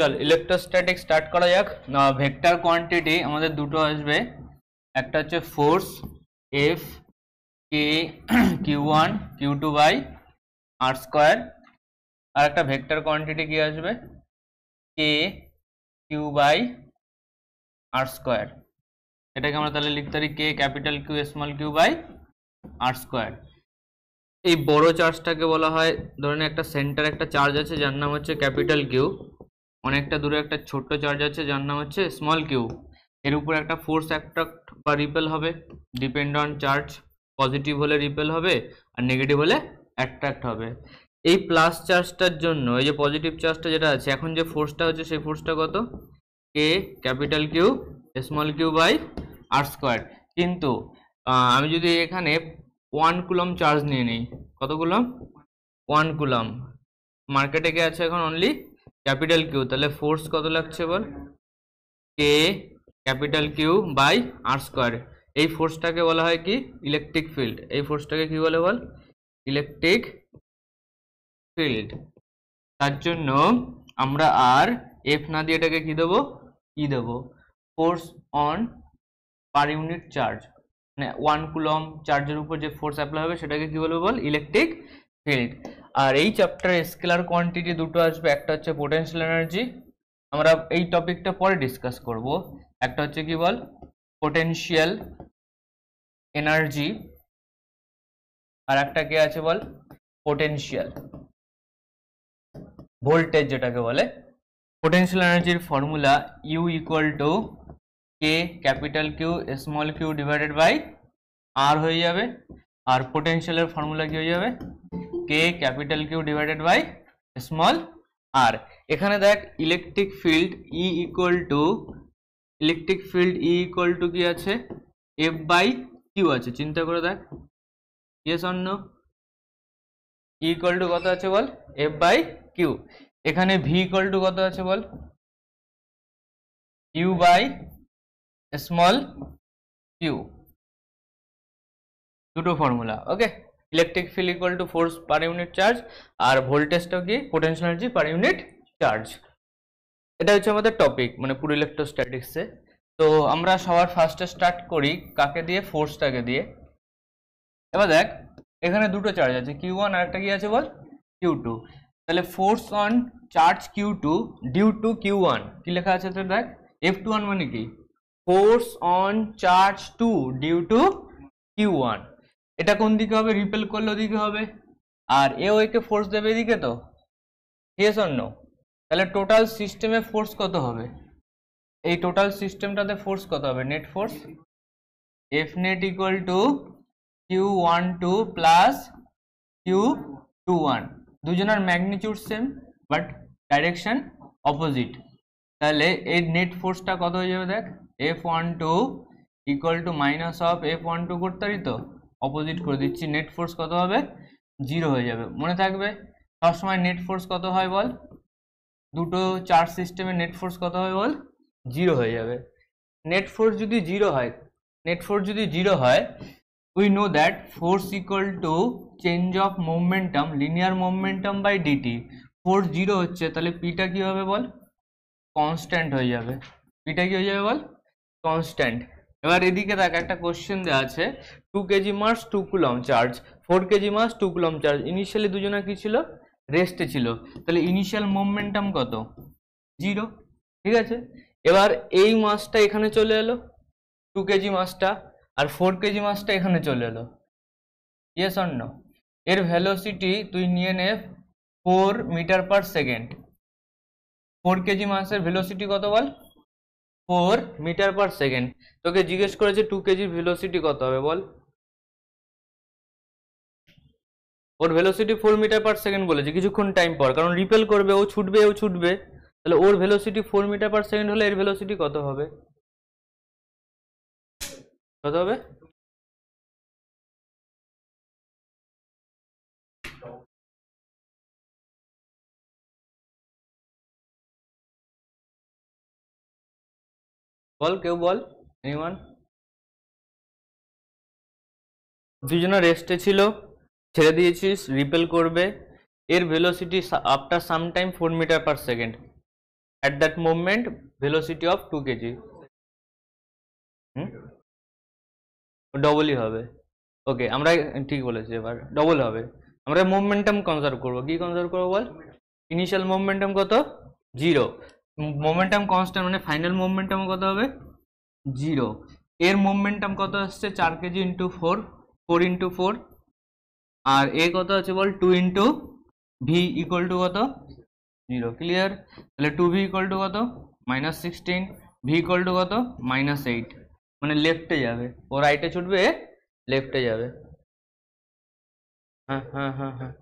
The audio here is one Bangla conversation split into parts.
চল ইলেকট্রোস্ট্যাটিক স্টার্ট করা যাক ভেক্টর কোয়ান্টিটি আমাদের দুটো আসবে একটা হচ্ছে force F K Q one Q two by R square আর একটা ভেক্টর কোয়ান্টিটি কি আসবে কে কিউ বাই আর স্কোয়ার এটাকে আমরা তাহলে লিখতে পারি K capital Q small Q by R square এই বড় চার্জটাকে বলা হয় ধরেন একটা সেন্টার একটা চার্জ আছে যার নাম হচ্ছে ক্যাপিটাল কিউ অনেকটা দূরে একটা ছোট্ট চার্জ আছে যার নাম হচ্ছে স্মল কিউ এর উপর একটা ফোর্স অ্যাট্রাক্ট বা রিপেল হবে ডিপেন্ড অন চার্জ পজিটিভ হলে রিপেল হবে আর নেগেটিভ হলে অ্যাট্রাক্ট হবে এই প্লাস চার্জটার জন্য এই যে পজিটিভ চার্জটা যেটা আছে এখন যে ফোর্সটা হচ্ছে সেই ফোর্সটা কত K capital Q small Q by R square কিন্তু আমি যদি এখানে ওয়ান কুলম চার্জ নিয়ে নিই কত কুলম ওয়ান কুলম মার্কেটে গিয়ে আছে এখন অনলি ক্যাপিটাল কিউ তাহলে ফোর্স কত লাগছে এবার K capital Q by R square এই ফোর্সটাকে বলা হয় কি ইলেকট্রিক ফিল্ড এই ফোর্সটাকে কি বলে বল ইলেকট্রিক ফিল্ড তার জন্য আমরা আর এফ না দিয়ে এটাকে কি দেবো কি e দেবো force on per unit charge মানে ওয়ান কুলম চার্জের উপর যে ফোর্স অ্যাপ্লাই হবে সেটাকে কি বলবো বল ইলেকট্রিক ফিল্ড আর এই চ্যাপ্টারে স্কেলার কোয়ান্টিটি দুটো আসবে একটা হচ্ছে পোটেনশিয়াল এনার্জি আমরা এই টপিকটা পরে ডিসকাস করব একটা হচ্ছে কি বল পোটেনশিয়াল এনার্জি আর একটা কে আছে বল পোটেনশিয়াল ভোল্টেজ যেটাকে বলে পোটেনশিয়াল এনার্জির formula U equal to K capital Q small Q divided by R হয়ে যাবে আর পোটেনশিয়ালের ফর্মুলা কি হয়ে যাবে K capital Q divided by small R এখানে দেখ electric field E equal to electric field E equal to কি আছে এফ বাই কিউ আছে চিন্তা করে দেখ ইয়েস অন্য ই ইকুয়াল টু কত আছে বল এফ বাই কিউ এখানে ভি ইকুয়াল টু কত আছে বল ইউ বাই স্মল কিউ দুটো formula okay electric field equal to force per unit charge আর ভোল্টেজটা কি potential energy per unit charge এটা হচ্ছে আমাদের টপিক মানে পুরো ইলেকট্রোস্ট্যাটিক্সে তো আমরা সবার ফার্স্টে স্টার্ট করি কাকে দিয়ে ফোর্সটাকে দিয়ে এবার দেখ এখানে দুটো চার্জ আছে কিউ ওয়ান আর একটা কি আছে বল কিউ টু তাহলে force on charge Q two due to Q one কি লেখা আছে তো দেখ এফ টু ওয়ান মানে কি force on charge two due to Q one এটা কোন দিকে হবে রিপেল করলে ওদিকে হবে আর এ ওইকে ফোর্স দেবে এদিকে তো ইয়েস অন্য তাহলে টোটাল সিস্টেমে ফোর্স কত হবে এই টোটাল সিস্টেমটাতে ফোর্স কত হবে net force F net equal to Q one two plus Q two one দুজনের magnitude same but direction opposite তাহলে এই নেট ফোর্সটা কত হয়ে যাবে দেখ F one two equal to minus of F one two করতে পারি তো অপোজিট করে দিচ্ছি নেট ফোর্স কত হবে জিরো হয়ে যাবে মনে থাকবে সবসময় নেট ফোর্স কত হয় বল দুটো চার্জ সিস্টেমে নেট ফোর্স কত হয় বল জিরো হয়ে যাবে নেট ফোর্স যদি জিরো হয় নেট ফোর্স যদি জিরো হয় we know that force equal to change of momentum linear momentum by DT force zero হচ্ছে তাহলে পিটা কী হবে বল কনস্ট্যান্ট হয়ে যাবে পিটা কী হয়ে যাবে বল কনস্ট্যান্ট এবার এদিকে দেখ একটা কোশ্চেন দেওয়া আছে two KG mass two coulomb charge four KG mass two coulomb charge initially দুজনে কি ছিল রেস্টে ছিল তাহলে ইনিশিয়াল মুভমেন্টাম কত জিরো ঠিক আছে এবার এই মাছটা এখানে চলে এলো টু কেজি মাছটা আর ফোর কেজি মাছটা এখানে চলে এলো ইয়ে স্বর্ণ এর ভ্যালোসিটি তুই নিয়ে নে four metre per second four KG মাসের ভেলোসিটি কত বল ফোর মিটার পার সেকেন্ড তোকে জিজ্ঞেস করেছে টু কেজির ভেলোসিটি কত হবে বল ওর velocity four metre per second বলেছে কিছুক্ষণ টাইম পর কারণ রিপেল করবে ও ছুটবে ও ছুটবে তাহলে ওর velocity four metre per second হলে এর ভেলোসিটি কত হবে কত হবে বল কেউ বল এনিওয়ান দুজনা রেস্টে ছিল ছেড়ে দিয়েছিস রিপেল করবে এর velocity after some time four metre per second at that movement velocity of two KG ডবলই হবে ওকে আমরা ঠিক বলেছি এবার ডবল হবে আমরা মুভমেন্টাম কনজার্ভ করবো কি কনজার্ভ করবো বল ইনিশিয়াল মুভমেন্টাম কত জিরো মোমেন্টাম কনস্ট্যান্ট মানে ফাইনাল মুভমেন্টাম কত হবে জিরো এর মুভমেন্টাম কত আসছে চার KG into four four into four আর এ কত আছে বল two into V equal to কত জিরো ক্লিয়ার তাহলে টু ভি ইকুয়াল টু কত minus sixteen V equal to কত মাইনাস এইট মানে লেফটে যাবে ও রাইটে ছুটবে লেফটে যাবে হ্যাঁ হ্যাঁ হ্যাঁ হ্যাঁ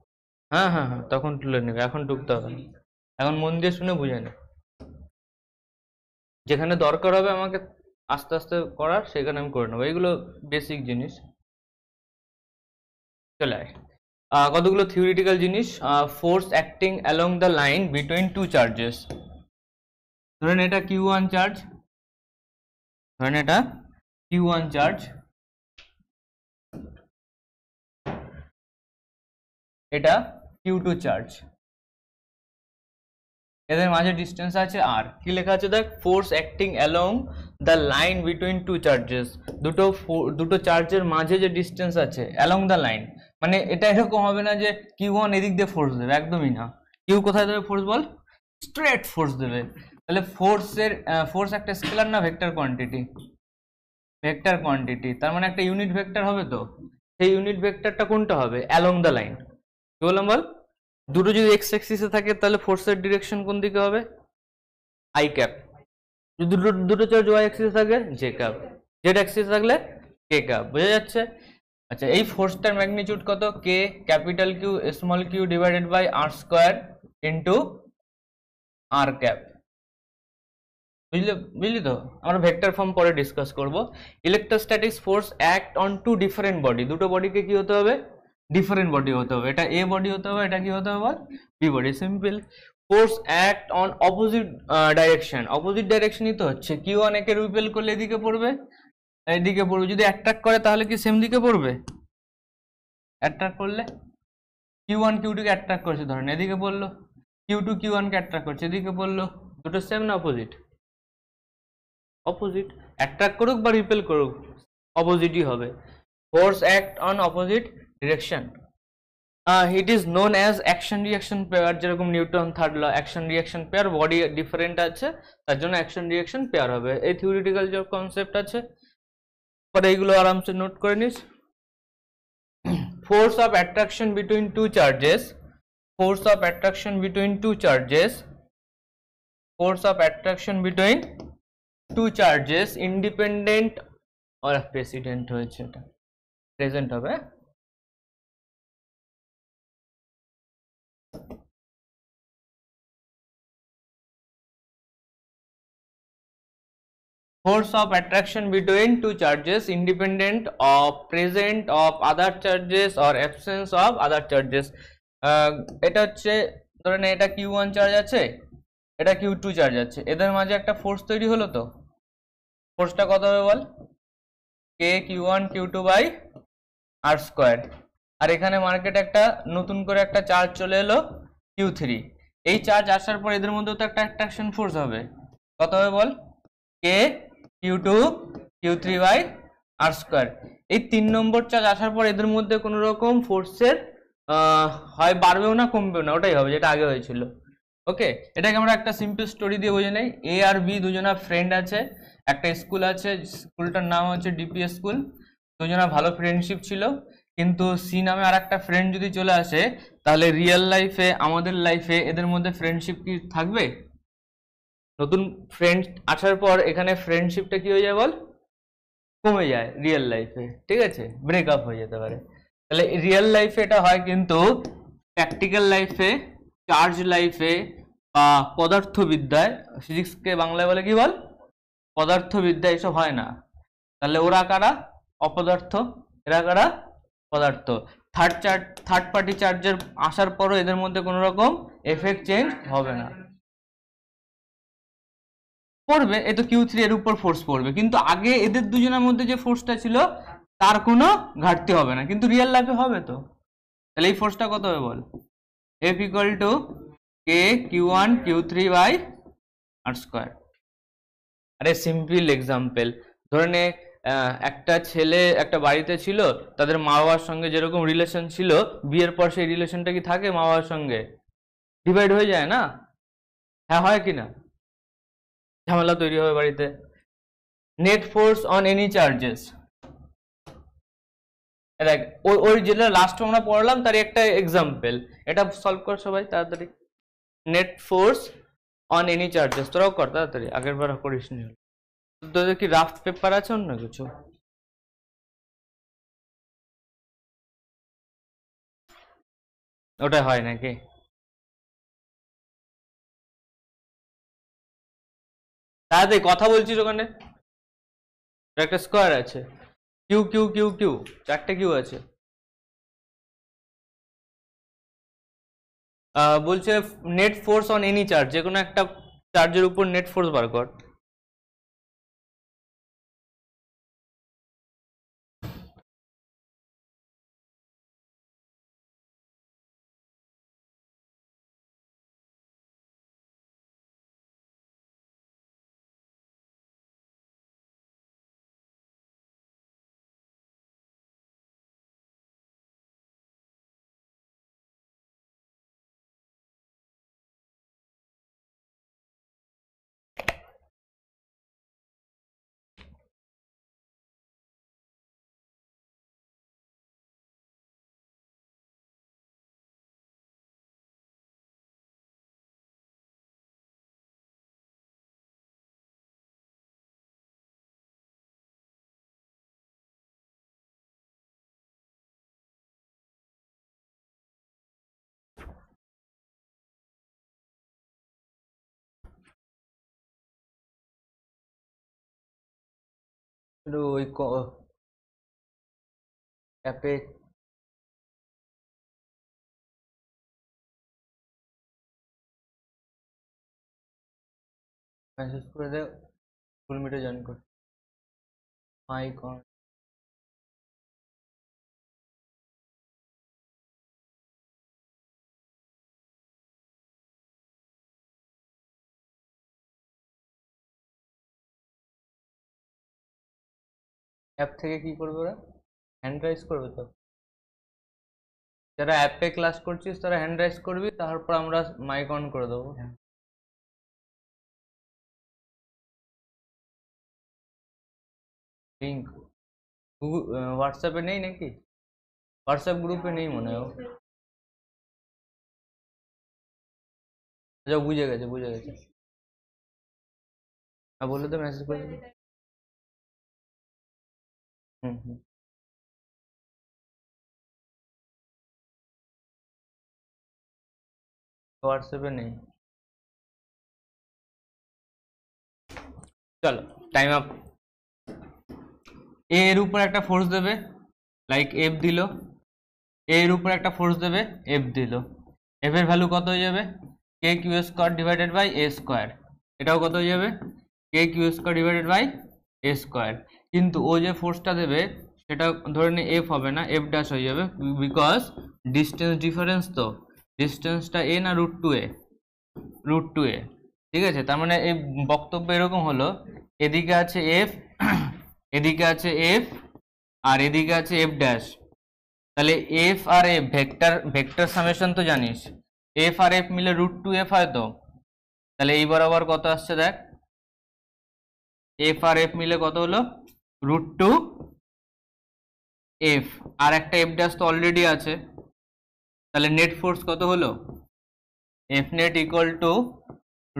হ্যাঁ হ্যাঁ হ্যাঁ তখন তুলে নেবে এখন ঢুকতে হবে এখন মন দিয়ে শুনে বুঝে না যেখানে দরকার হবে আমাকে আস্তে আস্তে করার সেখানে আমি করে নেবো এইগুলো বেসিক জিনিস চলে আয় কতগুলো থিওরিটিক্যাল জিনিস force acting along the line between two charges ধরেন এটা কিউ ওয়ান চার্জ ধরেন এটা কিউ ওয়ান চার্জ এটা কিউ টু চার্জ এদের মাঝে ডিস্টেন্স আছে আর কি লেখা আছে দেখ force acting along the line between two charges দুটো দুটো চার্জের মাঝে যে ডিস্টেন্স আছে অ্যালং দ্য লাইন মানে এটা এরকম হবে না যে কিউ ওয়ান এদিক দিয়ে ফোর্স দেবে একদমই না কিউ কোথায় দেবে ফোর্স বল স্ট্রেট ফোর্স দেবে তাহলে ফোর্সের ফোর্স একটা স্কেলার না ভেক্টর কোয়ান্টিটি ভেক্টর কোয়ান্টিটি তার মানে একটা ইউনিট ভেক্টর হবে তো সেই ইউনিট ভেক্টরটা কোনটা হবে অ্যালং দ্য লাইন কি বললাম বল দুটো যদি এক্স এক্সিসে থাকে তাহলে ফোর্সের ডিরেকশন কোন দিকে হবে আই ক্যাপ যদি দুটো দুটো চার্জ ওয়াই অ্যাক্সিসে থাকে জে ক্যাপ জেড অ্যাক্সিসে থাকলে কে ক্যাপ বোঝা যাচ্ছে আচ্ছা এই ফোর্সটার ম্যাগনিচিউড কত K capital Q small Q divided by R square into R cap বুঝলে বুঝলি তো আমরা ভেক্টর ফর্ম পরে ডিসকাস করব electrostatics force act on two different body দুটো বডিকে কি হতে হবে ডিফারেন্ট বডি হতে হবে এটা এ বডি হতে হবে এটা কি হতে হবে B body simple force act on opposite direction opposite ডাইরেকশনই তো হচ্ছে কিউ অনেকে রিপেল করলে এদিকে পড়বে এইদিকে পড়বে যদি অ্যাট্রাক করে তাহলে কি সেম দিকে পড়বে অ্যাট্রাক্ট করলে কিউ ওয়ান কিউ টুকে অ্যাট্রাক করছে ধরেন এদিকে পড়লো কিউ টু কিউ ওয়ানকে অ্যাট্রাক্ট করছে এদিকে পড়লো দুটো সেম না অপোজিট অপোজিট অ্যাট্রাক করুক বা রিপেল করুক অপোজিটই হবে force act on opposite direction it is known as action reaction pair যেরকম Newton third law action reaction pair body different আছে তার জন্য অ্যাকশন রিয়াকশন পেয়ার হবে এই থিওরিটিক্যাল যে কনসেপ্ট আছে পরে এগুলো আরামসে নোট করে নিস force of attraction between two charges force of attraction between two charges force of attraction between two charges independent ওরা প্রেসিডেন্ট হয়েছে এটা প্রেজেন্ট হবে force of attraction between two charges independent of present of other charges or absence of other charges এটা হচ্ছে ধরেন এটা কিউ ওয়ান চার্জ আছে এটা কিউ টু চার্জ আছে এদের মাঝে একটা ফোর্স তৈরি হলো তো ফোর্সটা কত হবে বল কে Q one Q two by R square আর এখানে মার্কেটে একটা নতুন করে একটা চার্জ চলে এলো কিউ থ্রি এই চার্জ আসার পর এদের মধ্যে তো একটা অ্যাট্রাকশন ফোর্স হবে কত হবে বল কে Q two Q three by R square এই তিন নম্বর চার্জ আসার পর এদের মধ্যে কোনো রকম ফোর্সের হয় বাড়বেও না কমবেও না ওটাই হবে যেটা আগে হয়েছিল ওকে এটাকে আমরা একটা সিম্পল স্টোরি দিয়ে বোঝে নেই এ আর বি দুজনা ফ্রেন্ড আছে একটা স্কুল আছে স্কুলটার নাম হচ্ছে ডিপি স্কুল দুজনা ভালো ফ্রেন্ডশিপ ছিল কিন্তু সি নামে আর একটা ফ্রেন্ড যদি চলে আসে তাহলে রিয়েল লাইফে আমাদের লাইফে এদের মধ্যে ফ্রেন্ডশিপ কি থাকবে নতুন ফ্রেন্ড আসার পর এখানে ফ্রেন্ডশিপটা কি হয়ে যায় বল কমে যায় রিয়েল লাইফে ঠিক আছে ব্রেকআপ হয়ে যেতে পারে তাহলে রিয়েল লাইফে এটা হয় কিন্তু প্র্যাকটিক্যাল লাইফে চার্জ লাইফে বা পদার্থবিদ্যায় ফিজিক্সকে বাংলায় বলে কি বল পদার্থবিদ্যা এসব হয় না তাহলে ওরা কারা অপদার্থ এরা কারা পদার্থ থার্ড চার্জ থার্ড পার্টি চার্জের আসার পরও এদের মধ্যে কোনো রকম এফেক্ট চেঞ্জ হবে না পড়বে এ তো কিউ থ্রি এর উপর ফোর্স পড়বে কিন্তু আগে এদের দুজনের মধ্যে যে ফোর্সটা ছিল তার কোনো ঘাটতি হবে না কিন্তু রিয়েল লাইফে হবে তো তাহলে এই ফোর্সটা কত হবে বল F equal to K Q one Q three by R square আরে সিম্পল এক্সাম্পল ধরে নে একটা ছেলে একটা বাড়িতে ছিল তাদের মা বাবার সঙ্গে যেরকম রিলেশন ছিল বিয়ের পর সেই রিলেশনটা কি থাকে মা বাবার সঙ্গে ডিভাইড হয়ে যায় না হ্যাঁ হয় কি না ঝামেলা তৈরি হবে বাড়িতে net force on any charges দেখ ওই ওই যেটা লাস্ট আমরা পড়লাম তার একটা এক্সাম্পল এটা সলভ কর সবাই তাড়াতাড়ি net force on any charges তোরাও কর তাড়াতাড়ি আগের বার করিস নি তোদের কি রাফট পেপার আছে অন্য কিছু ওটা হয় নাকি হ্যাঁ তুই কথা বলছিস ওখানে একটা স্কোয়ার আছে কিউ কিউ কিউ কিউ চারটে কিউ আছে বলছে net force on any charge যে কোনো একটা চার্জের উপর নেট ফোর্স বার কর Lu ikut Tapi Masuk sekolah dia Full meter jalan kot Icon app থেকে কি করবে ওরা হ্যান্ড রাইজ করবে তো যারা অ্যাপে ক্লাস করছিস তারা হ্যান্ড রাইজ করবি তারপর আমরা মাইক অন করে দেবো লিঙ্ক হোয়াটসঅ্যাপে নেই নাকি হোয়াটসঅ্যাপ গ্রুপে নেই মনে হয় আচ্ছা বুঝে গেছে বুঝে গেছে হ্যাঁ, বলে তো মেসেজ করে হুম হুম হোয়াটসঅ্যাপে নেই চলো টাইম আপ এর উপর একটা ফোর্স দেবে লাইক এফ দিল এর উপর একটা ফোর্স দেবে এফ দিল এফ এর ভ্যালু কত হয়ে যাবে কে Q square divided by A square এটাও কত হয়ে যাবে কে Q square divided by A square কিন্তু ও যে ফোর্সটা দেবে সেটা ধরে নিই এফ হবে না এফ ড্যাশ হয়ে যাবে বিকজ ডিস্টেন্স ডিফারেন্স তো ডিস্টেন্সটা এ না root two A root two A ঠিক আছে তার মানে এই বক্তব্য এরকম হলো এদিকে আছে এফ এদিকে আছে এফ আর এদিকে আছে এফ ড্যাশ তাহলে এফ আর এফ ভেক্টর ভেক্টর সামেশন তো জানিস এফ আর এফ মিলে রুট টু এফ হয় তো তাহলে এই বরাবর কত আসছে দেখ এফ আর এফ মিলে কত হলো রুট টু এফ আর একটা এফ ড্যাশ তো অলরেডি আছে তাহলে নেট ফোর্স কত হলো F net equal to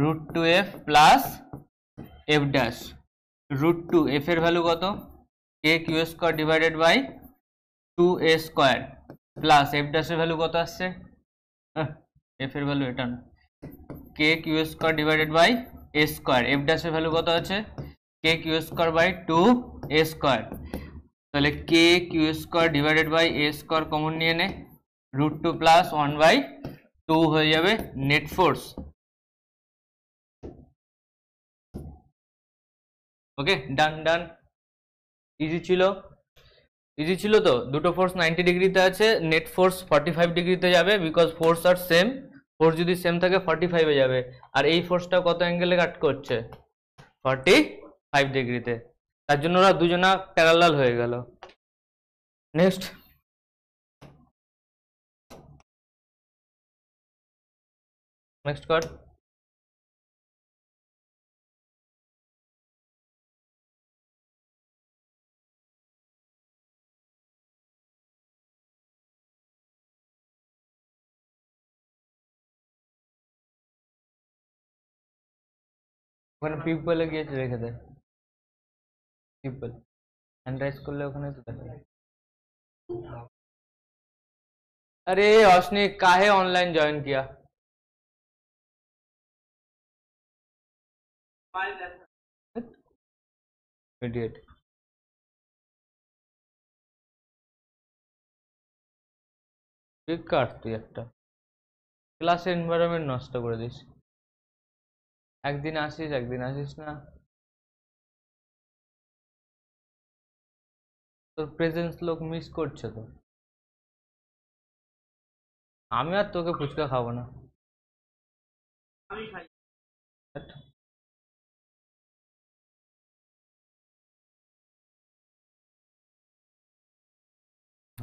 root two F plus F dash root two F এর ভ্যালু কত K Q square divided by two A square plus F ড্যাশের ভ্যালু কত আসছে এফ এর ভ্যালু এটা না K Q square divided by A square F ড্যাশের ভ্যালু কত আছে K Q square by two A square তাহলে K Q square divided by A square common নিয়ে নে root two plus one by two হয়ে যাবে net force okay done done easy ছিল ইজি ছিল তো দুটো ফোর্স নাইনটি ডিগ্রিতে আছে নেট ফোর্স ফর্টি ফাইভ ডিগ্রিতে যাবে বিকজ ফোর্স আর সেম ফোর্স যদি সেম থাকে ফর্টি ফাইভে যাবে আর এই ফোর্সটা কত অ্যাঙ্গেলে কাট করছে ফর্টি ফাইভ ডিগ্রিতে তার জন্য ওরা দুজনা প্যারালাল হয়ে গেল নেক্সট নেক্সট কার্ড ওখানে পিপলে গিয়েছে রেখে দেয় people and high school लोग ने तो कर अरे रोशनी काहे ऑनलाइन ज्वाइन किया इडियट বেকার তুই একটা ক্লাসের এনভায়রনমেন্ট নষ্ট করে দিস একদিন আসিস একদিন আসিস না তোর প্রেজেন্স লোক মিস করছে তো আমি আর তোকে ফুচকা খাবো না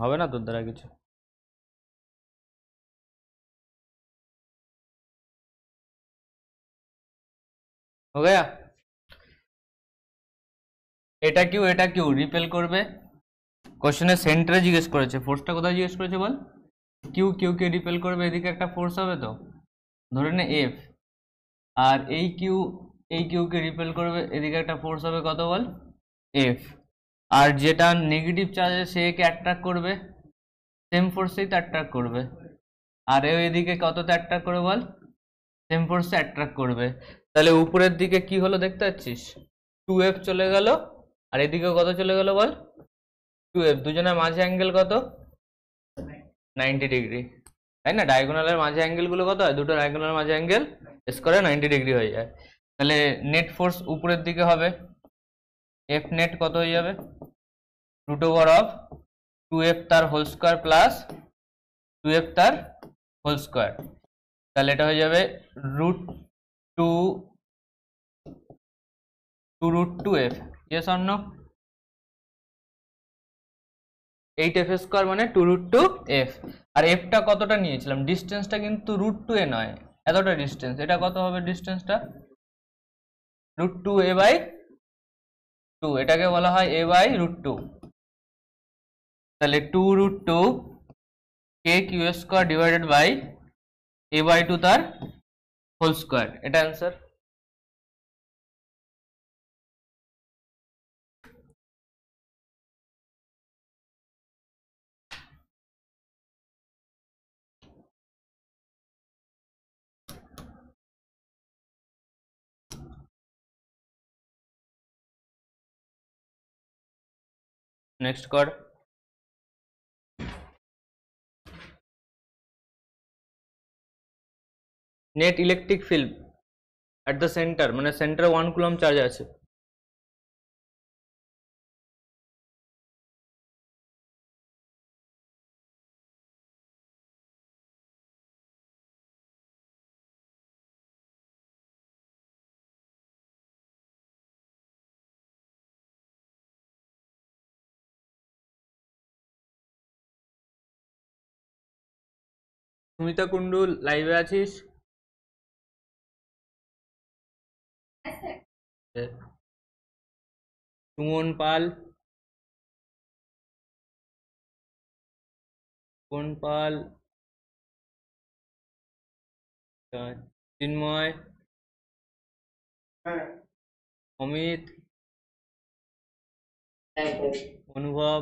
হবে না তোর দ্বারা কিছু এটা কিউ এটা কিউ রিপেল করবে কোশ্চেনের সেন্টারে জিজ্ঞেস করেছে ফোর্সটা কোথায় জিজ্ঞেস করেছে বল কিউ কিউ কে রিপেল করবে এদিকে একটা ফোর্স হবে তো ধরে নে এফ আর এই কিউ এই কে রিপেল করবে এদিকে একটা ফোর্স হবে কত বল এফ আর যেটা নেগেটিভ চার্জ সে একে অ্যাট্রাক্ট করবে সেম ফোর্সেই তো অ্যাট্রাক্ট করবে আর এও এদিকে তো অ্যাট্রাক্ট করে বল সেম ফোর্সে অ্যাট্রাক্ট করবে তাহলে উপরের দিকে কি হলো দেখতে পাচ্ছিস টু এফ চলে গেল আর এদিকে কত চলে গেল বল টুয়েলভ দুজনের মাঝে অ্যাঙ্গেল কত নাইনটি ডিগ্রি তাই না ডায়াগোনালের মাঝে অ্যাঙ্গেলগুলো কত হয় দুটো ডায়াগোনালের মাঝে অ্যাঙ্গেল স্কোয়ারে নাইনটি ডিগ্রি হয়ে যায় তাহলে নেট ফোর্স উপরের দিকে হবে এফ নেট কত হয়ে যাবে root over of two F তার whole square plus two F তার হোল স্কোয়ার তাহলে এটা হয়ে যাবে root two two root two F yes অন্য এইট এফ স্কোয়ার মানে টু রুট টু এফ আর এফটা কতটা নিয়েছিলাম ডিস্টেন্সটা কিন্তু রুট টু এ নয় এতটা ডিস্টেন্স এটা কত হবে ডিস্টেন্সটা root two A by two এটাকে বলা হয় এ বাই রুট টু তাহলে two root two K Q square divided by A by two তার হোল স্কোয়ার এটা অ্যান্সার नेक्स्ट कर net electric field at the centre मैंने सेंटर वन कुलम चार्ज आ সুমিতা কুন্ডু লাইভে আছিস সুমন পাল সুমন পাল চিন্ময় হ্যাঁ। অমিত হ্যাঁ, হ্যাঁ। অনুভব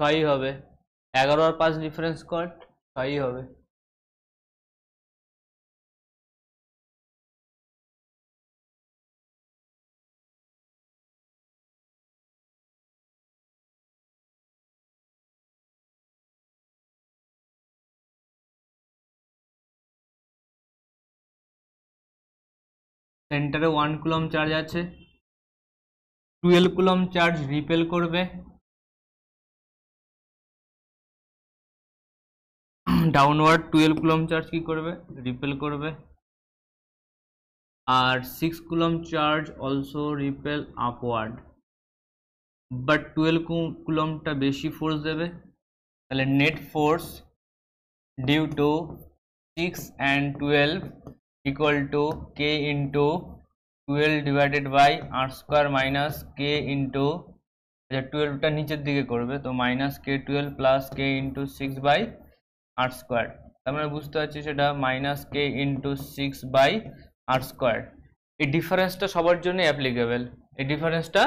ছয়ই হবে এগারো আর পাঁচ ডিফারেন্স কট ছয়ই হবে সেন্টারে ওয়ান কুলম চার্জ আছে টুয়েলভ কুলম চার্জ রিপেল করবে ডাউনওয়ার্ড টুয়েলভ কুলম চার্জ কি করবে রিপেল করবে আর six coulomb charge also repel upward but twelve কুলমটা বেশি ফোর্স দেবে তাহলে net force due to six and twelve equal to K into twelve divided by R square minus K into আচ্ছা টুয়েলভটা নিচের দিকে করবে তো minus K twelve plus K into six by R square তারপরে বুঝতে পারছি সেটা minus K into six by R square এই ডিফারেন্সটা সবার জন্যই অ্যাপ্লিকেবেল এই ডিফারেন্সটা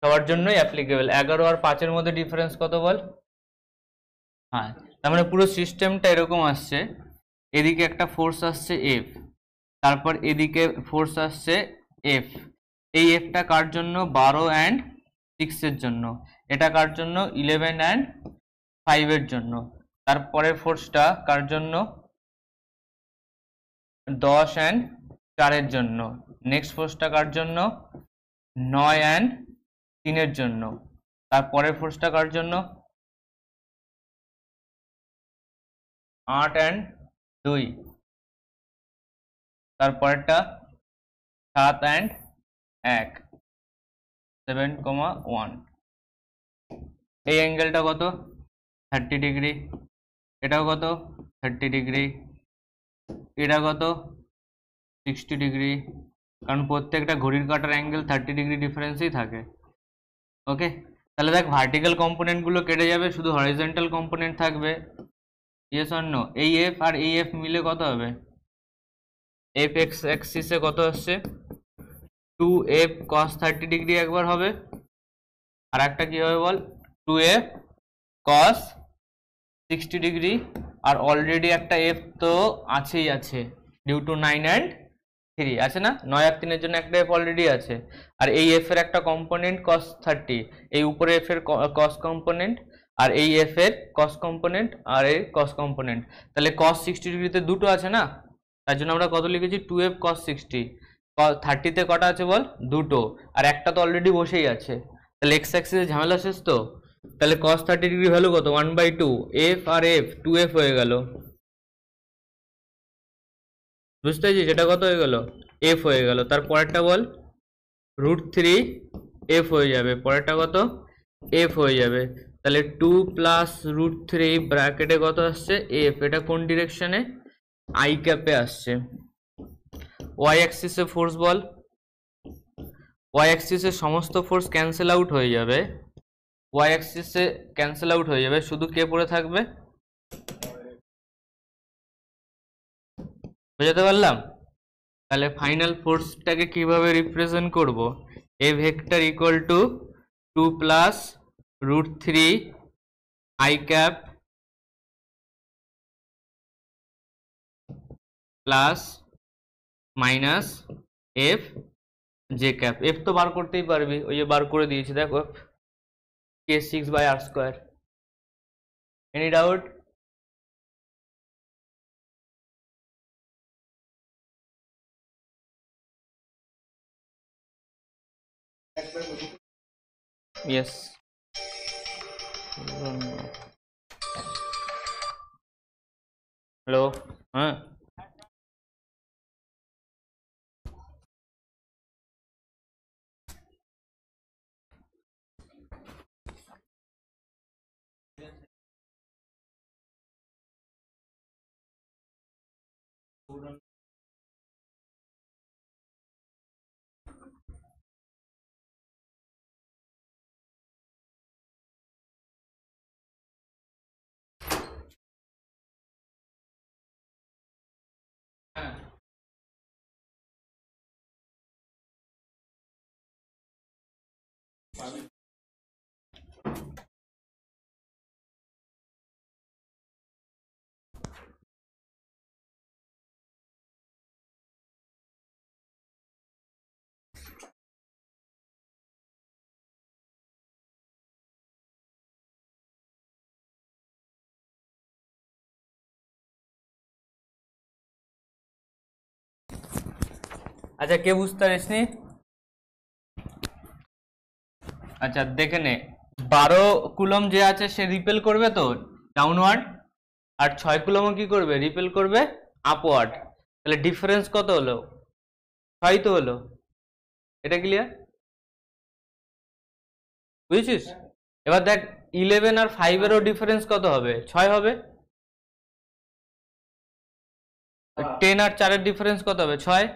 সবার জন্যই অ্যাপ্লিকেবেল এগারো আর পাঁচের মধ্যে ডিফারেন্স কত বল হ্যাঁ তার মানে পুরো সিস্টেমটা এরকম আসছে এদিকে একটা ফোর্স আসছে এফ তারপর এদিকে ফোর্স আসছে এফ এই এফটা কার জন্য বারো অ্যান্ড সিক্সের জন্য এটা কার জন্য ইলেভেন অ্যান্ড ফাইভের জন্য তারপরের ফোর্সটা কার জন্য দশ অ্যান্ড চারের জন্য নেক্সট ফোর্সটা কার জন্য নয় অ্যান্ড তিনের জন্য তারপরের ফোর্সটা কার জন্য আট অ্যান্ড দুই তারপরেরটা সাত অ্যান্ড এক সেভেন কমা ওয়ান এই অ্যাঙ্গেলটা কত থার্টি ডিগ্রি এটাও কত থার্টি ডিগ্রি এটা কত সিক্সটি ডিগ্রি কারণ প্রত্যেকটা ঘড়ির কাটার অ্যাঙ্গেল থার্টি ডিগ্রি ডিফারেন্সই থাকে ওকে তাহলে দেখ ভার্টিক্যাল কম্পোনেন্টগুলো কেটে যাবে শুধু হরিজেন্টাল কম্পোনেন্ট থাকবে ইয়েস অন্য এই এফ আর এই এফ মিলে কত হবে এফ এক্স এক্সিসে কত আসছে two F cos thirty degree একবার হবে আর একটা কী হবে বল two F cos sixty degree আর অলরেডি একটা এফ তো আছেই আছে due to nine and three আছে না নয় আর তিনের জন্য একটা এফ অলরেডি আছে আর এই এফ এর একটা কম্পোনেন্ট কস থার্টি এই উপরে এফ এর কস কম্পোনেন্ট আর এই এফ এর কস কম্পোনেন্ট আর এই কস কম্পোনেন্ট তাহলে কস সিক্সটি ডিগ্রিতে দুটো আছে না তার জন্য আমরা কত লিখেছি টু এফ কস সিক্সটি থার্টিতে কটা আছে বল দুটো আর একটা তো অলরেডি বসেই আছে তাহলে এক্স অ্যাক্সিসের ঝামেলা শেষ তো তাহলে কস থার্টি ডিগ্রি ভ্যালু কত ওয়ান বাই টু এফ আর এফ টু এফ হয়ে গেল বুঝতে পেরেছি সেটা কত হয়ে গেল এফ হয়ে গেল তার পরেরটা বল রুট থ্রি এফ হয়ে যাবে পরেরটা কত এফ হয়ে যাবে তাহলে টু প্লাস রুট থ্রি ব্র্যাকেটে কত আসছে এফ এটা কোন ডিরেকশানে আই ক্যাপে আসছে ওয়াই অ্যাক্সিসে ফোর্স বল ওয়াই অ্যাক্সিসের সমস্ত ফোর্স ক্যান্সেল আউট হয়ে যাবে ওয়াই অ্যাক্সিসে ক্যান্সেল আউট হয়ে যাবে শুধু কে পড়ে থাকবে বোঝাতে পারলাম তাহলে ফাইনাল ফোর্সটাকে কিভাবে রিপ্রেজেন্ট করব A vector equal to two plus root three I cap plus minus F J cap F তো বার করতেই পারবি ওই যে বার করে দিয়েছি দেখো k6 by r square any doubt yes hello huh আচ্ছা কে বুঝতে পারিসনি আচ্ছা দেখে নে বারো কুলম যে আছে সে রিপেল করবে তো ডাউনওয়ার্ড আর ছয় কুলমও কি করবে রিপেল করবে আপওয়ার্ড তাহলে ডিফারেন্স কত হলো ছয় তো হলো এটা ক্লিয়ার বুঝেছিস এবার দেখ ইলেভেন আর ফাইভেরও ডিফারেন্স কত হবে ছয় হবে টেন হ্যাঁ। আর চারের ডিফারেন্স কত হবে ছয়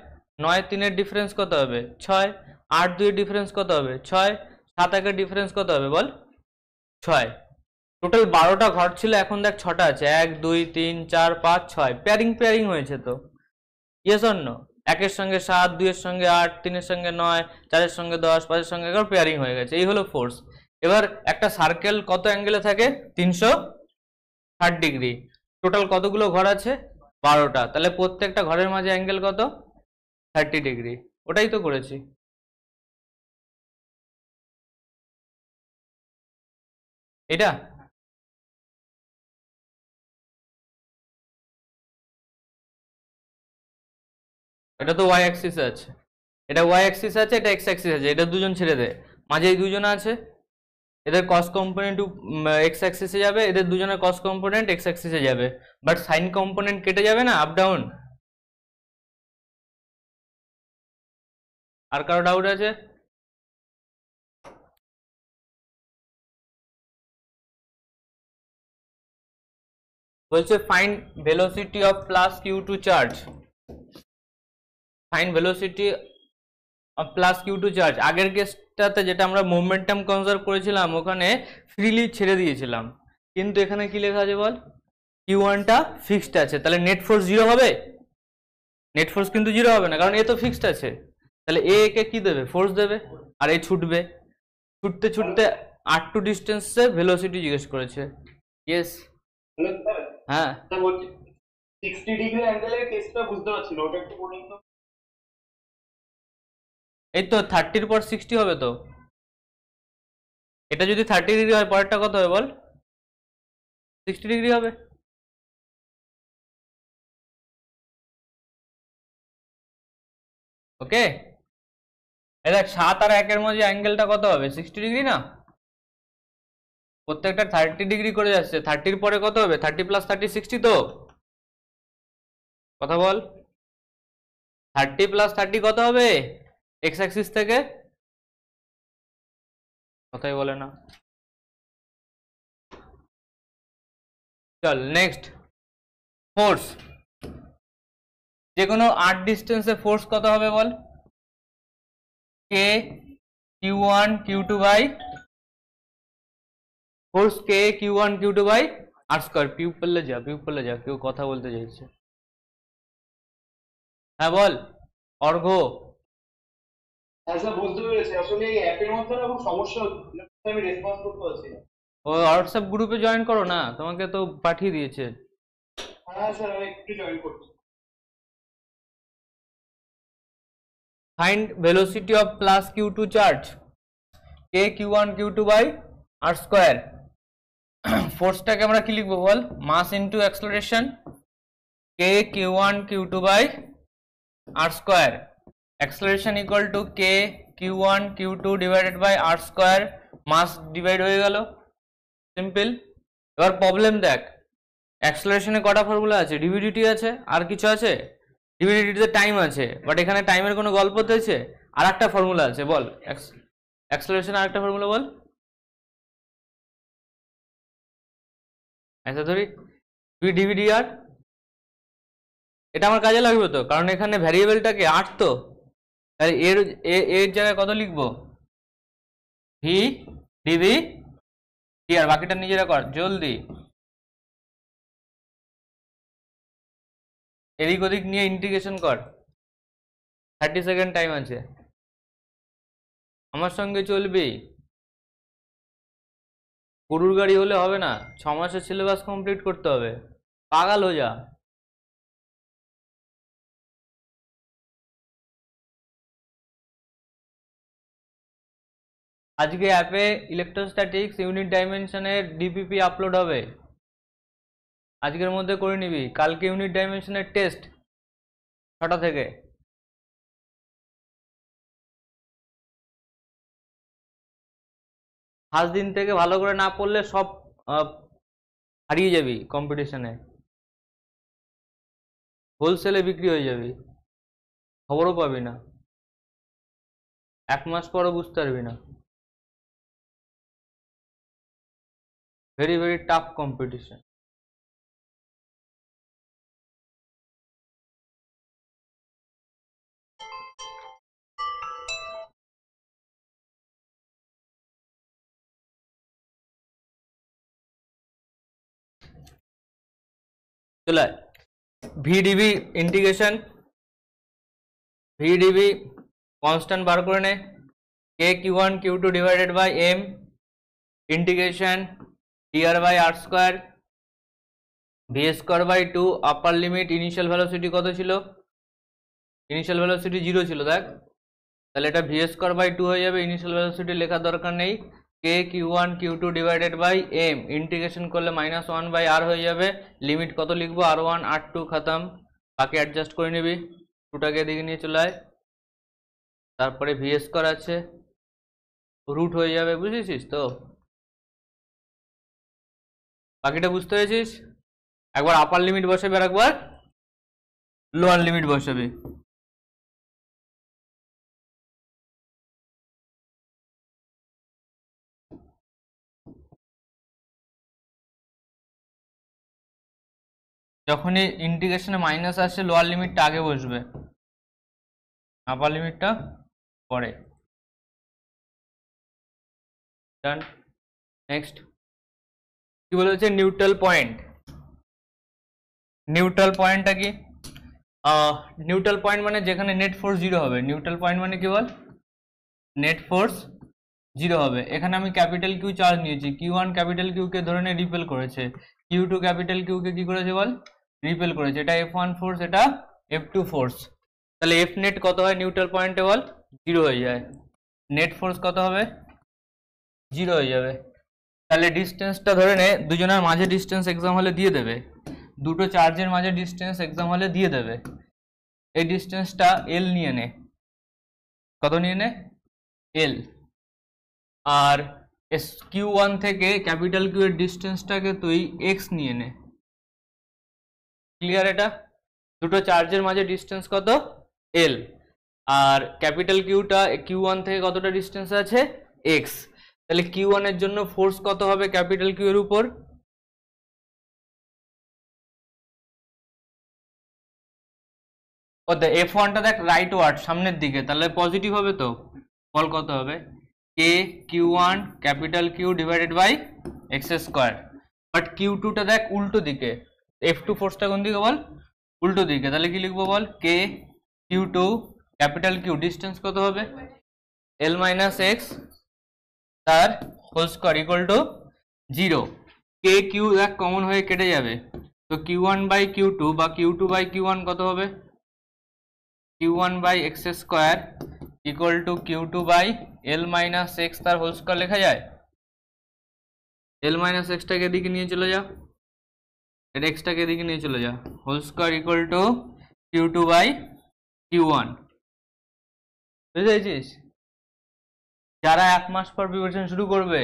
নয় তিনের ডিফারেন্স কত হবে ছয় আট দুইয়ের ডিফারেন্স কত হবে ছয় সাত একের ডিফারেন্স কত হবে বল ছয় টোটাল বারোটা ঘর ছিল এখন দেখ ছটা আছে এক দুই তিন চার পাঁচ ছয় প্যারিং প্যারিং হয়েছে তো ইয়েস অন্য একের সঙ্গে সাত দুইয়ের সঙ্গে আট তিনের সঙ্গে নয় চারের সঙ্গে দশ পাঁচের সঙ্গে এগারো পেয়ারিং হয়ে গেছে এই হলো ফোর্স এবার একটা সার্কেল কত অ্যাঙ্গেলে থাকে তিনশো ষাট ডিগ্রি টোটাল কতগুলো ঘর আছে বারোটা তাহলে প্রত্যেকটা ঘরের মাঝে অ্যাঙ্গেল কত থার্টি ডিগ্রি ওটাই তো করেছি এটা এটা তো ওয়াই অ্যাক্সিস আছে এটা ওয়াই অ্যাক্সিস আছে এটা এক্স অ্যাক্সিস আছে এটা দুজন ছেড়ে দে মাঝে এই দুজন আছে এদের কস কম্পোনেন্ট এক্স অ্যাক্সিসে যাবে এদের দুজনের কস কম্পোনেন্ট এক্স অ্যাক্সিসে যাবে বাট সাইন কম্পোনেন্ট কেটে যাবে না আপ ডাউন আর কারো ডাউট আছে বলছে fine velocity of plus Q two charge fine velocity of plus Q two charge আগের কেসটাতে যেটা আমরা মুভমেন্টাম কনজার্ভ করেছিলাম ওখানে ফ্রিলি ছেড়ে দিয়েছিলাম কিন্তু এখানে কি লেখা আছে বল কিউ ওয়ানটা ফিক্সড আছে তাহলে নেট ফোর্স জিরো হবে নেট ফোর্স কিন্তু জিরো হবে না কারণ এ তো ফিক্সড আছে তাহলে এ কে কি দেবে ফোর্স দেবে আর এ ছুটবে ছুটতে ছুটতে আর টু ডিস্টেন্সে ভেলোসিটি জিজ্ঞেস করেছে ইয়েস হ্যাঁ এই তো থার্টির পর সিক্সটি হবে তো এটা যদি থার্টি ডিগ্রি হয় পরেরটা কত হবে বল সিক্সটি ডিগ্রি হবে ওকে দেখ সাত আর একের মধ্যে অ্যাঙ্গেলটা কত হবে সিক্সটি ডিগ্রি না প্রত্যেকটা থার্টি ডিগ্রি করে যাচ্ছে থার্টির পরে কত হবে থার্টি প্লাস থার্টি সিক্সটি তো কথা বল থার্টি প্লাস থার্টি কত হবে এক্স অ্যাক্সিস থেকে কথাই বলে না চল নেক্সট ফোর্স যে কোনো আর্ট ডিস্টেন্সে ফোর্স কত হবে বল k q1 q2 by force k q1 q2 by r square পিউপলে যা পিউপলে যা কেউ কথা বলতে চাইছে হ্যাঁ বল অর্ঘ হ্যাঁ, ও হোয়াটসঅ্যাপ গ্রুপে জয়েন করো না তোমাকে তো পাঠিয়ে দিয়েছে হ্যাঁ স্যার আমি একটু জয়েন করছি find velocity of plus q2 charge k q1 q2 by r square ফোর্সটাকে আমরা কি লিখবো বল mass into acceleration K Q one Q two by R square acceleration equal to K Q one Q two divided by R square mass divide হয়ে গেল সিম্পল এবার প্রবলেম দেখ অ্যাক্সেলারেশনে কটা ফর্মুলা আছে ডিভিডিটি আছে আর কিছু আছে ডিভিডিটিতে টাইম আছে বাট এখানে টাইমের কোনো গল্প হয়েছে আর একটা ফর্মুলা আছে বল অ্যাক্সেলারেশন আর একটা ফর্মুলা বল আচ্ছা ধরি পি ডিভিডি আর এটা আমার কাজে লাগবে তো কারণ এখানে ভ্যারিয়েবলটাকে আট তো তাহলে এর এর জায়গায় কত লিখবো ভি ডিভি আর বাকিটা নিজেরা কর জলদি এদিক ওদিক নিয়ে ইন্টিগ্রেশন কর থার্টি সেকেন্ড টাইম আছে আমার সঙ্গে চলবি গরুর গাড়ি হলে হবে না ছ মাসের সিলেবাস কমপ্লিট করতে হবে পাগাল হয়ে যা আজকে অ্যাপে ইলেকট্রোস্ট্যাটিক্স ইউনিট ডাইমেনশনের ডিপিপি আপলোড হবে আজকের মধ্যে করে নিবি কালকে ইউনিট ডাইমেনশনের টেস্ট ছটা থেকে ফার্স্ট দিন থেকে ভালো করে না পড়লে সব হারিয়ে যাবি কম্পিটিশনে হোলসেলে বিক্রি হয়ে যাবি খবরও পাবি না এক মাস পরও বুঝতে পারবি না ভেরি ভেরি টাফ কম্পিটিশন চলে ভিডিবি ইন্টিগ্রেশন ভিডিবি কনস্ট্যান্ট বার করে নে K Q one Q two divided by M integration DR by R square V square by two upper limit initial velocity কত ছিল ইনিশিয়াল ভ্যালোসিটি জিরো ছিল দেখ তাহলে এটা ভি স্কোয়ার বাই টু হয়ে যাবে ইনিশিয়াল ভ্যালোসিটি লেখার দরকার নেই K Q one Q two divided by M integration করলে মাইনাস ওয়ান বাই আর হয়ে যাবে লিমিট কত লিখবো আর ওয়ান আর টু খাতাম বাকি অ্যাডজাস্ট করে নিবি টুটাকে দিকে নিয়ে চলে আয় তারপরে ভিএস কর আছে রুট হয়ে যাবে বুঝেছিস তো বাকিটা বুঝতে পেরেছিস একবার আপার লিমিট বসাবে আর একবার লোয়ার লিমিট বসাবে যখনই ইন্টিগ্রেশনে মাইনাস আসে লোয়ার লিমিটটা আগে বসবে আপার লিমিটটা পরে ডান নেক্সট কি বলে হচ্ছে নিউট্রাল পয়েন্ট নিউট্রাল পয়েন্টটা কি নিউট্রাল পয়েন্ট মানে যেখানে নেট ফোর্স জিরো হবে নিউট্রাল পয়েন্ট মানে কি বল নেট ফোর্স জিরো হবে এখানে আমি ক্যাপিটাল কিউ চার্জ নিয়েছি কিউ ওয়ান ক্যাপিটাল কিউকে ধরে রিপেল করেছে কিউ টু ক্যাপিটাল কিউকে কি করেছে বল রিপেল করেছে এটা এফ ওয়ান ফোর্স এটা এফ টু ফোর্স তাহলে এফ নেট কত হয় নিউট্রাল পয়েন্টে বল জিরো হয়ে যায় নেট ফোর্স কত হবে জিরো হয়ে যাবে তাহলে ডিস্টেন্সটা ধরে নে দুজনের মাঝে ডিস্টেন্স এক্সাম হলে দিয়ে দেবে দুটো চার্জের মাঝে ডিস্টেন্স এক্সাম হলে দিয়ে দেবে এই ডিস্টেন্সটা এল নিয়ে নে কত নিয়ে নে এল আর এস কিউ ওয়ান থেকে ক্যাপিটাল কিউ এর ডিস্টেন্সটাকে তুই এক্স নিয়ে নে ক্লিয়ার এটা দুটো চার্জের মাঝে ডিস্টেন্স কত এল আর ক্যাপিটাল কিউটা কিউ ওয়ান থেকে কতটা ডিস্টেন্স আছে এক্স তাহলে কিউ ওয়ানের জন্য ফোর্স কত হবে ক্যাপিটাল কিউ এর উপর কত এফ ওয়ানটা দেখ রাইট ওয়ার্ড সামনের দিকে তাহলে পজিটিভ হবে তো ফল কত হবে K Q one capital Q divided by X square but Q টুটা দেখ উল্টো দিকে এফ টু ফোর্সটা কোন দিকে বল উল্টো দিকে তাহলে কি লিখবো বল কে Q two capital Q distance কত হবে এল মাইনাস এক্স তার whole square equal to zero K Q এক কমন হয়ে কেটে যাবে তো Q one by Q two বা Q two by Q one কত হবে Q one by X square equal to Q two by L minus X তার হোল স্কোয়ার লেখা যায় এল মাইনাস এক্সটাকে এদিকে নিয়ে চলে যাও এটা এক্সটাকে এদিকে নিয়ে চলে যা whole square equal to Q two by Q one বুঝতে পেরেছিস যারা এক মাস পর প্রিপারেশন শুরু করবে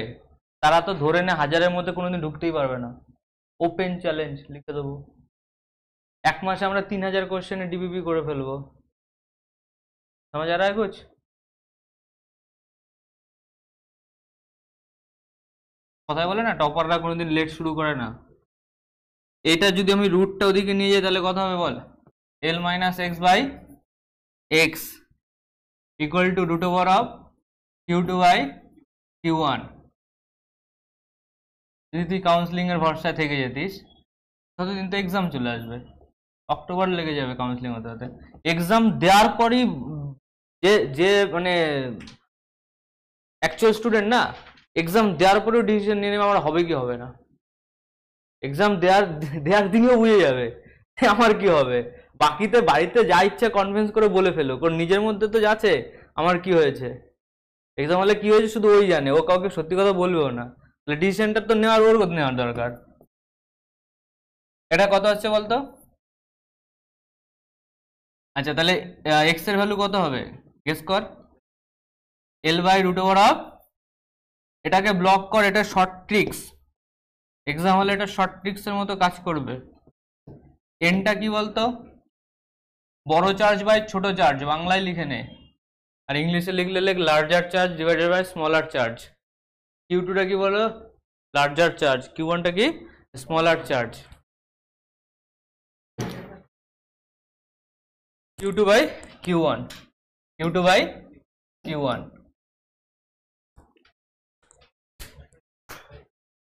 তারা তো ধরে নে হাজারের মধ্যে কোনোদিন ঢুকতেই পারবে না ওপেন চ্যালেঞ্জ লিখে দেবো এক মাসে আমরা তিন হাজার কোয়েশ্চেনে ডিবিপি করে ফেলবো আমার যারা এগোচ্ছ কথাই বলে না টপাররা কোনোদিন লেট শুরু করে না এটা যদি আমি রুটটা ওদিকে নিয়ে যাই তাহলে কত হবে বল L minus X by X equal to root over of Q two by Q one যদি তুই কাউন্সিলিংয়ের ভরসায় থেকে যেতিস ততদিন তো এক্সাম চলে আসবে অক্টোবর লেগে যাবে কাউন্সিলিং হতে হতে এক্সাম দেওয়ার পরই যে যে মানে অ্যাকচুয়াল স্টুডেন্ট না এক্সাম দেওয়ার পরেও ডিসিশন নিয়ে নেবে আমার হবে কি হবে না এক্সাম দেওয়ার দেওয়ার দিনেও বুঝে যাবে আমার কি হবে বাকিতে বাড়িতে যা ইচ্ছা কনভিন্স করে বলে ফেলো কারণ নিজের মধ্যে তো যাচ্ছে আমার কি হয়েছে এক্সাম হলে কি হয়েছে শুধু ওই জানে ও কাউকে সত্যি কথা বলবেও না তাহলে ডিসিশনটা তো নেওয়ার ওর কথা নেওয়ার দরকার এটা কত হচ্ছে বলতো আচ্ছা তাহলে এক্স এর ভ্যালু কত হবে গেস কর L by root over of এটাকে ব্লক কর এটা শর্ট ট্রিক্স এক্সাম হলে এটা শর্ট ট্রিক্সের মতো কাজ করবে এনটা কি বলতো বড় চার্জ বাই ছোট চার্জ বাংলায় লিখে নে আর ইংলিশে লিখলে লেখ larger charge divided by smaller charge Q টুটা কি বলো লার্জার চার্জ কিউ ওয়ানটা কি smaller charge Q two by Q one Q two by Q one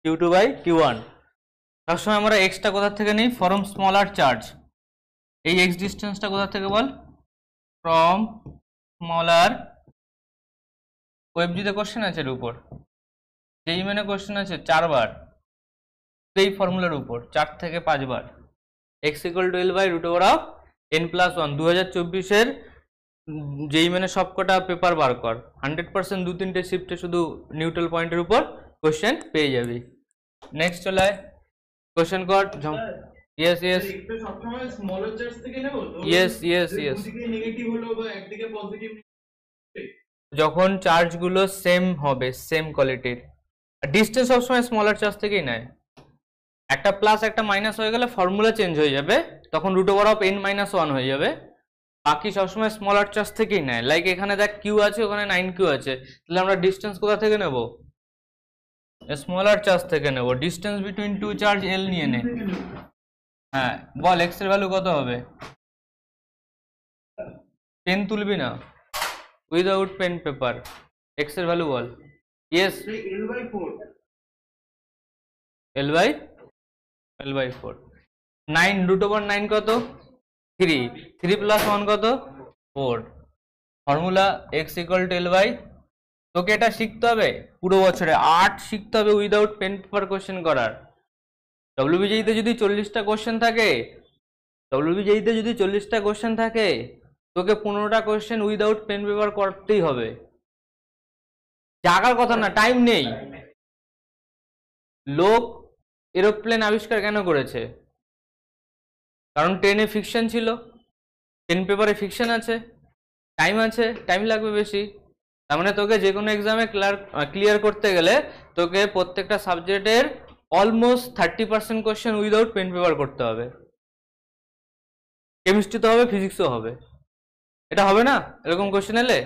Q two by Q one সবসময় আমরা এক্সটা কোথা থেকে নিই ফ্রম স্মলার চার্জ এই এক্স ডিস্টেন্সটা কোথা থেকে বল ফ্রম স্মলার ওয়েবজিতে কোশ্চেন আছে এর উপর যেই মেনে কোশ্চেন আছে চারবার এই ফর্মুলার উপর চার থেকে পাঁচবার X equal to by root over of N plus one দু হাজার চব্বিশের যেই মেনে সবকটা পেপার বার কর হান্ড্রেড পার্সেন্ট দু তিনটে শিফটে শুধু নিউট্রাল পয়েন্টের উপর কোশ্চেন পেয়ে যাবি নেক্সট চলে আয় কোশ্চেন কর ঝম yes yes yes yes yes যখন চার্জ গুলো যখন চার্জগুলো সেম হবে সেম কোয়ালিটির ডিস্টেন্স সবসময় স্মলার চার্জ থেকেই নেয় একটা প্লাস একটা মাইনাস হয়ে গেলে ফর্মুলা চেঞ্জ হয়ে যাবে তখন root over of N minus one হয়ে যাবে বাকি সবসময় স্মলার চার্জ থেকেই নেয় লাইক এখানে দেখ কিউ আছে ওখানে নাইন কিউ আছে তাহলে আমরা ডিস্টেন্স কোথা থেকে নেবো স্মলার চার্জ থেকে নেব distance between two charge L নিয়ে নে হ্যাঁ বল এক্স এর ভ্যালু কত হবে পেন তুলবি না উইদাউট পেন পেপার এক্স এর ভ্যালু বল yes L by L by four nine root over nine কত থ্রি থ্রি প্লাস ওয়ান কত four formula X equal to L by তোকে এটা শিখতে হবে পুরো বছরে আর্ট শিখতে হবে উইদাউট পেন পেপার কোশ্চেন করার ডব্লিউবিজেইতে যদি চল্লিশটা কোশ্চেন থাকে ডব্লিউবিজেইতে যদি চল্লিশটা কোশ্চেন থাকে তোকে পনেরোটা কোশ্চেন উইদাউট পেন পেপার করতেই হবে জাগার কথা না টাইম নেই লোক এরোপ্লেন আবিষ্কার কেন করেছে কারণ ট্রেনে ফিকশন ছিল পেন পেপারে ফিকশন আছে টাইম আছে টাইম লাগবে বেশি তার মানে তোকে যে কোনো এক্সামে ক্লার্ক ক্লিয়ার করতে গেলে তোকে প্রত্যেকটা সাবজেক্টের almost thirty percent question without pen paper করতে হবে কেমিস্ট্রি তো হবে ফিজিক্সও হবে এটা হবে না এরকম কোয়েশ্চেন এলে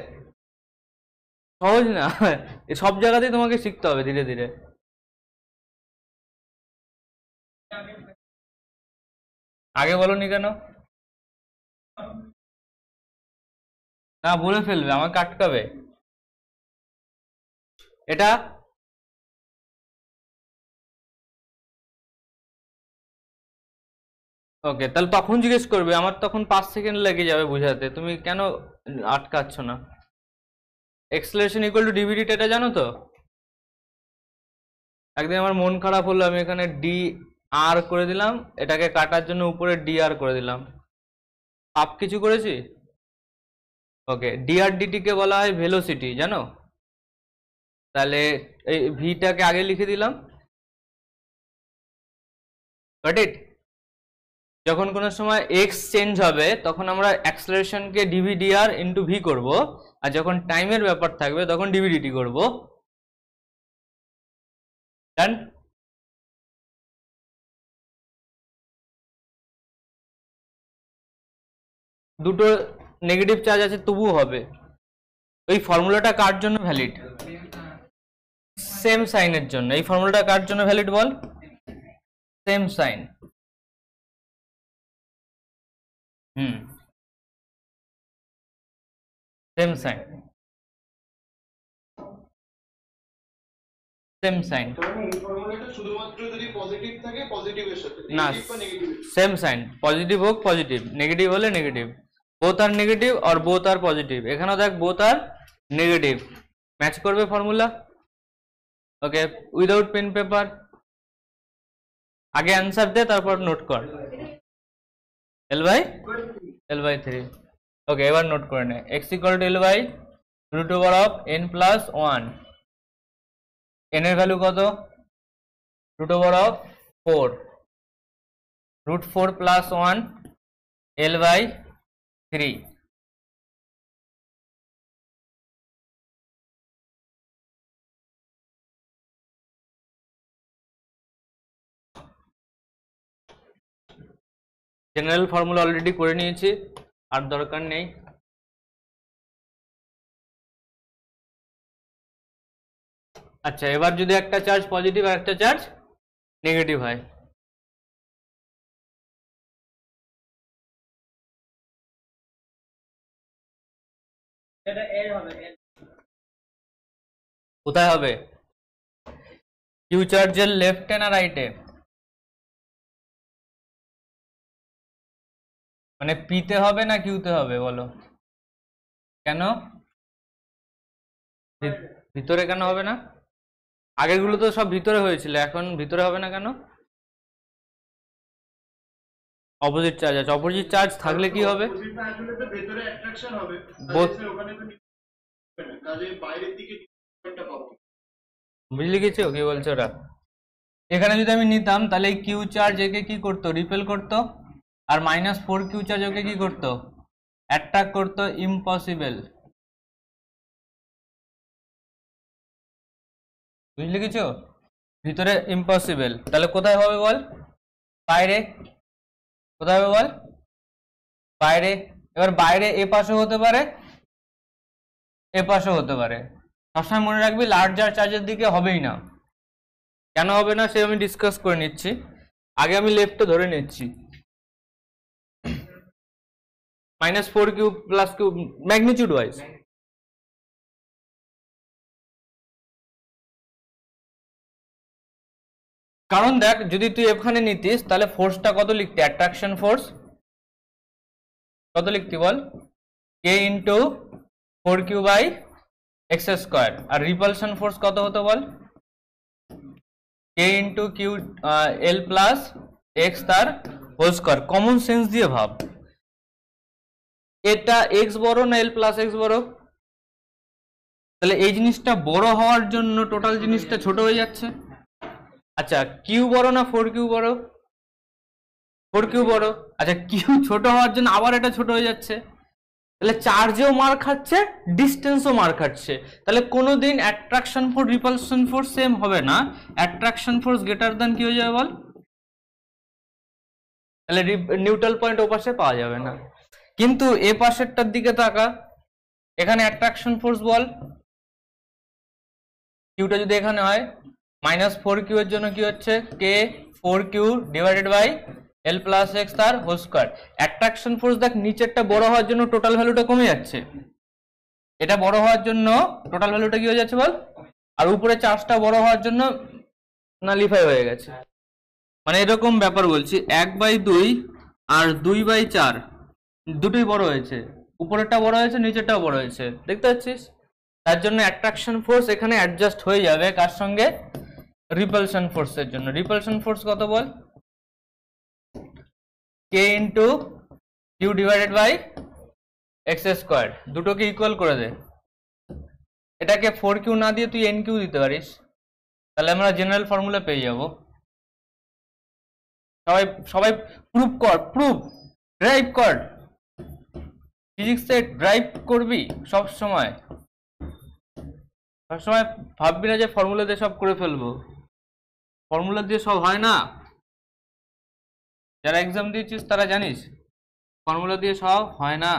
সহজ না সব জায়গাতেই তোমাকে শিখতে হবে ধীরে ধীরে আগে বলনি কেন না বলে ফেলবে আমাকে আটকাবে এটা ওকে তাহলে তখন জিজ্ঞেস করবে আমার তখন পাঁচ সেকেন্ড লেগে যাবে বোঝাতে তুমি কেন আটকাচ্ছ না এক্সপ্লেশন ইকুয়াল টু ডিভিডিটি এটা জানো তো একদিন আমার মন খারাপ হলো আমি এখানে ডি আর করে দিলাম এটাকে কাটার জন্য উপরে ডি আর করে দিলাম আপ কিছু করেছি ওকে ডিটিকে বলা হয় ভেলোসিটি জানো তাহলে এই ভিটাকে আগে লিখে দিলাম ইট যখন কোনো সময় এক্স চেঞ্জ হবে তখন আমরা অ্যাক্সেলারেশনকে ডিভিডিআর ইন্টু ভি করবো আর যখন টাইমের ব্যাপার থাকবে তখন ডিভিডিটি করব ডান দুটো নেগেটিভ চার্জ আছে তবু হবে ওই ফর্মুলাটা কার জন্য ভ্যালিড সেম সাইনের জন্য এই ফর্মুলাটা কার জন্য ভ্যালিড বল same sign hmm same sign same sign না সেম সাইন পজিটিভ হোক পজিটিভ নেগেটিভ হলে নেগেটিভ বোথ আর নেগেটিভ আর বোথ আর পজিটিভ এখানেও দেখ বোথ আর নেগেটিভ ম্যাচ করবে formula okay without pen paper আগে অ্যান্সার দে তারপর নোট কর L by L by three okay এবার নোট করে নে X equal to L by root over of N plus one N এর ভ্যালু কত root over of four root four plus one L by three general formula already করে নিয়েছি আর দরকার নেই আচ্ছা এবার যদি একটা চার্জ পজিটিভ আর একটা চার্জ নেগেটিভ হয় কোথায় হবে কিউ চার্জের লেফটে না রাইটে মানে পিতে হবে না কিউতে হবে বলো কেন ভিতরে কেন হবে না আগেরগুলো তো সব ভিতরে হয়েছিল এখন ভিতরে হবে না কেন অপোজিট চার্জ আছে অপোজিট চার্জ থাকলে কি হবে বুঝলি কিছু কি বলছো ওরা এখানে যদি আমি নিতাম তাহলে কিউ চার্জ একে কি করতো রিপেল করতো আর মাইনাস ফোর কিউ ওকে কি করতো অ্যাট্রাক করতো ইম্পসিবল বুঝলি কিছু ভিতরে ইম্পসিবল তাহলে কোথায় হবে বল বাইরে কোথায় হবে বল বাইরে এবার বাইরে এ পাশে হতে পারে এ পাশে হতে পারে সবসময় মনে রাখবি লার্জার চার্জের দিকে হবেই না কেন হবে না সে আমি ডিসকাস করে নিচ্ছি আগে আমি লেফটে ধরে নিচ্ছি minus 4 cube plus cube magnitude wise কারণ দেখ যদি তুই এখানে নিতিস তাহলে ফোর্সটা কত লিখতে অ্যাট্রাকশন ফোর্স কত লিখতি বল কে into four Q by X square আর রিপালশন ফোর্স কত হতো বল কে into Q L plus X তার হোল স্কোয়ার কমন সেন্স দিয়ে ভাব এটা এক্স বড় না এল প্লাস এক্স বড় তাহলে এই জিনিসটা বড় হওয়ার জন্য টোটাল জিনিসটা ছোট হয়ে যাচ্ছে আচ্ছা কিউ বড় না ফোর কিউ বড় ফোর কিউ বড় আচ্ছা কিউ ছোট হওয়ার জন্য আবার এটা ছোট হয়ে যাচ্ছে তাহলে চার্জেও মার খাচ্ছে ডিস্টেন্সও মার খাচ্ছে তাহলে কোনো দিন attraction force repulsion force same হবে না অ্যাট্রাকশন ফোর্স গ্রেটার দেন কি হয়ে যাবে বল তাহলে নিউট্রাল পয়েন্ট ওপাশে পাওয়া যাবে না কিন্তু এ পাশেরটার দিকে তাকা এখানে অ্যাট্রাকশন ফোর্স বল কিউটা যদি এখানে হয় মাইনাস ফোর কিউ এর জন্য কি হচ্ছে K four Q divided by L plus X তার হোল স্কোয়ার অ্যাট্রাকশন ফোর্স দেখ নিচেরটা বড় হওয়ার জন্য টোটাল ভ্যালুটা কমে যাচ্ছে এটা বড় হওয়ার জন্য টোটাল ভ্যালুটা কি হয়ে যাচ্ছে বল আর উপরে চার্জটা বড় হওয়ার জন্য নালিফাই হয়ে গেছে মানে এরকম ব্যাপার বলছি এক বাই দুই আর দুই বাই চার দুটোই বড় হয়েছে উপরেরটা বড় হয়েছে নিচেরটাও বড় হয়েছে দেখতে পাচ্ছিস তার জন্য অ্যাট্রাকশন ফোর্স এখানে অ্যাডজাস্ট হয়ে যাবে কার সঙ্গে রিপালশন ফোর্সের জন্য রিপালশন ফোর্স কত বল কে into Q divided by X square দুটোকে ইকুয়াল করে দে এটাকে ফোর কিউ না দিয়ে তুই এন কিউ দিতে পারিস তাহলে আমরা জেনারেল ফর্মুলা পেয়ে যাব সবাই সবাই প্রুফ কর প্রুফ ড্রাইভ কর ফিজিক্সে ড্রাইভ করবি সব সময় সব সময় ভাববি না যে ফর্মুলা দিয়ে সব করে ফেলবো ফর্মুলা দিয়ে সব হয় না যারা এক্সাম দিয়েছিস তারা জানিস ফর্মুলা দিয়ে সব হয় না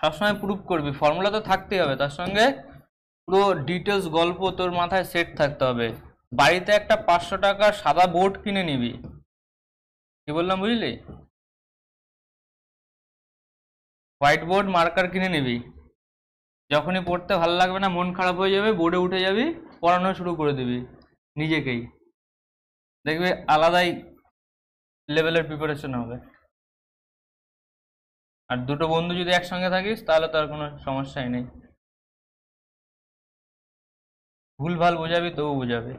সবসময় প্রুফ করবি ফর্মুলা তো থাকতেই হবে তার সঙ্গে পুরো ডিটেলস গল্প তোর মাথায় সেট থাকতে হবে বাড়িতে একটা পাঁচশো টাকার সাদা বোর্ড কিনে নিবি কি বললাম বুঝলি হোয়াইট বোর্ড মার্কার কিনে নিবি যখনই পড়তে ভালো লাগবে না মন খারাপ হয়ে যাবে বোর্ডে উঠে যাবি পড়ানো শুরু করে দিবি নিজেকেই দেখবি আলাদাই লেভেলের প্রিপারেশন হবে আর দুটো বন্ধু যদি একসঙ্গে থাকিস তাহলে তো আর কোনো সমস্যাই নেই ভুলভাল বোঝাবি তবু বোঝাবে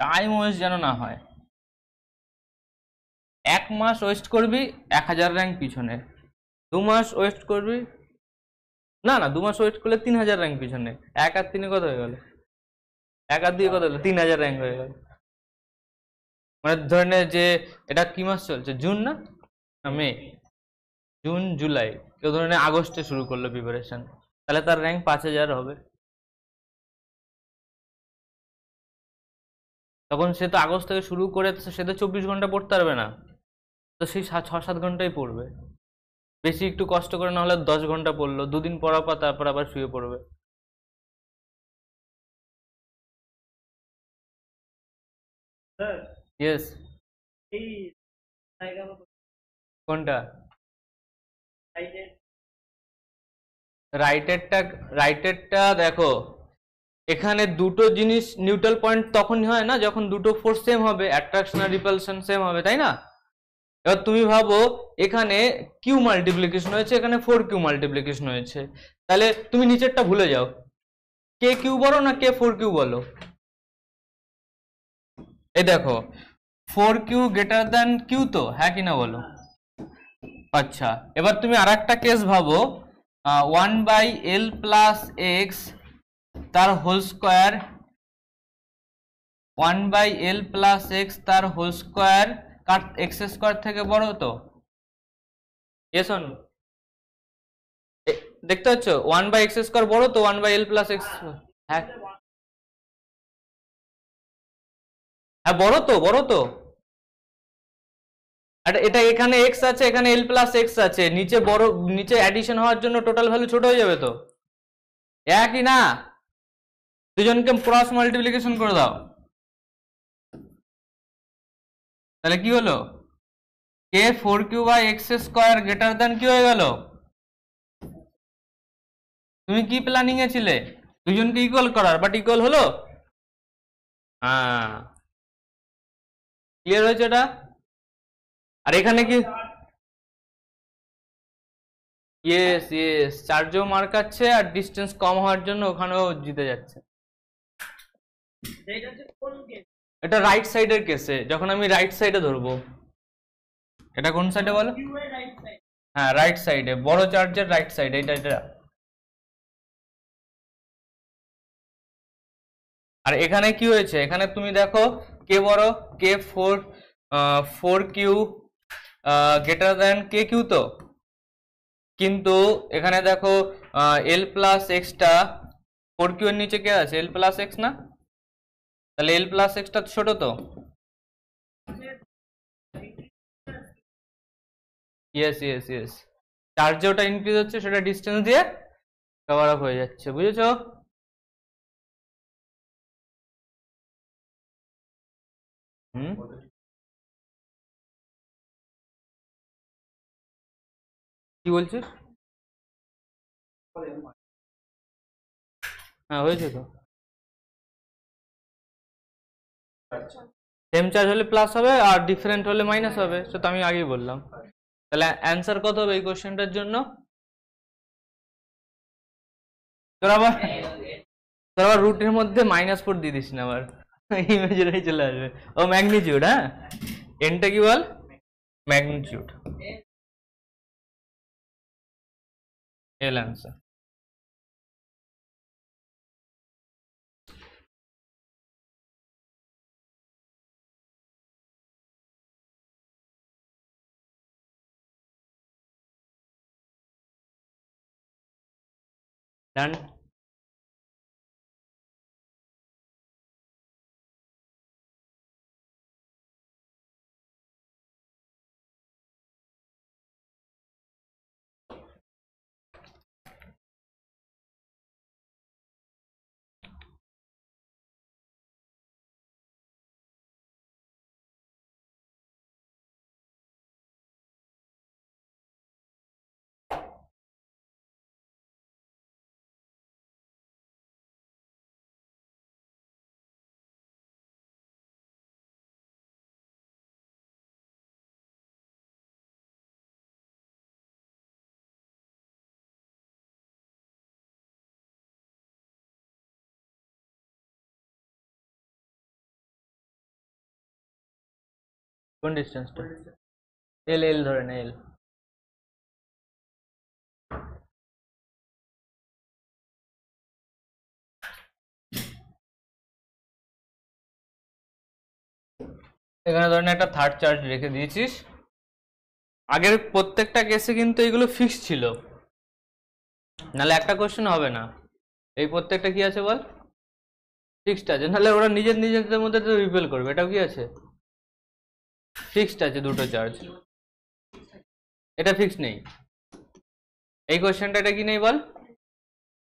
টাইম ওয়েস্ট যেন না হয় এক মাস ওয়েস্ট করবি এক হাজার র্যাঙ্ক পিছনে দু মাস ওয়েস্ট করবি না না দু মাস ওয়েস্ট করলে তিন হাজার র্যাঙ্ক পিছনে এক আর তিনে কত হয়ে গেল এক আর দুই কত হলো তিন হাজার র্যাঙ্ক হয়ে গেল মানে ধরে যে এটা কি মাস চলছে জুন না মে জুন জুলাই কেউ ধরে আগস্টে শুরু করলো প্রিপারেশন তাহলে তার র্যাঙ্ক পাঁচ হাজার হবে তখন সে তো আগস্ট থেকে শুরু করে সে তো চব্বিশ ঘন্টা পড়তে পারবে না তো সেই ছ সাত ঘন্টাই পড়বে বেশি একটু কষ্ট করে না হলে দশ ঘন্টা পড়লো দুদিন পড়া পর তারপর আবার শুয়ে পড়বে ইয়েস কোনটা রাইটেরটা রাইটেরটা দেখো এখানে দুটো জিনিস নিউট্রাল পয়েন্ট তখনই হয় না যখন দুটো ফোর্স সেম হবে অ্যাট্রাকশন আর রিপালশন সেম হবে তাই না এবার তুমি ভাবো এখানে কিউ মাল্টিপ্লিকেশন হয়েছে এখানে ফোর কিউ মাল্টিপ্লিকেশন হয়েছে তাহলে তুমি নিচেরটা ভুলে যাও কে কিউ বলো না কে ফোর কিউ বলো এই দেখো four Q greater than Q তো হ্যাঁ কিনা বলো আচ্ছা এবার তুমি আর একটা কেস ভাবো one by L plus X তার whole square one by L plus X তার হোল স্কোয়ার কার এক্স স্কোয়ার থেকে বড় তো এসন দেখতে পাচ্ছ ওয়ান বাই এক্স স্কোয়ার বড় তো one by L plus X হ্যাঁ হ্যাঁ বড় তো বড় তো এটা এখানে এক্স আছে এখানে এল প্লাস এক্স আছে নিচে বড় নিচে অ্যাডিশন হওয়ার জন্য টোটাল ভ্যালু ছোট হয়ে যাবে তো একই না দুজনকে ক্রস মাল্টিপ্লিকেশন করে দাও তাহলে কি হলো K four Q by X square greater than কি হয়ে গেল তুমি কি প্ল্যানিং এ ছিলে দুজনকে ইকুয়াল করার বাট ইকুয়াল হলো হ্যাঁ ক্লিয়ার হয়েছে এটা আর এখানে কি ইয়েস ইয়েস চার্জও মার্কাচ্ছে আর ডিস্টেন্স কম হওয়ার জন্য ওখানেও জিতে যাচ্ছে এটা রাইট সাইডের কেসে যখন আমি রাইট সাইডে ধরবো এটা কোন সাইডে বলো হ্যাঁ রাইট সাইডে বড় চার্জের রাইট সাইডে এটা এটা আর এখানে কি হয়েছে এখানে তুমি দেখো কে বড় K four four Q greater than K Q তো কিন্তু এখানে দেখো এল প্লাস এক্সটা ফোর কিউর নিচে কে আছে এল প্লাস এক্স না তাহলে এল প্লাস এক্সটা ছোট তো ইয়েস ইয়েস ইয়েস চার্জে ওটা ইনক্রিজ হচ্ছে সেটা ডিস্টেন্স দিয়ে কভার আপ হয়ে যাচ্ছে বুঝেছো হুম কি বলছিস হ্যাঁ হয়েছে তো সেম আচ্ছা। চার্জ হলে প্লাস হবে আর ডিফারেন্ট হলে মাইনাস হবে সে তো আমি আগেই বললাম তাহলে অ্যান্সার কত হবে এই কোশ্চেনটার জন্য তোর আবার তোর আবার রুটের মধ্যে মাইনাস ফোর দিয়ে দিস না আবার ইমেজটাই চলে আসবে ও ম্যাগনিচিউড হ্যাঁ এনটা কি বল ম্যাগনিচিউড এল অ্যান্সার and কোন ডিসটেন্সটা এল এল ধরে না এল এখানে ধরেন একটা থার্ড চার্জ রেখে দিয়েছিস আগের প্রত্যেকটা কেসে কিন্তু এগুলো ফিক্স ছিল নাহলে একটা কোশ্চেন হবে না এই প্রত্যেকটা কি আছে বল ফিক্সড আছে নাহলে ওরা নিজের নিজেদের মধ্যে তো রিপেল করবে এটাও কি আছে ফিক্সড আছে দুটো চার্জ এটা ফিক্সড নেই এই কোয়েশ্চেনটা এটা কি নেই বল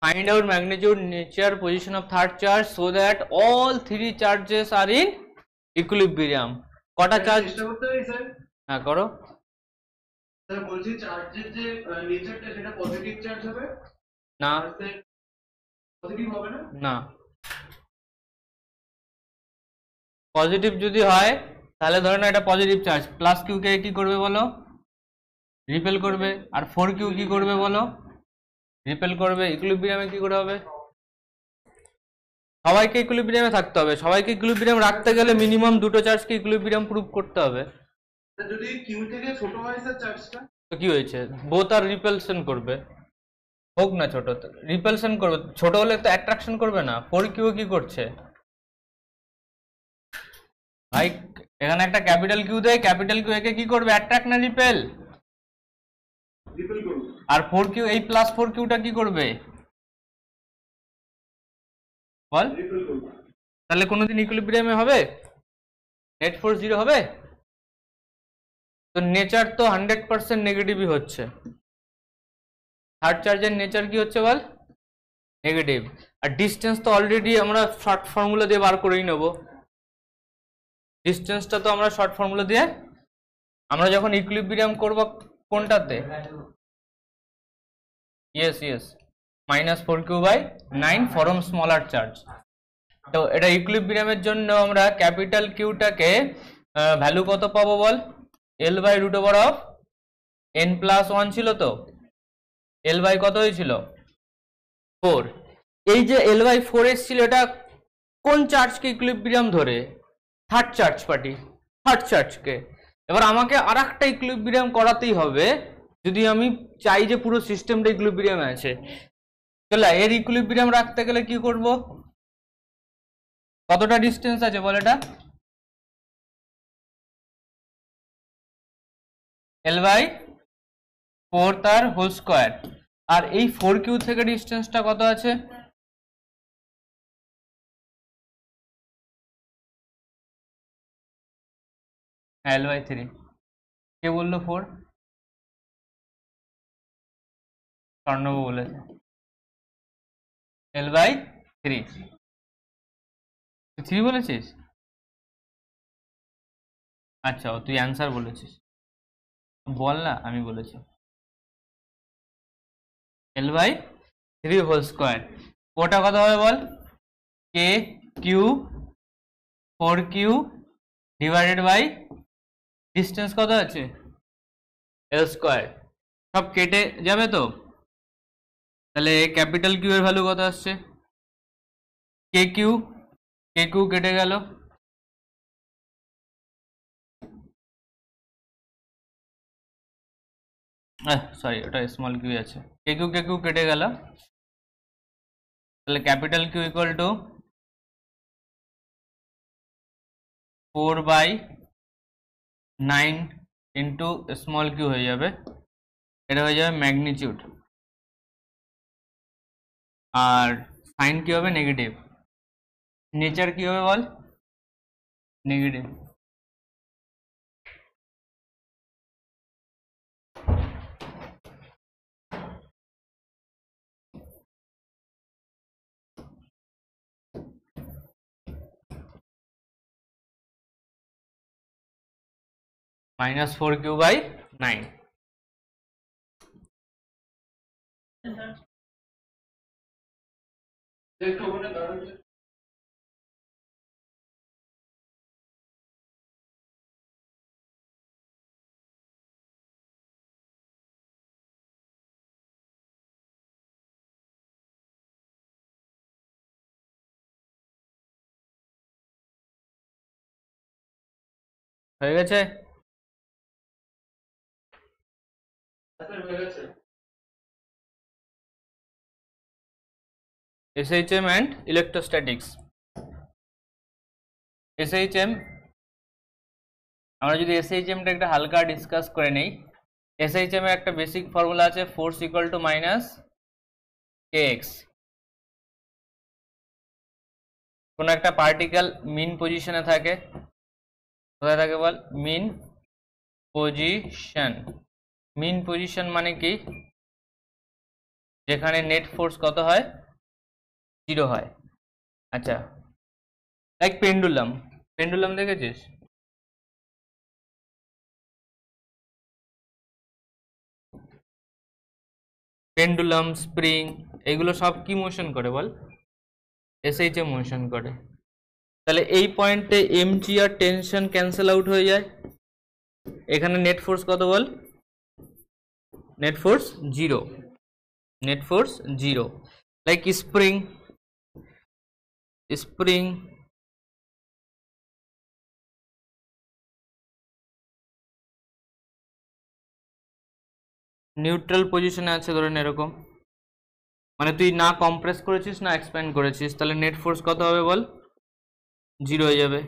find out magnitude nature position of third charge so that all three charges are in equilibrium কটা হ্যাঁ, চার্জ হ্যাঁ করো না না পজিটিভ যদি হয় তাহলে ধরে নাও এটা পজিটিভ চার্জ প্লাস কিউকে কি করবে বলো রিপেল করবে আর ফোর কিউ কি করবে বলো রিপেল করবে ইকুলিব্রিয়ামে কি করে হবে সবাইকে ইকুলিব্রিয়ামে থাকতে হবে সবাইকে ইকুলিব্রিয়াম রাখতে গেলে মিনিমাম দুটো চার্জকে ইকুলিব্রিয়াম প্রুভ করতে হবে যদি কিউ থেকে ছোট হয় স্যার চার্জটা তো কি হয়েছে বোথ আর রিপেলশন করবে হোক না ছোট রিপেলশন করবে ছোট হলে তো অ্যাট্রাকশন করবে না ফোর কিউ কি করছে ভাই এখানে একটা ক্যাপিটাল কিউ দেয় ক্যাপিটাল কিউ একে কি করবে অ্যাট্রাক্ট না রিপেল আর ফোর কিউ এই প্লাস ফোর কিউটা কি করবে বল তাহলে কোনোদিন ইকুলিব্রিয়ামে হবে নেট ফোর জিরো হবে তো নেচার তো হান্ড্রেড পার্সেন্ট নেগেটিভই হচ্ছে থার্ড চার্জের নেচার কি হচ্ছে বল নেগেটিভ আর ডিস্টেন্স তো অলরেডি আমরা শর্ট ফর্মুলা দিয়ে বার করেই নেবো ডিস্টেন্সটা তো আমরা শর্ট ফর্মুলা দিয়ে আমরা যখন ইকুইলিব্রিয়াম করব কোনটাতে yes yes minus four Q by nine from smaller charge তো এটা ইকুইলিব্রিয়ামের জন্য আমরা ক্যাপিটাল কিউটাকে ভ্যালু কত পাবো বল L by root over of N plus one ছিল তো এল বাই কত হয়েছিল ফোর এই যে এল বাই ফোর এসছিল এটা কোন চার্জকে ইকুইলিব্রিয়াম ধরে থার্ড চার্চ পার্টি থার্ড চার্চকে এবার আমাকে আর একটা ইকুইবিরিয়াম করাতেই হবে যদি আমি চাই যে পুরো সিস্টেমটা ইকুইবিরিয়াম আছে চলো এর ইকুইবিরিয়াম রাখতে গেলে কি করব কতটা ডিস্টেন্স আছে বল এটা এল বাই ফোর তার হোল স্কোয়ার আর এই ফোর কিউ থেকে ডিস্টেন্সটা কত আছে এল বাই থ্রি কে বললো ফোর স্বর্ণব বলেছে এল বাই থ্রি থ্রি বলেছিস আচ্ছা তুই অ্যান্সার বলেছিস বল না আমি বলেছি L by three whole square ওটা কত হবে বল কে Q four Q divided by distance কত আছে এল স্কোয়ার সব কেটে যাবে তো তাহলে ক্যাপিটাল কিউ এর ভ্যালু কত আসছে কে কিউ কে কিউ কেটে গেল সরি ওটা স্মল কিউ আছে কে কিউ কে কিউ কেটে গেল তাহলে capital Q equal to four by nine into small Q हो जाए हो जाए मैगनीच्यूड और सैन की नेगेटिव नेचार की बोल negative minus four Q by nine হয়ে গেছে SHM and electrostatics SHM আমরা যদি টা একটা হালকা ডিসকাস করে নেই SHM এর একটা বেসিক ফর্মুলা আছে force equal to minus K X কোনো একটা পার্টিকেল মিন পজিশনে থাকে কোথায় থাকে বল মিন পজিশন মিন পজিশন মানে কি যেখানে নেট ফোর্স কত হয় জিরো হয় আচ্ছা লাইক পেন্ডুলাম পেন্ডুলাম দেখেছিস পেন্ডুলাম স্প্রিং এগুলো সব কি মোশন করে বল এসএইচে মোশন করে তাহলে এই পয়েন্টে এমজি টেনশন ক্যান্সেল আউট হয়ে যায় এখানে নেট ফোর্স কত বল net force 0 net force 0 like spring spring neutral পজিশনে আছে ধরেন এরকম মানে তুই না কম্প্রেস করেছিস না এক্সপ্যান্ড করেছিস তাহলে নেট ফোর্স কত হবে বল জিরো হয়ে যাবে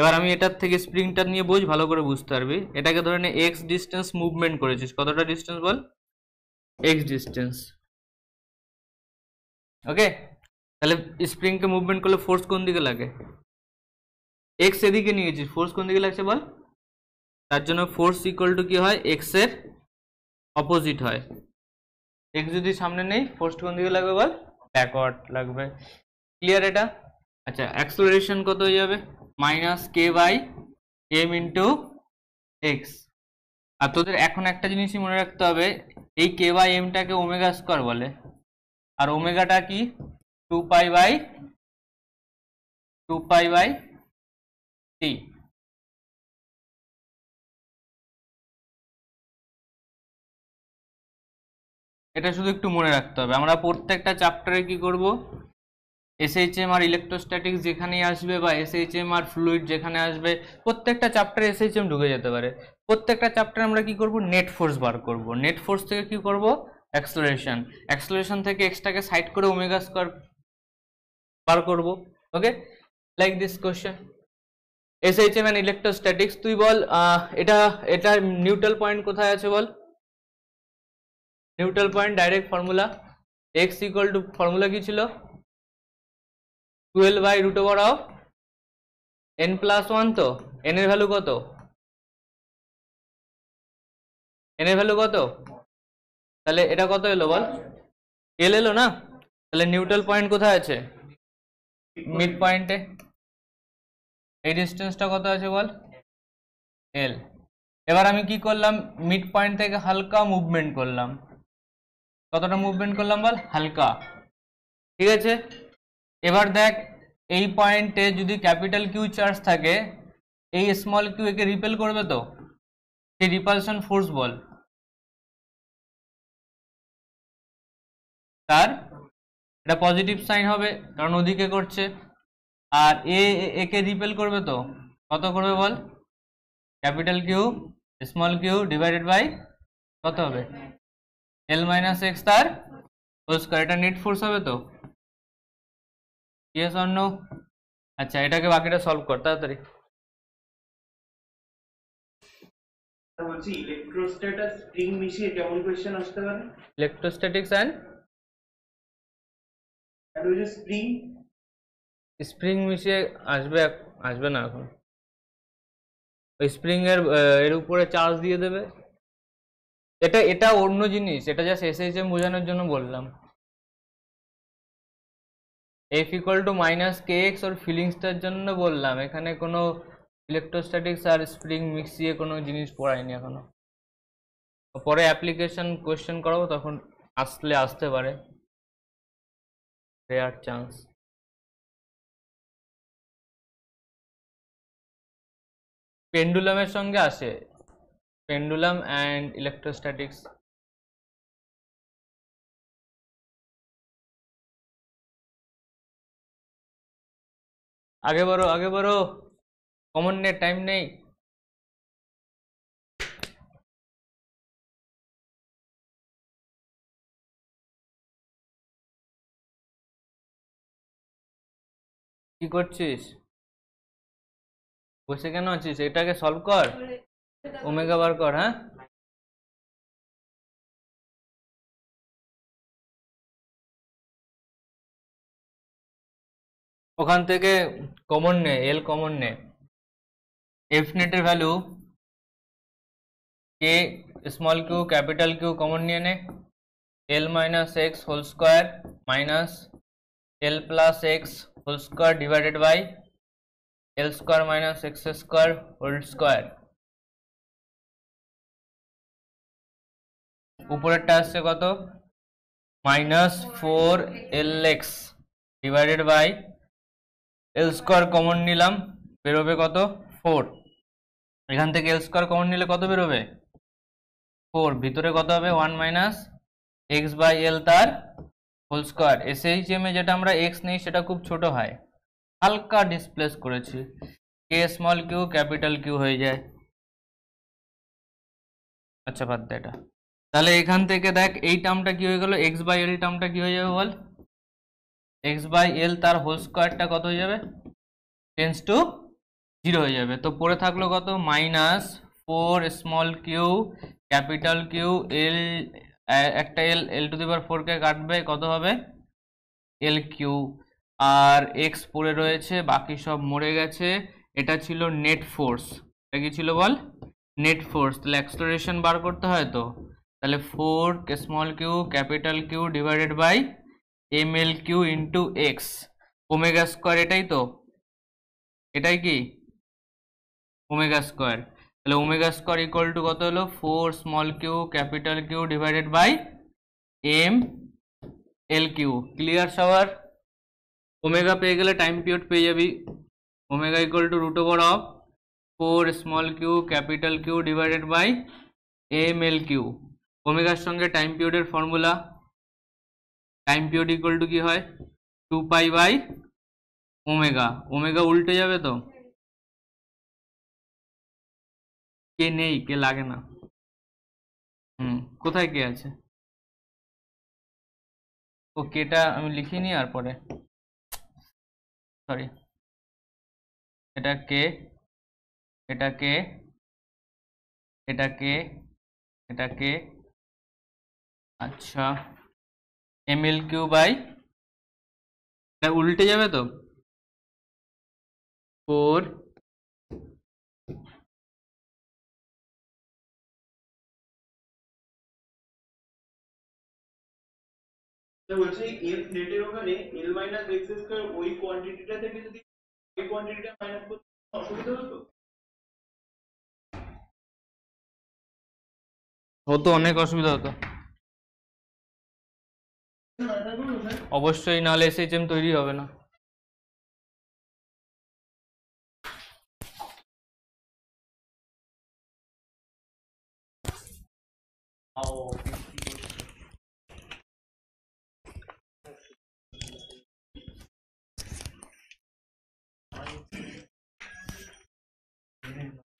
এবার আমি এটার থেকে স্প্রিংটা নিয়ে বোঝ ভালো করে বুঝতে পারবি এটাকে ধরে নে এক্স ডিস্টেন্স মুভমেন্ট করেছিস কতটা ডিস্টেন্স বল এক্স ডিস্টেন্স ওকে তাহলে স্প্রিংকে মুভমেন্ট করলে ফোর্স কোন দিকে লাগে এক্স এদিকে নিয়েছিস ফোর্স কোন দিকে লাগছে বল তার জন্য ফোর্স ইকুয়াল টু কী হয় এক্সের অপোজিট হয় এক্স যদি সামনে নেই ফোর্স কোন দিকে লাগবে বল ব্যাকওয়ার্ড লাগবে ক্লিয়ার এটা আচ্ছা অ্যাক্সেলারেশন কত হয়ে যাবে minus K by M into X আর তোদের এখন একটা জিনিসই মনে রাখতে হবে এই কে বাই এমটাকে ওমেগা স্কোয়ার বলে আর ওমেগাটা কি two pi by two pi by T এটা শুধু একটু মনে রাখতে হবে আমরা প্রত্যেকটা চ্যাপ্টারে কি করবো এসএইচএমআর ইলেকট্রোস্ট্যাটিক্স যেখানেই আসবে বা এসএইচএমআর ফ্লুইড যেখানে আসবে প্রত্যেকটা চ্যাপ্টারে এসএইচএম ঢুকে যেতে পারে প্রত্যেকটা চ্যাপ্টারে আমরা কি করব নেট ফোর্স বার করব নেট ফোর্স থেকে কি করব অ্যাক্সেলারেশন অ্যাক্সেলারেশন থেকে এক্সট্রাকে সাইড করে ওমেগা স্কয়ার বার করব okay like this question SHM and electrostatics তুই বল এটা এটা নিউট্রাল পয়েন্ট কোথায় আছে বল neutral point direct formula X equal to formula কি ছিল twelve by root over of N plus one তো এন এর ভ্যালু কত এন এর ভ্যালু কত তাহলে এটা কত এলো বল এল এলো না তাহলে নিউট্রাল পয়েন্ট কোথায় আছে মিড পয়েন্টে এই ডিস্টেন্সটা কত আছে বল এল এবার আমি কি করলাম মিড পয়েন্ট থেকে হালকা মুভমেন্ট করলাম কতটা মুভমেন্ট করলাম বল হালকা ঠিক আছে এবার দেখ এই পয়েন্টে যদি ক্যাপিটাল কিউ চার্জ থাকে এই স্মল কিউ একে রিপেল করবে তো সেই রিপালশন ফোর্স বল তার এটা পজিটিভ সাইন হবে কারণ ওদিকে করছে আর এ একে রিপেল করবে তো কত করবে বল capital Q small Q divided by কত হবে এল মাইনাস এক্স তার ওস্কার এটা নেট ফোর্স হবে তো ইয়েস অর নো আচ্ছা এটাকে বাকিটা সলভ কর তাড়াতাড়ি বলছি ইলেকট্রোস্ট্যাটাস মিশিয়ে কেমন কোশ্চেন আসতে পারে ইলেকট্রোস্ট্যাটিক্স স্প্রিং স্প্রিং মিশিয়ে আসবে আসবে না এখন ওই স্প্রিং এর এর উপরে চার্জ দিয়ে দেবে এটা এটা অন্য জিনিস এটা জাস্ট এসএইচএম বোঝানোর জন্য বললাম F equal to minus K X ওর ফিলিংসটার জন্য বললাম এখানে কোনো ইলেকট্রোস্ট্যাটিক্স আর স্প্রিং মিক্সিয়ে কোনো জিনিস পড়ায়নি এখনও পরে অ্যাপ্লিকেশন কোয়েশ্চেন করাবো তখন আসলে আসতে পারে রেয়ার চান্স পেন্ডুলামের সঙ্গে আসে পেন্ডুলাম অ্যান্ড ইলেকট্রোস্ট্যাটিক্স আগে বড় আগে বড় কমন ने টাইম নেই কি করছিস বসে কেন আছিস এটাকে সলভ কর ওমেগা বার কর হ্যাঁ ওখান থেকে কমন নে এল কমন নে এফিনিট value K small Q capital Q common নিয়ে নে L - X whole square minus L + X whole square divided by L square - X square whole square উপরেরটা আসছে কত -4 L X divided by L square common নিলাম বেরোবে কত ফোর এখান থেকে এল স্কোয়ার কমন নিলে কত বেরোবে ফোর ভিতরে কত হবে one minus X by L তার হোল স্কোয়ার এসএইচএমে যেটা আমরা এক্স নেই সেটা খুব ছোট হয় হালকা ডিসপ্লেস করেছি K small Q capital Q হয়ে যায় আচ্ছা বাদ দে এটা তাহলে এখান থেকে দেখ এই টার্মটা কি হয়ে গেল এক্স বাই এল টার্মটা কি হয়ে যাবে বল এক্স বাই এল তার হোল স্কোয়ারটা কত হয়ে যাবে টেন্স টু জিরো হয়ে যাবে তো পড়ে থাকলো কত minus four small Q capital Q L একটা এল এল টু দি ফোরকে কাটবে কত হবে এল কিউ আর এক্স পড়ে রয়েছে বাকি সব মরে গেছে এটা ছিল নেট ফোর্স এটা কি ছিল বল নেট ফোর্স তাহলে এক্সপ্লোরেশন বার করতে হয় তো তাহলে four small Q capital Q divided by M L Q into X omega square এটাই তো এটাই কি ওমেগা স্কোয়ার তাহলে ওমেগা স্কোয়ার ইকুয়াল টু কত হলো four small Q capital Q divided by M L Q clear সবার ওমেগা পেয়ে গেলে টাইম পিরিয়ড পেয়ে যাবি omega equal to root over of four small Q capital Q divided by M L Q ওমেগার সঙ্গে টাইম পিরিয়ডের formula time period equal to কী হয় two pi by omega omega উল্টে যাবে তো কে নেই কে লাগে না হুম কোথায় কে আছে ও কেটা আমি লিখি নি আর পরে সরি এটা কে এটা কে এটা কে এটা কে আচ্ছা এম এল কিউ বাই উল্টে যাবে তো ফোর ওখানে এল ওই কোয়ান্টিটিটা যদি ওই কোয়ান্টিটিটা করতে অসুবিধা হতো হতো অনেক অসুবিধা হতো অবশ্যই নাহলে এসএইচএম তৈরি হবে না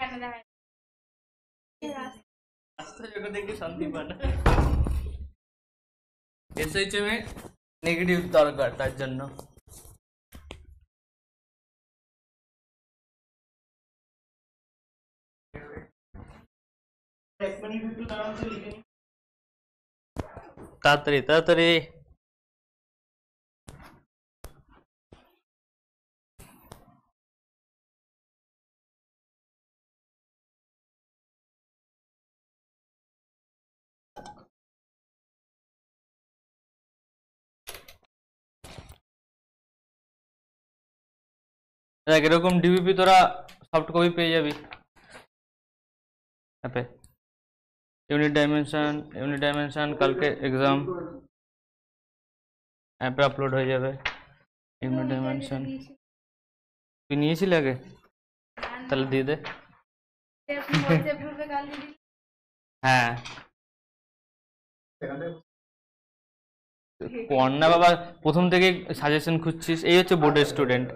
দেখি শান্তি পান এসএইচএম এ নেগেটিভ দরকার তার জন্য তাড়াতাড়ি তাড়াতাড়ি দেখ এরকম ডিবিপি তোরা সফট কপি পেয়ে যাবি অ্যাপে ইউনিট ডাইমেনশন ইউনিট ডাইমেনশন কালকে এক্সাম অ্যাপে আপলোড হয়ে যাবে ইউনিট ডাইমেনশন তুই নিয়েছিলি আগে তাহলে দিয়ে দে হ্যাঁ কর না বাবা প্রথম থেকে সাজেশন খুঁজছিস এই হচ্ছে বোর্ডের স্টুডেন্ট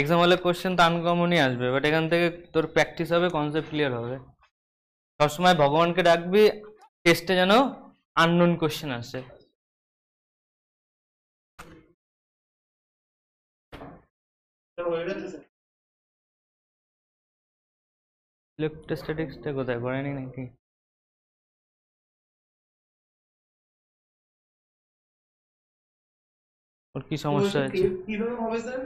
এক্সাম হলে কোয়েশ্চেন তো আনকমনই আসবে বাট এখান থেকে তোর প্র্যাকটিস হবে কনসেপ্ট ক্লিয়ার হবে সবসময় ভগবানকে ডাকবি টেস্টে যেন আননোন কোয়েশ্চেন আসে ইলেকট্রোস্ট্যাটিক্সটা কোথায় করেনি নাকি ওর কি সমস্যা আছে কিভাবে হবে স্যার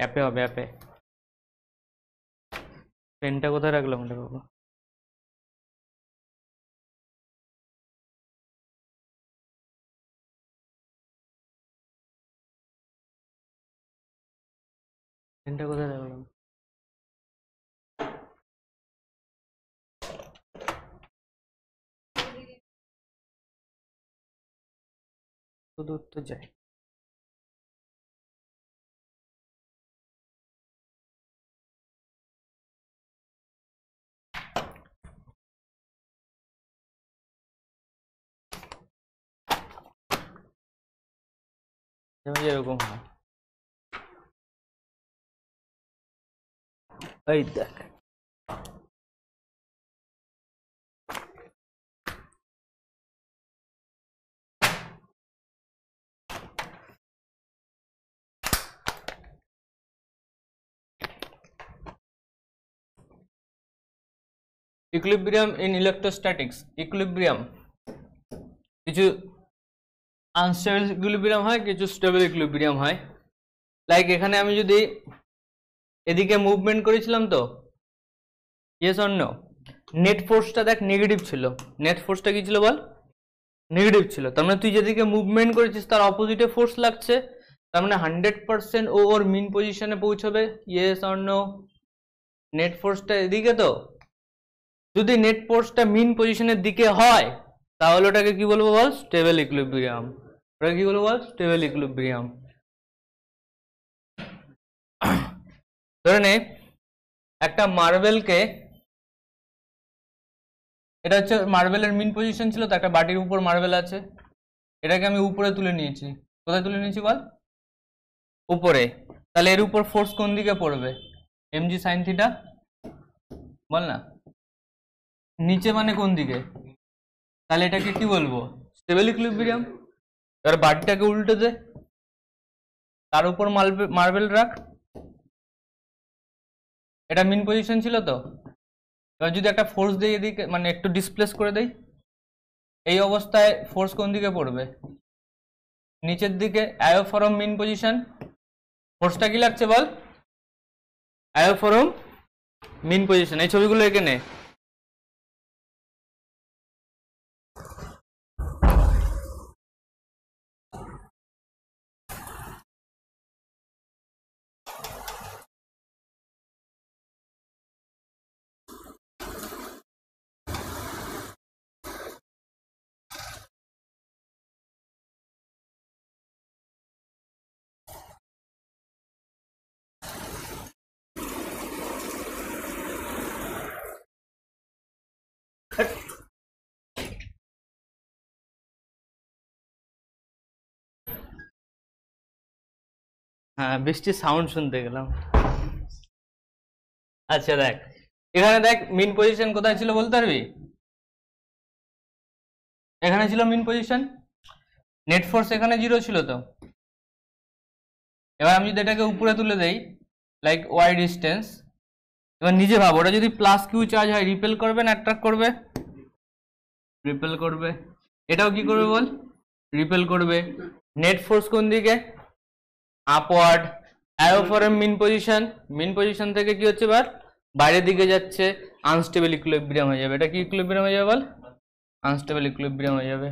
অ্যাপে হবে অ্যাপে পেনটা কোথায় রাখলাম এটা বাবা পেনটা কোথায় রাখলাম দূর তো যাই তুমি যেরকম হয় এই দেখ equilibrium in electrostatics equilibrium কিছু আনস্টেবল ইকুইলিব্রিয়াম হয় কিছু স্টেবল ইকুইলিব্রিয়াম হয় লাইক এখানে আমি যদি এদিকে মুভমেন্ট করেছিলাম তো ইয়েস অন্য নেট ফোর্সটা দেখ নেগেটিভ ছিল নেট ফোর্সটা কী ছিল বল নেগেটিভ ছিল তার মানে তুই যেদিকে মুভমেন্ট করেছিস তার অপোজিটে ফোর্স লাগছে তার মানে হান্ড্রেড পারসেন্ট ও ওর মিন পজিশনে পৌঁছবে ইয়েস অন্য নেট ফোর্সটা এদিকে তো যদি নেট ফোর্সটা মিন পজিশনের দিকে হয় তাহলে ওটাকে কি বলবো বল স্টেবল ইকুইলিব্রিয়াম ওটাকে কি বলবো বল স্টেবল ইকুইলিব্রিয়াম ধরে একটা মার্বেলকে এটা হচ্ছে মার্বেলের মিন পজিশন ছিল তো একটা বাটির উপর মার্বেল আছে এটাকে আমি উপরে তুলে নিয়েছি কোথায় তুলে নিয়েছি বল উপরে তাহলে এর উপর ফোর্স কোন দিকে পড়বে এমজি সাইন থিটা বল না নিচে মানে কোন দিকে তাহলে এটাকে কি বলবো স্টেবল ইকুইলিব্রিয়াম এবার বাড়িটাকে উল্টে দে তার উপর মার্বেল রাখ এটা মিন পজিশন ছিল তো এবার যদি একটা ফোর্স দিয়ে এদিকে মানে একটু ডিসপ্লেস করে দেই এই অবস্থায় ফোর্স কোন দিকে পড়বে নিচের দিকে অ্যায়োফরম মিন পজিশন ফোর্সটা কি লাগছে বল অ্যায়োফরম মিন পজিশন এই ছবিগুলো এখানে হ্যাঁ বৃষ্টির সাউন্ড শুনতে গেলাম আচ্ছা দেখ এখানে দেখ মিন পজিশন কোথায় ছিল বলতে পারবি এখানে ছিল মিন পজিশন নেট ফোর্স এখানে জিরো ছিল তো এবার আমি যদি এটাকে উপরে তুলে দেই লাইক ওয়াই ডিস্টেন্স এবার নিজে ভাব ওটা যদি প্লাস কিউ চার্জ হয় রিপেল করবে না অ্যাট্রাক্ট করবে রিপেল করবে এটাও কি করবে বল রিপেল করবে নেট ফোর্স কোন দিকে upward arrow mean position mean position থেকে কি হচ্ছে এবার বাইরের দিকে যাচ্ছে আনস্টেবল ইকুইলিব্রিয়াম হয়ে যাবে এটা কি ইকুইলিব্রিয়াম হয়ে যাবে বল আনস্টেবল ইকুইলিব্রিয়াম হয়ে যাবে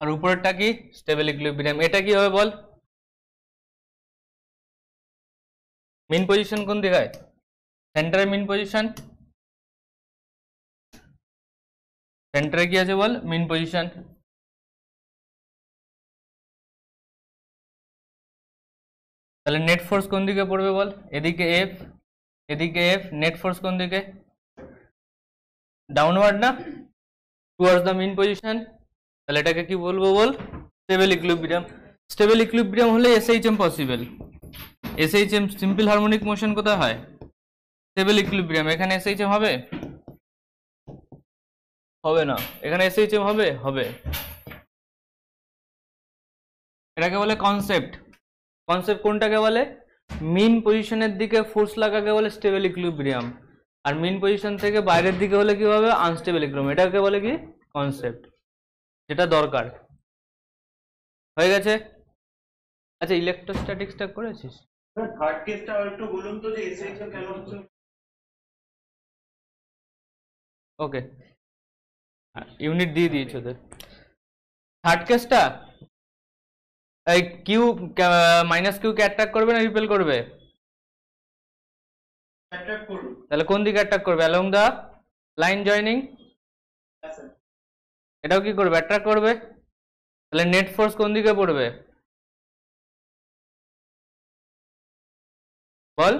আর উপরেরটা কি স্টেবল ইকুইলিব্রিয়াম এটা কি হবে বল মিন পজিশন কোন দিকে হয় সেন্টারে মিন পজিশন সেন্টারে কি আছে বল মিন পজিশন তাহলে নেট ফোর্স কোন দিকে পড়বে বল এদিকে এফ এদিকে এফ নেট ফোর্স কোন দিকে ডাউনওয়ার্ড না টুয়ার্ডস দ্য মিন পজিশন তাহলে এটাকে কি বলবো বল স্টেবল ইকুইলিব্রিয়াম স্টেবল ইকুইলিব্রিয়াম হলে SHM possible SHM simple harmonic motion কোথায় হয় স্টেবল ইকুইলিব্রিয়াম এখানে এসএইচএম হবে হবে না এখানে এসএইচএম হবে হবে এটাকে বলে কনসেপ্ট কনসেপ্ট কোনটাকে বলে মিন পজিশনের দিকে ফোর্স লাগাকে বলে স্টেবল ইকুইলিব্রিয়াম আর মিন পজিশন থেকে বাইরের দিকে হলে কি হবে আনস্টেবল ইকুইলিব্রিয়াম এটাকে বলে কি কনসেপ্ট যেটা দরকার হয়ে গেছে আচ্ছা ইলেকট্রোস্ট্যাটিক্সটা করেছিস থার্ড কেসটা একটু বলুন তো যে এসএইচএম কেন হচ্ছে ওকে ইউনিট হ্যাঁ, দিয়ে দিয়েছো ওদের থার্ড কেসটা এই কিউ মাইনাস কিউ কে অ্যাটাক করবে না রিপেল করবে তাহলে কোন দিকে অ্যাটাক করবে অ্যালং দা লাইন জয়নিং এটাও কি করবে অ্যাট্রাক করবে তাহলে নেট ফোর্স কোন দিকে পড়বে বল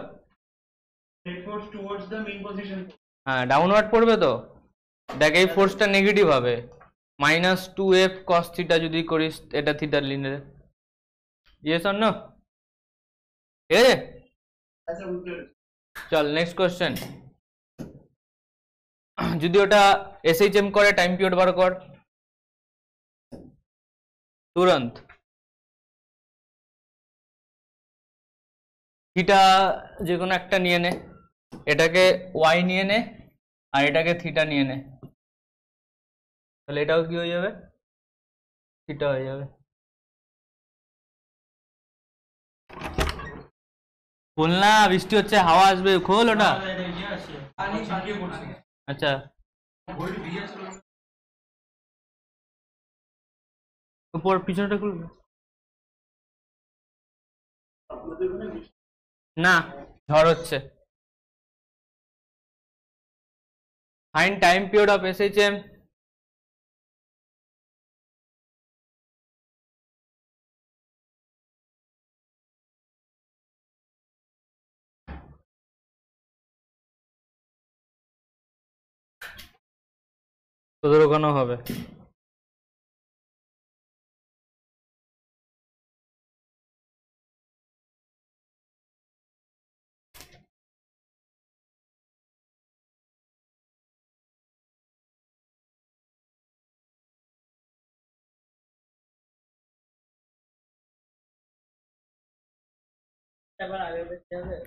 net force towards main position হ্যাঁ ডাউনওয়ার্ড পড়বে তো দেখ এই ফোর্সটা নেগেটিভ হবে minus two F cos theta যদি করিস এটা থিটার লিনে ইয়েস অন্য ঠিক আছে চল নেক্সট কোয়েশ্চেন যদি ওটা এসএইচএম করে টাইম পিরিয়ড বার কর তুরন্ত থিটা যে কোনো একটা নিয়ে নে এটাকে ওয়াই নিয়ে নে আর এটাকে থিটা নিয়ে নে তাহলে এটাও কি হয়ে যাবে থিটা হয়ে যাবে বললাম বৃষ্টি হচ্ছে হাওয়া আসবে খোল ওটা আচ্ছা উপর পিছনটা খুলবে না ঝড় হচ্ছে Find time period of SHM. তোদের ওখানেও হবে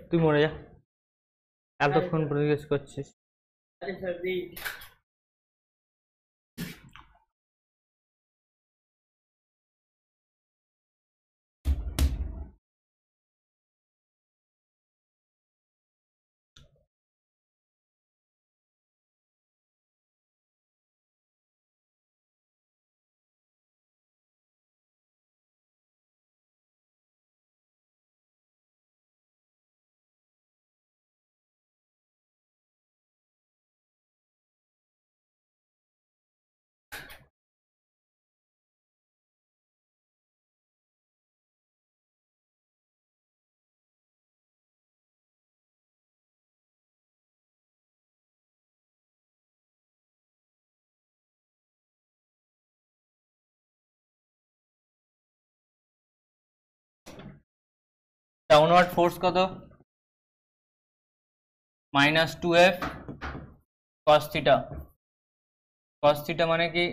তুই মরে যা এতক্ষণ আচ্ছা। করছিস আচ্ছা, ডাউনওয়ার্ড ফোর্স কত minus two F cos theta cos theta মানে কি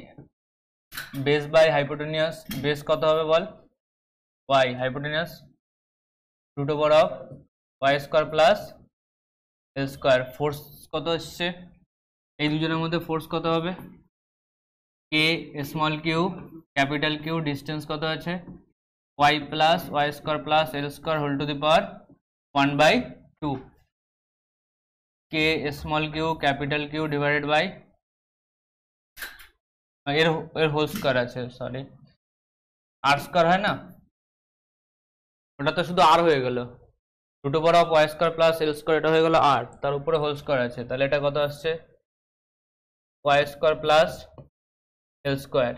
বেস বাই হাইপোটেনিয়াস বেস কত হবে বল Y hypotenuse root over of Y square plus L square force কত এসছে এই দুজনের মধ্যে ফোর্স কত হবে K small Q capital Q distance কত আছে y plus y square plus l square whole to the power 1 by 2 k small q capital q divided by এর এর হোল স্কোয়ার আছে সরি আর স্কোয়ার হয় না ওটা তো শুধু আর হয়ে গেল দুটো over of Y square plus L square এটা হয়ে গেল আর তার উপরে হোল স্কোয়ার আছে তাহলে এটা কত আসছে Y square plus L square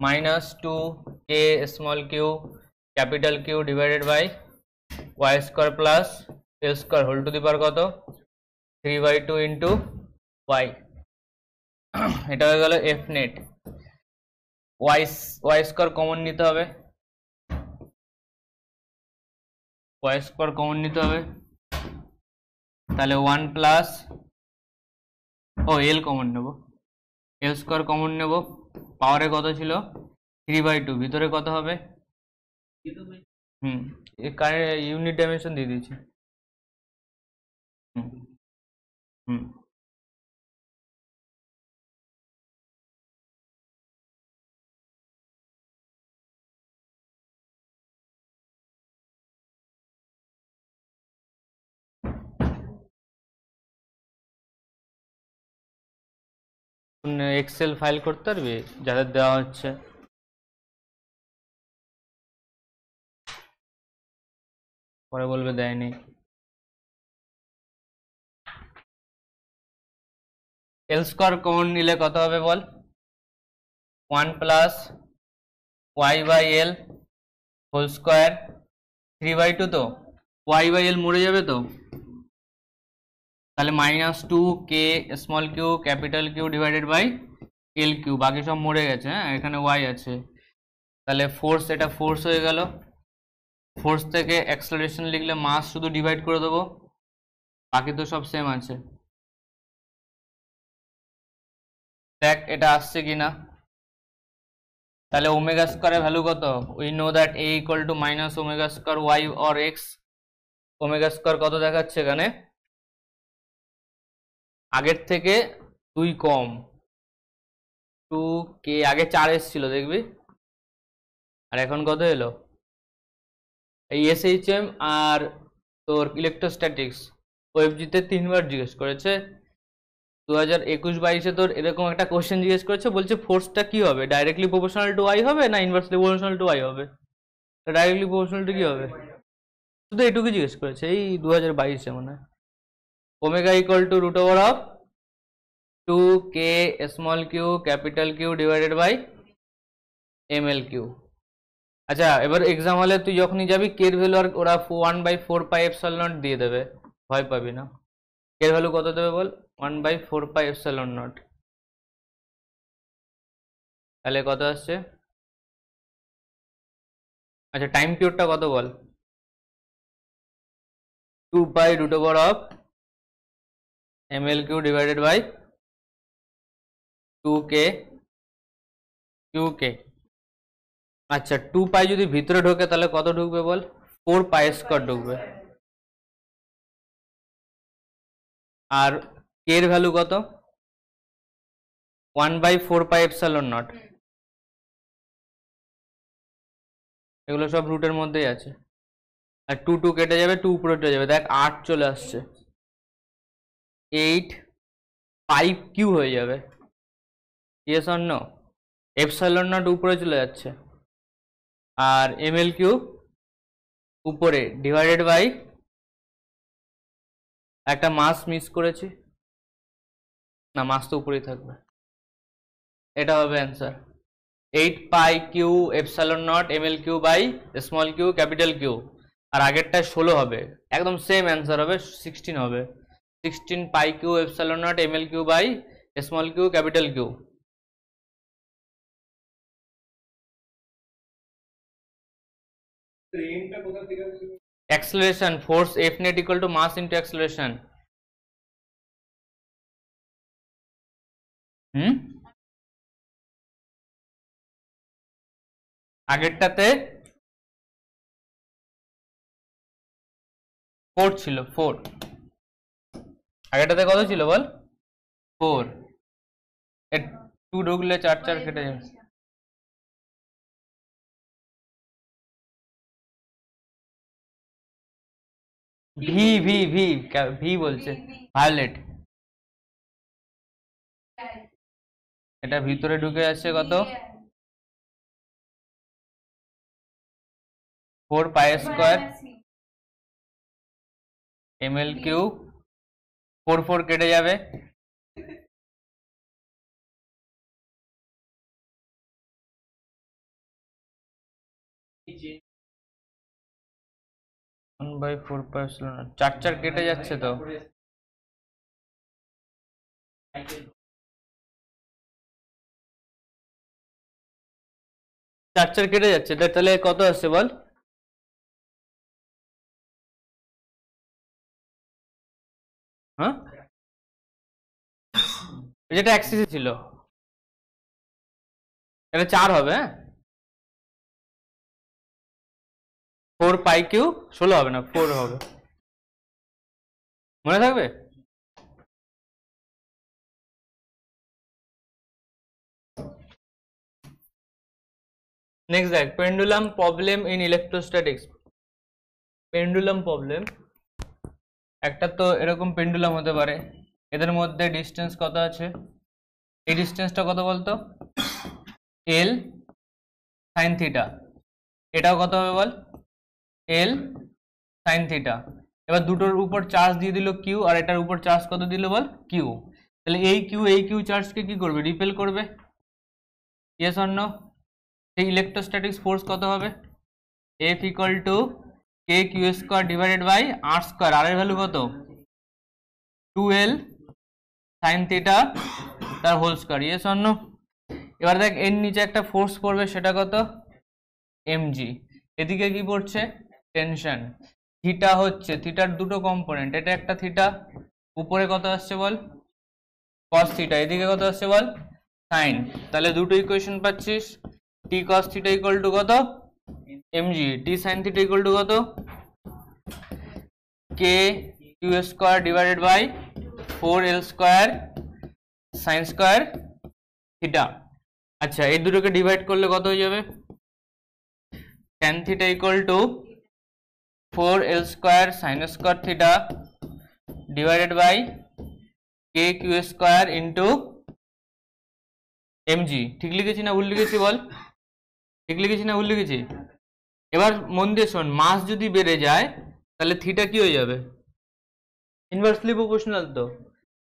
minus 2k small q capital Q divided by y square plus l square whole to the power কত 3 by 2 into y এটা হয়ে গেল f net y y square কমন নিতে হবে y square কমন নিতে হবে তাহলে 1 প্লাস ও l কমন নেব l স্কয়ার কমন নেব পাওয়ারে কত ছিল থ্রি বাই টু ভিতরে কত হবে হুম কারেন্ট ইউনিট ডাইমেনশন দিয়ে দিয়েছি হুম হুম এক্সেল ফাইল করতে পারবি যাদের দেওয়া হচ্ছে পরে বলবে দেয়নি এল স্কোয়ার কোন নিলে কত হবে বল one plus Y by L whole square three by two তো ওয়াই বাই এল মরে যাবে তো তাহলে minus two K small Q capital Q divided by L Q বাকি সব মরে গেছে হ্যাঁ এখানে ওয়াই আছে তাহলে ফোর্স এটা ফোর্স হয়ে গেল ফোর্স থেকে অ্যাক্সেলারেশন লিখলে মাস শুধু ডিভাইড করে দেবো বাকি তো সব সেম আছে দেখ এটা আসছে কি না তাহলে ওমেগা স্কোয়ারের ভ্যালু কত we know that A equal to minus omega square Y or X omega square কত দেখাচ্ছে এখানে আগের থেকে দুই কম টু কে আগে চার এসছিল দেখবি আর এখন কত এলো এই এসএইচএম আর তোর ইলেকট্রোস্ট্যাটিক্স ওয়েবজিতে তিনবার জিজ্ঞেস করেছে দু হাজার একুশ বাইশে তোর এরকম একটা কোশ্চেন জিজ্ঞেস করেছে বলছে ফোর্সটা কি হবে ডাইরেক্টলি প্রপোর্শনাল টু আই হবে না ইনভার্সলি প্রপোর্শনাল টু আই হবে ডাইরেক্টলি প্রপোর্শনাল টু কি হবে শুধু এটুকু জিজ্ঞেস করেছে এই দু হাজার বাইশে মনে হয় omega equal to root of two K small Q capital Q divided by M L Q আচ্ছা এবার এক্সাম হলে তুই যখনই যাবি কে ভ্যালু আর ওরা one by four pi epsilon naught দিয়ে দেবে ভয় পাবি না কে ভ্যালু কত দেবে বল one by four pi epsilon naught তাহলে কত আসছে আচ্ছা টাইম পিরিয়ডটা কত বল two by root over of mlq divided by 2k qk আচ্ছা টু পাই যদি ভিতরে ঢোকে তাহলে কত ঢুকবে বল ফোর পাই স্কোয়ার ঢুকবে আর কে এর ভ্যালু কত one by four pi epsilon naught এগুলো সব রুটের মধ্যেই আছে আর টু টু কেটে যাবে টু উপরে উঠে যাবে দেখ আট চলে আসছে এইট ফাইভ কিউ হয়ে যাবে ইয়েস অন্য এফসাইলন নট উপরে চলে যাচ্ছে আর এম এল কিউব উপরে ডিভাইডেড বাই একটা মাস মিস করেছি না মাস তো উপরেই থাকবে এটা হবে answer eight pi Q epsilon naught M L Q by small Q capital Q আর আগেরটা ষোলো হবে একদম সেম অ্যান্সার হবে সিক্সটিন হবে sixteen pi Q epsilon naught M L Q by small Q capital Q acceleration force F net equal to mass into acceleration आगे আগেরটাতে ফোর ছিল ফোর আগেটাতে কত ছিল বল ফোর টু ঢুকলে চার চার কেটে যাবে ভি ভি ভি ভি বলছে ভায়োলেট এটা ভিতরে ঢুকে যাচ্ছে কত four pi square M L cube four four কেটে যাবে ওয়ান বাই ফোর পার্সেন্ট চার চার কেটে যাচ্ছে তো চার চার কেটে যাচ্ছে তাহলে কত আসছে বল হ্যাঁ যেটা অ্যাক্সিসে ছিল এটা চার হবে হ্যাঁ ফোর পাই কিউ ষোলো হবে না ফোর হবে মনে থাকবে নেক্সট দেখ pendulum problem in electrostatics pendulum problem একটা তো এরকম পেন্ডুলাম হতে পারে এদের মধ্যে ডিস্টেন্স কত আছে এই ডিস্টেন্সটা কত বলতো এল সাইন থিটা এটাও কত হবে বল এল সাইন থিটা এবার দুটোর উপর চার্জ দিয়ে দিল কিউ আর এটার উপর চার্জ কত দিল বল কিউ তাহলে এই কিউ এই কিউ চার্জকে কি করবে রিপেল করবে ইয়েস অন্য সেই ইলেকট্রোস্ট্যাটিক ফোর্স কত হবে F equal to K Q square divided by R square R এর ভ্যালু কত টু এল সাইন থিটা তার হোল স্কোয়ার ইয়ে অন্য এবার দেখ এর নিচে একটা ফোর্স পড়বে সেটা কত এমজি এদিকে কি পড়ছে টেনশন থিটা হচ্ছে থিটার দুটো কম্পোনেন্ট এটা একটা থিটা উপরে কত আসছে বল কস থিটা এদিকে কত আসছে বল সাইন তাহলে দুটো ইকুয়েশন পাচ্ছিস T cos theta equal to কত M G T sine theta equal to কত K Q square divided by four L square sine square theta আচ্ছা এই দুটোকে ডিভাইড করলে কত হয়ে যাবে tan theta equal to 4 L square sin square theta divided by k q square into mg ঠিক লিখেছি না ভুল লিখেছি বল ঠিক লিখেছি না ভুল লিখেছি এবার মন দিয়ে শোন মাস যদি বেড়ে যায় তাহলে থিটা কি হয়ে যাবে ইনভার্সলি প্রপোর্শনাল তো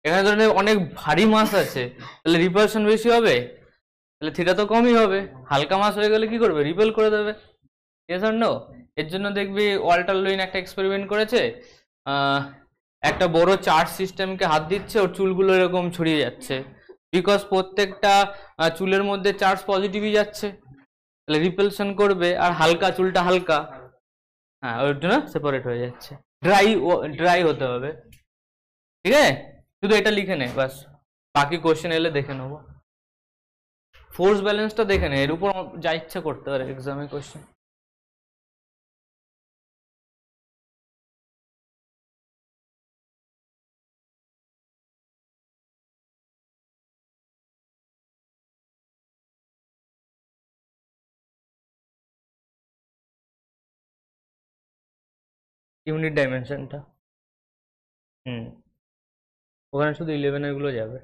এখানে ধরনের অনেক ভারী মাস আছে তাহলে রিপালশন বেশি হবে তাহলে থিটা তো কমই হবে হালকা মাস হয়ে গেলে কি করবে রিপেল করে দেবে ইয়েস নো এর জন্য দেখবি ওয়াল্টার লুইন একটা এক্সপেরিমেন্ট করেছে একটা বড় চার্জ সিস্টেমকে হাত দিচ্ছে ওর চুলগুলো এরকম ছড়িয়ে যাচ্ছে বিকজ প্রত্যেকটা চুলের মধ্যে চার্জ পজিটিভই যাচ্ছে তাহলে রিপেলশন করবে আর হালকা চুলটা হালকা হ্যাঁ ওর জন্য সেপারেট হয়ে যাচ্ছে ড্রাই ড্রাই হতে হবে ঠিক আছে শুধু এটা লিখে নে বাস বাকি কোশ্চেন এলে দেখে নেবো ফোর্স ব্যালেন্সটা দেখে নে এর উপর যা ইচ্ছা করতে পারে এক্সামে কোশ্চেন ইউনিট ডাইমেনশনটা হুম ওখানে শুধু ইলেভেনেরগুলো যাবে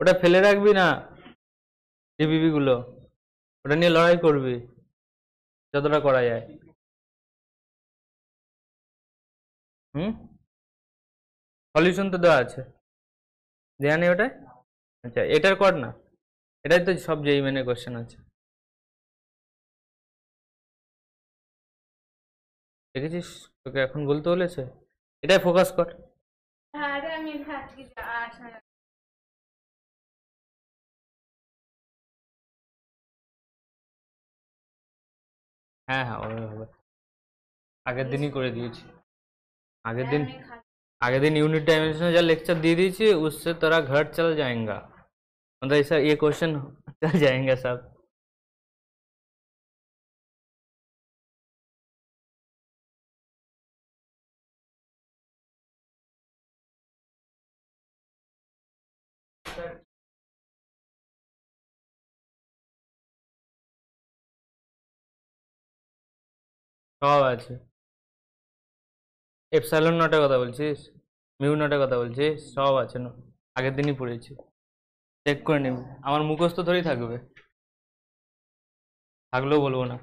ওটা ফেলে রাখবি না ডিবিবিগুলো ওটা নিয়ে লড়াই করবি যতটা করা যায় হুম সলিউশন তো দেওয়া আছে দেয়া নেই ওটাই আচ্ছা এটার কর না এটাই তো সব যেই মেনে কোশ্চেন আছে দেখেছিস তোকে এখন বলতে বলেছে এটাই ফোকাস কর হ্যাঁ হ্যাঁ, হ্যাঁ হ্যাঁ হবে আগের দিনই করে দিয়েছি आगे दिन आगे दिन यूनिट डायमेंशन जब लेक्चर दे दीजिए उससे तेरा घर चल जाएगा मतलब ऐसा ये क्वेश्चन चल जाएंगे सब हाँ अच्छा এপসাইলন নটের কথা বলছিস মিউ নটের কথা বলছিস সব আছে না আগের দিনই পড়েছি চেক করে নিবি আমার মুখস্থ ধরেই থাকবে থাকলেও বলবো না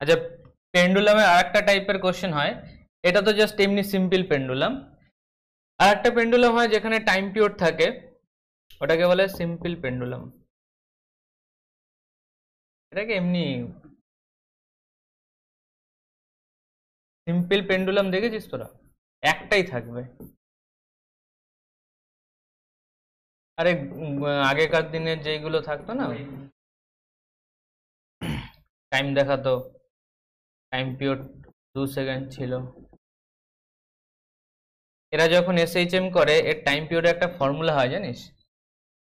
আচ্ছা পেন্ডুলামের আর একটা টাইপের কোশ্চেন হয় এটা তো জাস্ট এমনি সিম্পল পেন্ডুলাম আর একটা পেন্ডুলাম হয় যেখানে টাইম পিরিয়ড থাকে ওটাকে বলে সিম্পল পেন্ডুলাম এটাকে এমনি সিম্পল পেন্ডুলাম দেখেছিস তোরা একটাই থাকবে আরে আগেকার দিনে যেইগুলো থাকতো না টাইম দেখাতো টাইম পিরিয়ড দু সেকেন্ড ছিল এরা যখন এসএইচএম করে এর টাইম পিরিয়ডে একটা ফর্মুলা হয় জানিস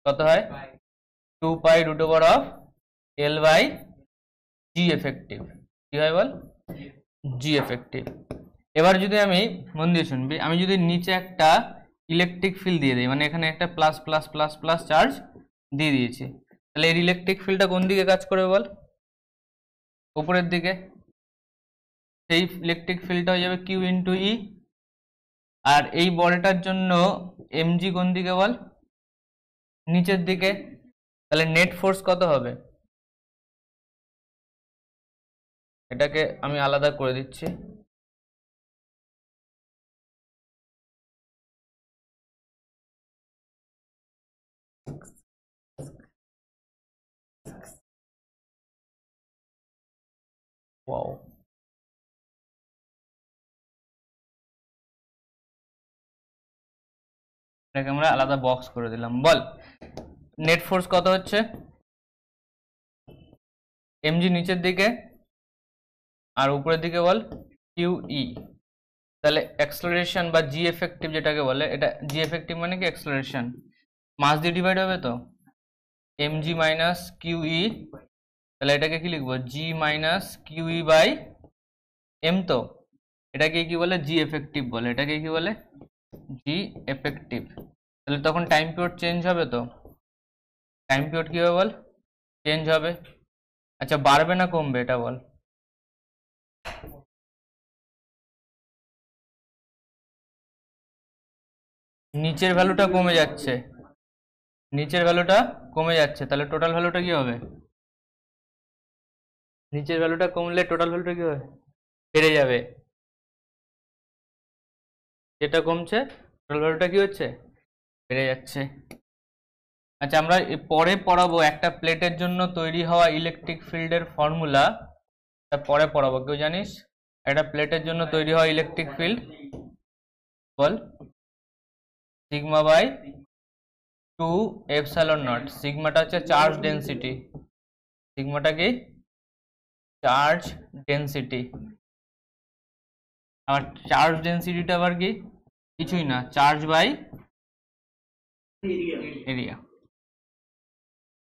কত হয় two pi root over of L by G effective কি হয় বল জি এফেক্টিভ এবার যদি আমি মন দিয়ে শুনবি আমি যদি নিচে একটা ইলেকট্রিক ফিল্ড দিয়ে দিই মানে এখানে একটা plus plus plus plus charge দিয়ে দিয়েছি তাহলে এর ইলেকট্রিক ফিল্ডটা কোন দিকে কাজ করবে বল উপরের দিকে সেই ইলেকট্রিক ফিল্ডটা হয়ে যাবে কিউ ইন্টু ই আর এই বলটার জন্য এমজি কোন দিকে বল নিচের দিকে তাহলে নেট ফোর্স কত হবে এটাকে আমি আলাদা করে দিচ্ছি এটাকে আমরা আলাদা বক্স করে দিলাম বল নেট ফোর্স কত হচ্ছে এমজি নিচের দিকে আর উপরের দিকে বল কিউই e। তাহলে অ্যাক্সেলারেশন বা জি এফেক্টিভ যেটাকে বলে এটা জি এফেক্টিভ মানে কি অ্যাক্সেলারেশন মাস দিয়ে ডিভাইড হবে তো এম জি মাইনাস কিউই তাহলে এটাকে কি লিখবো G minus Q E by M তো এটাকে কি বলে জি এফেক্টিভ বলে এটাকে কি বলে জি এফেক্টিভ তাহলে তখন টাইম পিরিয়ড চেঞ্জ হবে তো টাইম পিরিয়ড কী হবে বল চেঞ্জ হবে আচ্ছা বাড়বে না কমবে এটা বল নিচের ভ্যালুটা কমে যাচ্ছে নিচের ভ্যালুটা কমে যাচ্ছে তাহলে টোটাল ভ্যালুটা কি হবে নিচের ভ্যালুটা কমলে টোটাল ভ্যালুটা কি হবে বেড়ে যাবে যেটা কমছে টোটাল ভ্যালুটা কি হচ্ছে বেড়ে যাচ্ছে আচ্ছা আমরা পরে পড়াবো একটা প্লেটের জন্য তৈরি হওয়া ইলেকট্রিক ফিল্ডের ফর্মুলা পরে পড়াবো কেউ জানিস একটা প্লেটের জন্য তৈরি হয় ইলেকট্রিক ফিল্ড বল sigma by two epsilon naught সিগমাটা হচ্ছে চার্জ ডেন্সিটি সিগমাটা কি চার্জ ডেন্সিটি আবার চার্জ ডেন্সিটিটা আবার কি কিছুই না চার্জ বাই এরিয়া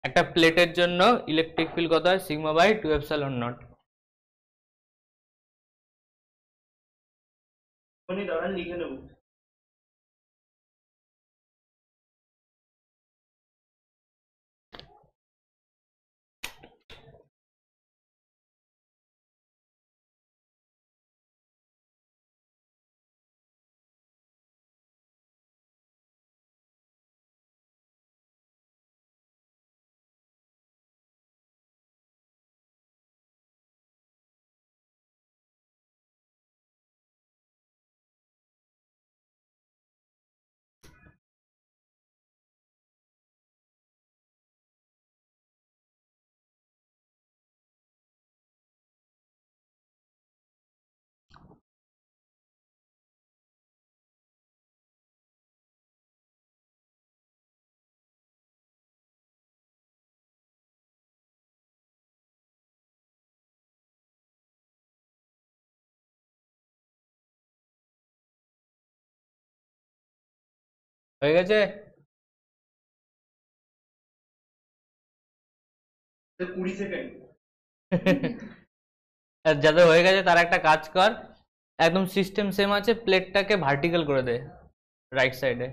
একটা প্লেটের জন্য ইলেকট্রিক ফিল্ড কত হয় sigma by two epsilon naught نبود. হয়ে গেছে যাদের হয়ে গেছে তারা একটা কাজ কর একদম সিস্টেম সেম আছে প্লেটটাকে ভার্টিক্যাল করে দে রাইট সাইডে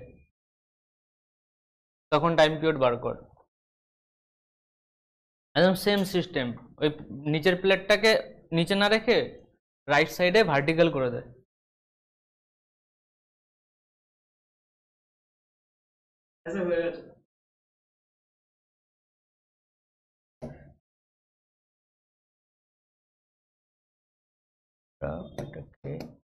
তখন টাইম পিরিয়ড বার কর একদম সেম সিস্টেম ওই নিচের প্লেটটাকে নিচে না রেখে রাইট সাইডে ভার্টিক্যাল করে দেয় world ah, okay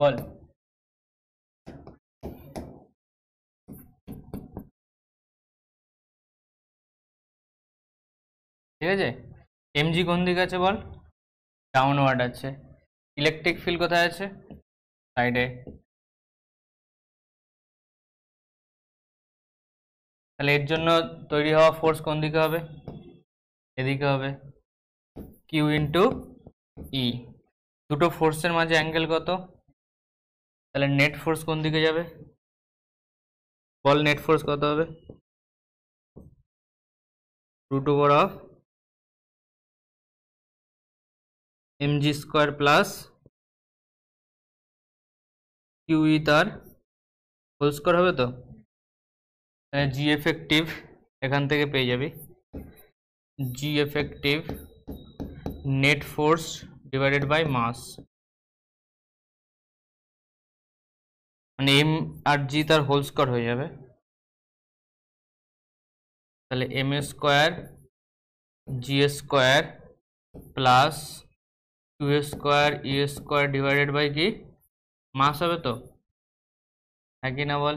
বল ঠিক আছে এমজি কোন দিকে আছে বল ডাউনওয়ার্ড আছে ইলেকট্রিক ফিল কোথায় আছে সাইডে তাহলে এর জন্য তৈরি হওয়া ফোর্স কোন দিকে হবে এদিকে হবে কিউ ইন্টু ই দুটো ফোর্সের মাঝে অ্যাঙ্গেল কত তাহলে নেট ফোর্স কোন দিকে যাবে বল নেট ফোর্স কত হবে root over of mg square plus qE তার হোল স্কোয়ার হবে তো জি এফেক্টিভ এখান থেকে পেয়ে যাবি g effective net force divided by mass মানে এম আর জি তার হোল স্কোয়ার হয়ে যাবে তাহলে m square g square plus two square E square divided by কি মাস হবে তো হ্যাঁ কি না বল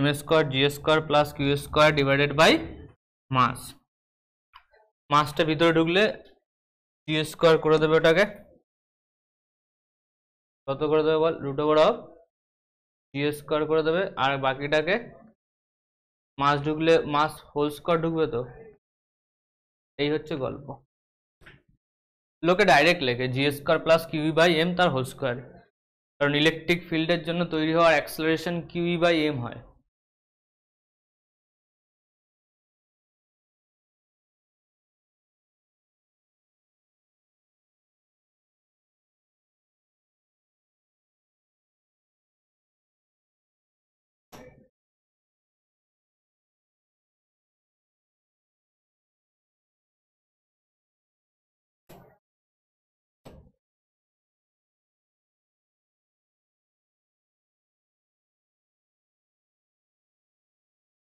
m square g square plus q square divided by mass মাসটা ভিতরে ঢুকলে জি স্কোয়ার করে দেবে ওটাকে কত করে দেবে বল root over of g square করে দেবে আর বাকিটাকে মাস ঢুকলে মাস হোল স্কোয়ার ঢুকবে তো এই হচ্ছে গল্প লোকে ডাইরেক্ট লেখে g square plus qE by m তার হোল স্কোয়ার কারণ ইলেকট্রিক ফিল্ডের জন্য তৈরি হওয়ার অ্যাক্সেলারেশন কিউই বাই এম হয়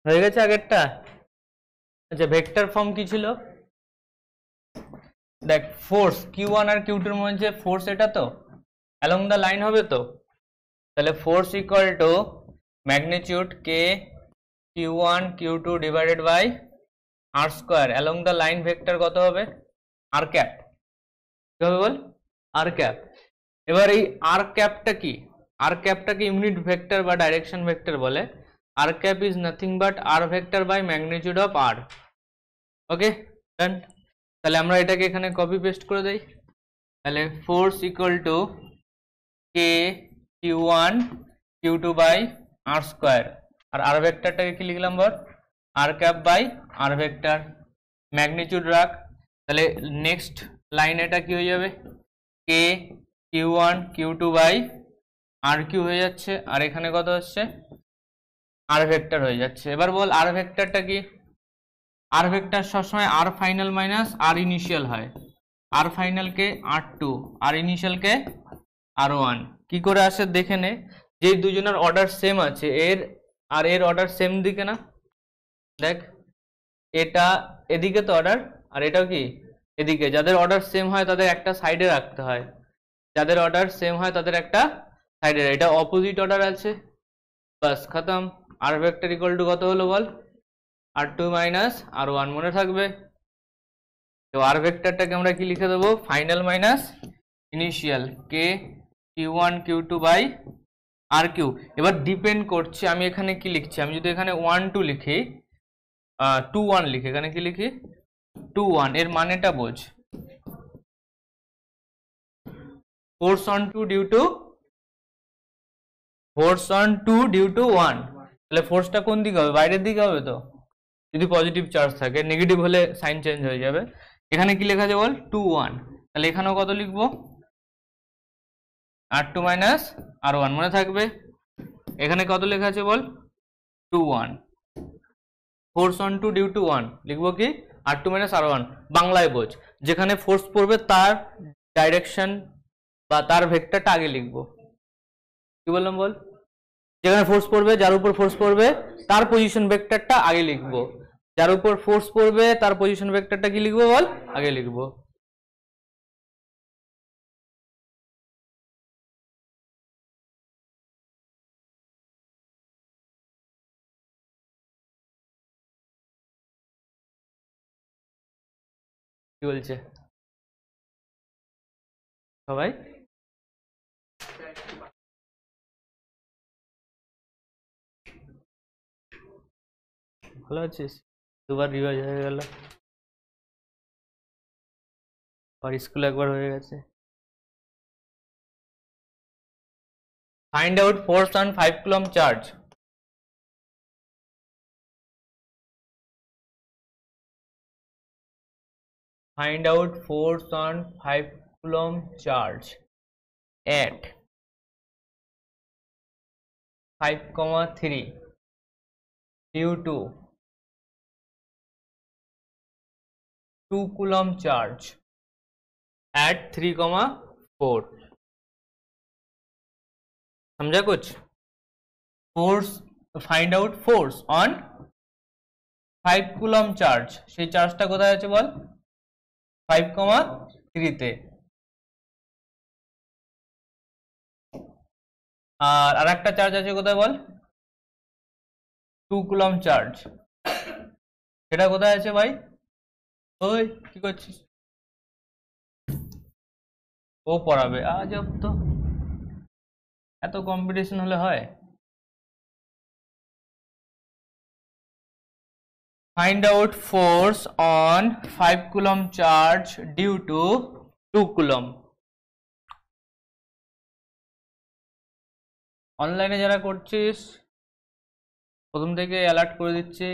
হয়ে গেছে আগেরটা আচ্ছা ভেক্টর ফর্ম কি ছিল দেখ ফোর্স কিউ ওয়ান আর কিউ টুর মধ্যে ফোর্স এটা তো অ্যালং দ্য লাইন হবে তো তাহলে force equal to magnitude k Q one Q two divided by R square along the line vector কত হবে আর ক্যাপ কী হবে বল আর ক্যাপ এবার এই আর ক্যাপটা কি আর ক্যাপটাকে ইউনিট ভেক্টর বা ডাইরেকশন ভেক্টর বলে r cap is nothing but r vector by magnitude of r okay done তাহলে আমরা এটাকে এখানে কপি পেস্ট করে দেই তাহলে force equal to K Q one Q two by R square আর আর ভেক্টরটাকে কি লিখলাম বল r cap by r vector magnitude রাখ তাহলে নেক্সট লাইন এটা কি হয়ে যাবে কে Q one Q two by r cube হয়ে যাচ্ছে আর এখানে কত হচ্ছে আর ভেক্টর হয়ে যাচ্ছে এবার বল আর ভেক্টরটা কি আর ভেক্টর সবসময় r final minus r initial হয় আর ফাইনালকে আর টু আর ইনিশিয়ালকে আর ওয়ান কী করে আসে দেখে নে যে দুজনের অর্ডার সেম আছে এর আর এর অর্ডার সেম দিকে না দেখ এটা এদিকে তো অর্ডার আর এটাও কি এদিকে যাদের অর্ডার সেম হয় তাদের একটা সাইডে রাখতে হয় যাদের অর্ডার সেম হয় তাদের একটা সাইডে এটা অপোজিট অর্ডার আছে বাস খতম আর ভেক্টর ইকুয়াল টু কত হলো বল r two minus r one মনে থাকবে তো আর ভেক্টরটাকে আমরা কি লিখে দেবো final minus initial k Q one Q two by r cube এবার ডিপেন্ড করছে আমি এখানে কি লিখছি আমি যদি এখানে ওয়ান টু লিখি টু ওয়ান লিখি এখানে কি লিখি টু ওয়ান এর মানেটা বোঝ force on two due to force on two due to one তাহলে ফোর্সটা কোন দিকে হবে বাইরের দিকে হবে তো যদি পজিটিভ চার্জ থাকে নেগেটিভ হলে সাইন চেঞ্জ হয়ে যাবে এখানে কি লেখা আছে বল টু ওয়ান তাহলে এখানেও কত লিখবো r two minus r one মনে থাকবে এখানে কত লেখা আছে বল two one force on two due to one লিখবো কি r two minus r one বাংলায় বোঝ যেখানে ফোর্স পড়বে তার ডাইরেকশন বা তার ভেক্টরটা আগে লিখবো কি বললাম বল যেখানে ফোর্স পড়বে যার উপর ফোর্স পড়বে তার পজিশন ভেক্টরটা আগে লিখব যার উপর ফোর্স পড়বে তার পজিশন ভেক্টরটা কি লিখব বল আগে লিখবো কি বলছে সবাই ভালো আছিস দুবার রিভাইজ হয়ে গেল আর স্কুল একবার হয়ে গেছে find out force on 5 coulomb charge find out force on 5 coulomb charge at 5 comma 3 due to 2 coulomb charge at 3 comma 4 समझा कुछ force find out force on 5 coulomb charge সেই চার্জটা কোথায় আছে বল 5 comma 3 তে আর আরেকটা চার্জ আছে কোথায় বল 2 কুলম চার্জ সেটা কোথায় আছে ভাই ওই কি করছিস ও পড়াবে আজ অব তো এত কম্পিটিশন হলে হয় find out force on five coulomb charge due to two coulomb অনলাইনে যারা করছিস প্রথম থেকে অ্যালার্ট করে দিচ্ছি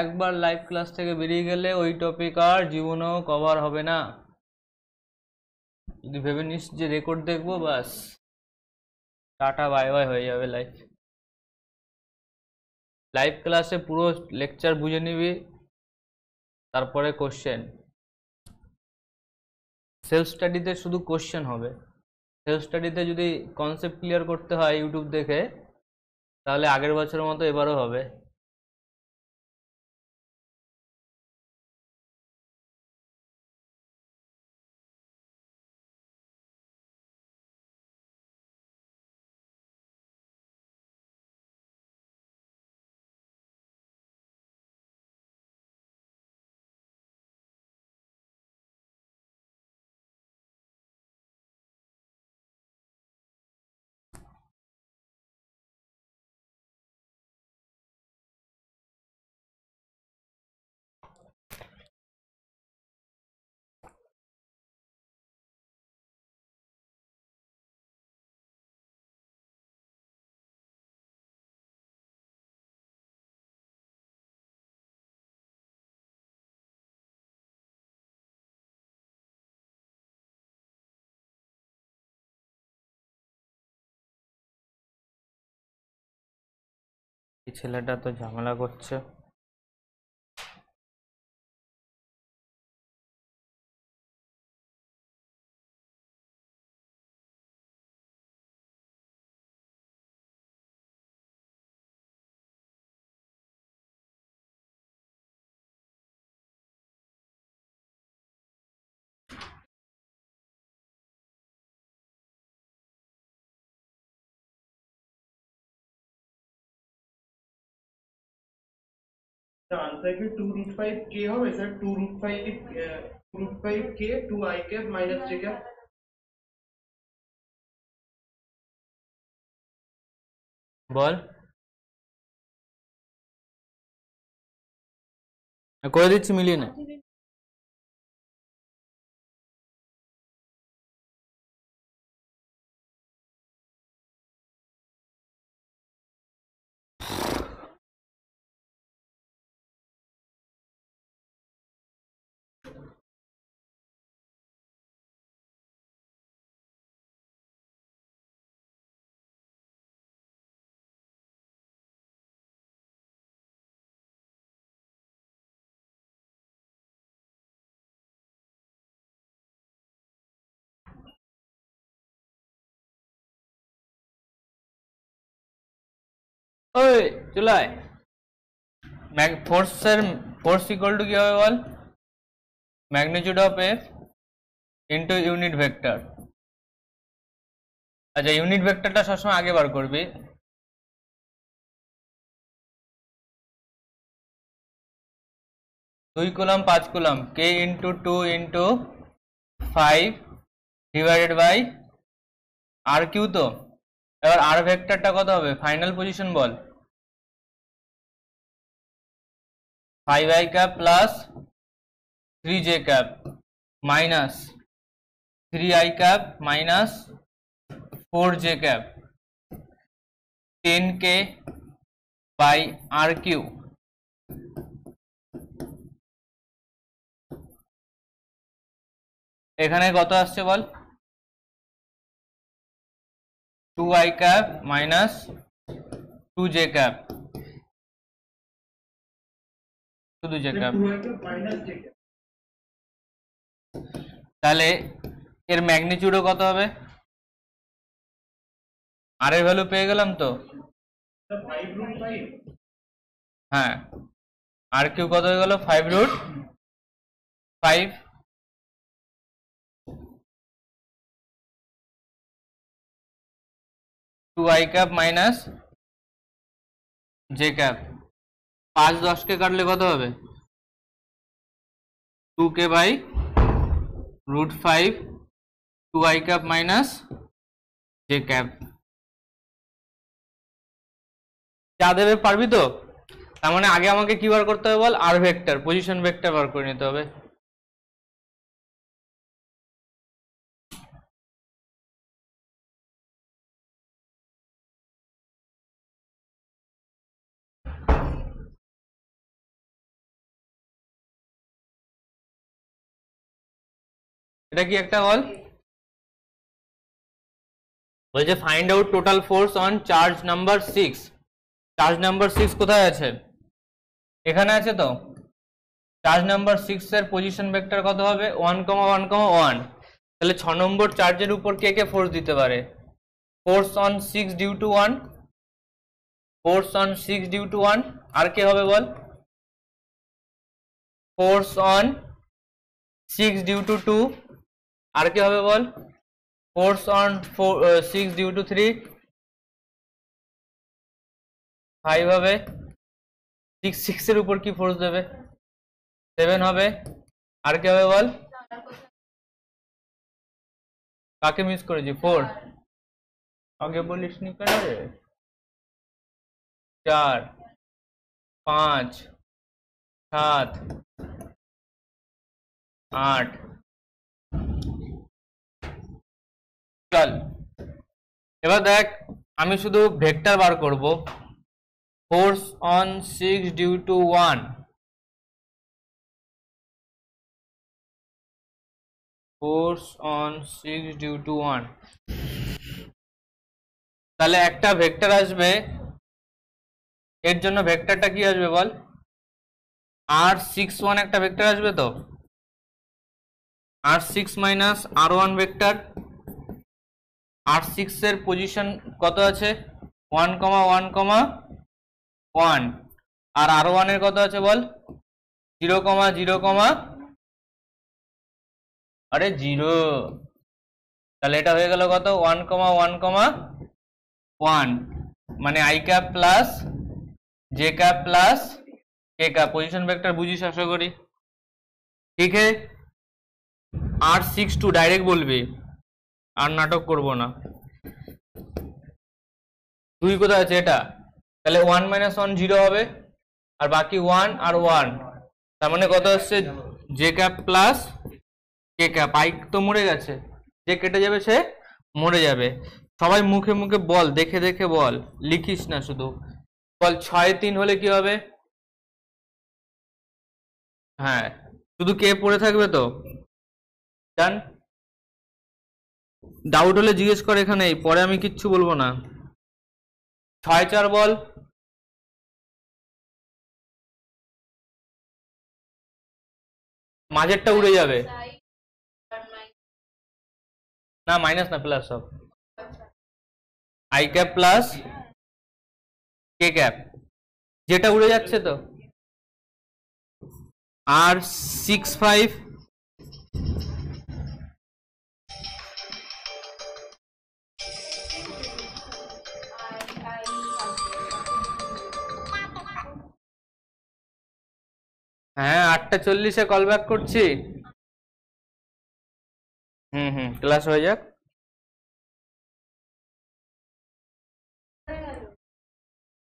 একবার লাইভ ক্লাস থেকে বেরিয়ে গেলে ওই টপিক আর জীবনেও কভার হবে না যদি ভেবে নিস যে রেকর্ড দেখবো বাস টাটা বাই বাই হয়ে যাবে লাইফ লাইভ ক্লাসে পুরো লেকচার বুঝে নিবি তারপরে কোশ্চেন সেলফ স্টাডিতে শুধু কোশ্চেন হবে সেলফ স্টাডিতে যদি কনসেপ্ট ক্লিয়ার করতে হয় ইউটিউব দেখে তাহলে আগের বছরের মতো এবারও হবে ছেলেটা তো ঝামেলা করছে second 2 root 5 k हो वैसे 2 root 5 uh, root 5 k 2 i cap minus j cap बोल कोई रिच मिली ना ওই চলে আয় ম্যাগ ফোর্সের ফোর্স ইকুয়াল টু কী হবে বল magnitude of F into unit vector আচ্ছা ইউনিট ভেক্টরটা সবসময় আগে বার করবি দুই কুলাম পাঁচ coulomb k into two into five divided by r cube তো এবার আর ভেক্টরটা কত হবে ফাইনাল পজিশন বল five i cap plus three j cap minus three I cap minus four j cap ten k by r cube এখানে কত আসছে বল 2 i cap minus 2 j cap শুধু j cap তাহলে এর ম্যাগনিটিউডও কত হবে আর এর ভ্যালু পেয়ে গেলাম তো হ্যাঁ আর কিউ কত হয়ে গেল five root five two i cap minus j cap পাঁচ কে কাটলে কত হবে two k by root five two i cap minus j cap যা দেবে পারবি তো তার মানে আগে আমাকে কি বার করতে হবে বল আর ভেক্টর পজিশন ভেক্টর বার করে নিতে হবে এটা কি একটা বল বলছে find out total force on charge number six charge number six কোথায় আছে এখানে আছে তো চার্জ নাম্বার সিক্স এর পজিশন ভেক্টর কত হবে one comma one comma one তাহলে ছ নম্বর চার্জের উপর কে কে ফোর্স দিতে পারে force on six due to one force on six due to one আর কে হবে বল force on six due to two আর কি হবে বল ফোর্স অন 4 6 ডিউ টু 3 5 হবে 6 6 এর উপর কি ফোর্স দেবে 7 হবে আর কি হবে বল কাকে ইউজ করে জি 4 আগে বল লিখ নি কারণ 4 5 7 8 ভেক্টর এবার দেখ আমি শুধু ভেক্টর বার করব force on six due to one force on six due to one তাহলে একটা ভেক্টর আসবে এর জন্য ভেক্টরটা কি আসবে বল আর সিক্স ওয়ান একটা ভেক্টর আসবে তো r six minus r one vector r সিক্সের পজিশন কত আছে ওয়ান কমা ওয়ান কমা ওয়ান আর আর ওয়ানের কত আছে বল জিরো কমা জিরো কমা আরে জিরো তাহলে এটা হয়ে গেল কত one comma one comma one মানে i cap plus j cap plus k cap position vector বুঝিস আশা করি ঠিক আছে আর সিক্স টু ডাইরেক্ট বলবে আর নাটক করব না দুই কোথায় আছে এটা তাহলে ওয়ান মাইনাস ওয়ান জিরো হবে আর বাকি ওয়ান আর ওয়ান তার মানে কত হচ্ছে j cap plus k cap আইক তো মরে গেছে যে কেটে যাবে সে মরে যাবে সবাই মুখে মুখে বল দেখে দেখে বল লিখিস না শুধু বল ছয় তিন হলে কি হবে হ্যাঁ শুধু কে পড়ে থাকবে তো ডান ডাউট হলে জিজ্ঞেস করে এখানে পরে আমি কিচ্ছু বলবো না ছয় চার বল মাঝেরটা উড়ে যাবে না মাইনাস না প্লাস সব i cap plus k cap যেটা উড়ে যাচ্ছে তো আর সিক্স ফাইভ হ্যাঁ আটটা চল্লিশে কল ব্যাক করছি হুম হুম ক্লাস হয়ে যাক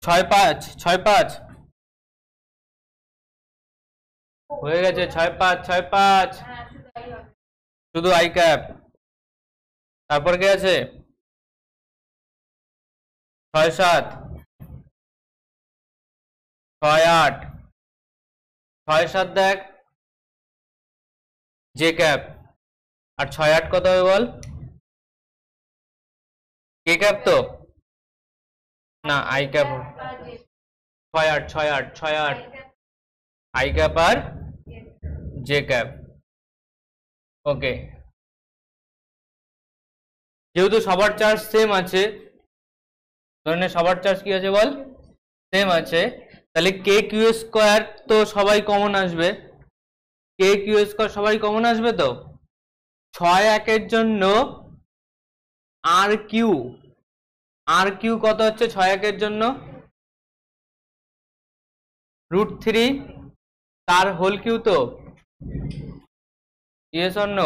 ছয় পাঁচ ছয় পাঁচ হয়ে গেছে ছয় পাঁচ ছয় পাঁচ শুধু আই ক্যাপ তারপর কে আছে ছয় সাত ছয় আট ছয় সাত দেখ জে ক্যাপ আর ছয় আট কত হবে বল কে ক্যাপ তো না আই ক্যাপ ছয় আট ছয় আট ছয় আট আই ক্যাপ আর জে ক্যাপ ওকে যেহেতু সবার চার্জ সেম আছে ধরে সবার চার্জ কি আছে বল সেম আছে তাহলে কে কিউ স্কোয়ার তো সবাই কমন আসবে কে কিউ স্কোয়ার সবাই কমন আসবে তো ছয় একের জন্য আর কিউ আর কিউ কত হচ্ছে ছয় একের জন্য রুট থ্রি তার হোল কিউ তো ইয়েস অন্য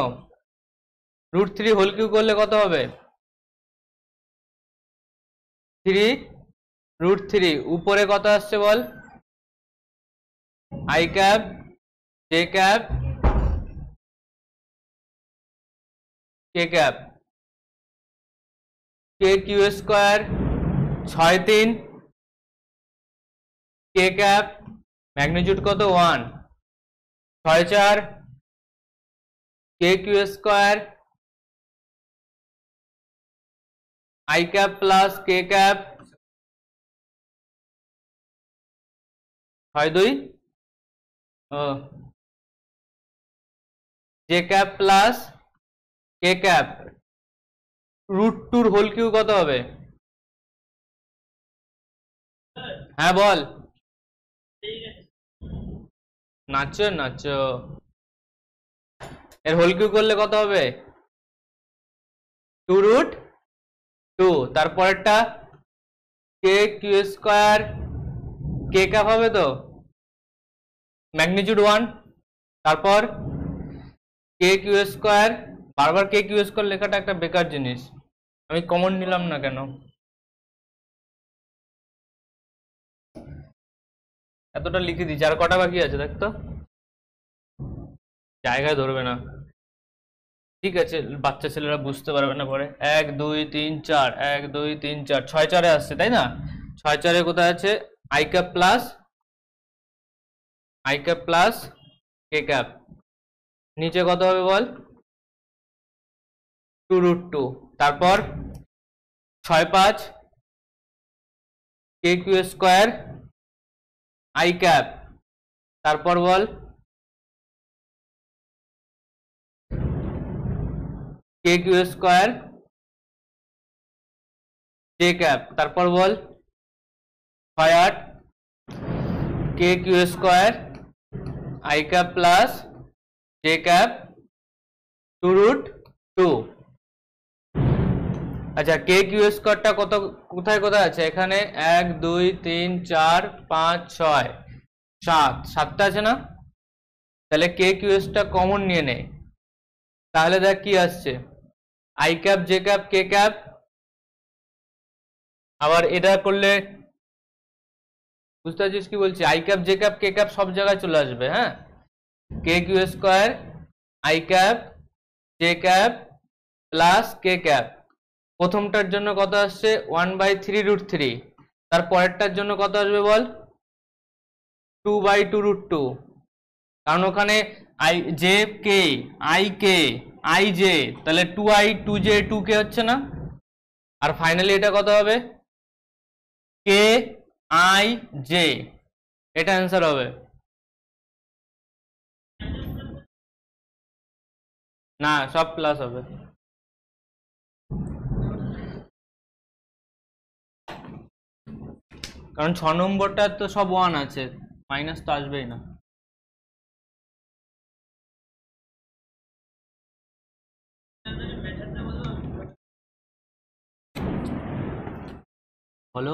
রুট থ্রি হোল কিউ করলে কত হবে থ্রি রুট থ্রি উপরে কত আসছে বল i cap j cap k cap k Q square ছয় তিন কে ক্যাপ ম্যাগনিটিউড কত ওয়ান ছয় চার k Q square i cap plus k cap হয় দুই j cap plus k cap root টুর হোল কিউ কত হবে হ্যাঁ বল নাচ নাচ এর হোল কিউ করলে কত হবে টু রুট টু তারপরেরটা k Q square k cap হবে তো ম্যাগনিচিউড ওয়ান তারপর কে কিউ স্কোয়ার বারবার কে কিউ স্কোয়ার লেখাটা একটা বেকার জিনিস আমি কমন নিলাম না কেন এতটা লিখে দিই আর কটা বাকি আছে দেখতো জায়গায় ধরবে না ঠিক আছে বাচ্চা ছেলেরা বুঝতে পারবে না পরে এক দুই তিন চার এক দুই তিন চার ছয় চারে আসছে তাই না ছয় চারে কোথায় আছে i cap plus i cap plus k cap নিচে কত হবে বল টু রুট টু তারপর ছয় পাঁচ k Q square i cap তারপর বল কে কিউ স্কোয়ার জে ক্যাপ তারপর বল ফায়ার k Q square i cap plus j cap two root two আচ্ছা কে কিউ স্কোয়ারটা কত কোথায় কোথায় আছে এখানে এক দুই তিন চার পাঁচ ছয় সাত সাতটা আছে না তাহলে কে কিউএসটা কমন নিয়ে নেই তাহলে দেখ কি আসছে i cap j cap k cap আবার এটা করলে বুঝতে পারছিস কি বলছি i cap j cap k cap সব জায়গায় চলে আসবে হ্যাঁ k Q square i cap j cap plus k cap প্রথমটার জন্য কত আসছে one by three root three তার পরেরটার জন্য কত আসবে বল two by two root two কারণ ওখানে i j k i k i j তাহলে two I two j two k হচ্ছে না আর ফাইনালি এটা কত হবে কে আই জে এটা অ্যান্সার হবে না সব প্লাস হবে কারণ ছ নম্বরটা তো সব ওয়ান আছে মাইনাস তো আসবেই না হলো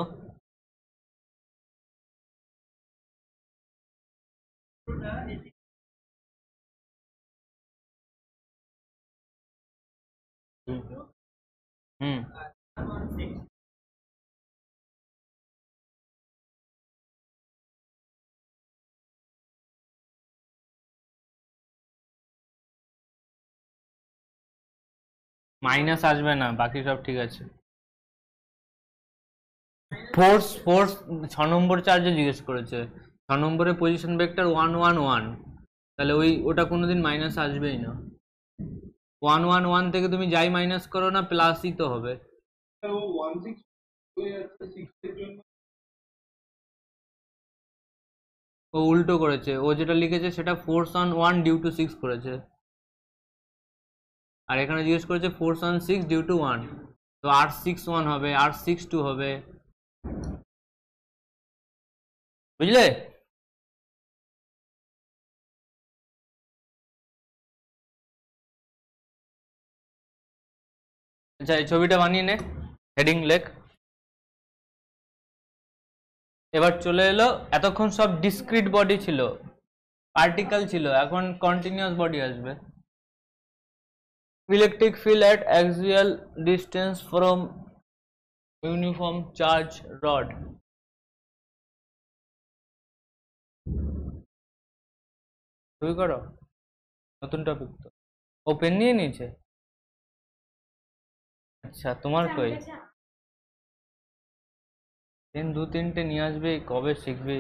মাইনাস আসবে না বাকি সব ঠিক আছে ফোর্স ফোর্স ছ নম্বর চার্জে জিজ্ঞেস করেছে ছ নম্বরে position vector one one one তাহলে ওই ওটা কোনো দিন মাইনাস আসবেই না ওয়ান ওয়ান ওয়ান থেকে তুমি যাই মাইনাস করো না প্লাসই তো হবে ও উল্টো করেছে ও যেটা লিখেছে সেটা force on one due to six করেছে আর এখানে জিজ্ঞেস করেছে force on six due to one তো আর সিক্স ওয়ান হবে আর সিক্স টু হবে বুঝলে আচ্ছা এই ছবিটা বানিয়ে নে হেডিং লেখ এবার চলে এলো এতক্ষণ সব ডিসক্রিট বডি ছিল পার্টিকেল ছিল এখন কন্টিনিউয়াস বডি আসবে electric field at axial distance from uniform charge rod তুই করো নতুন টপিক তো ওপেন নিয়ে নিয়েছে আচ্ছা তোমার আচ্ছা, কই দিন দু তিনটে নিয়ে আসবে কবে শিখবে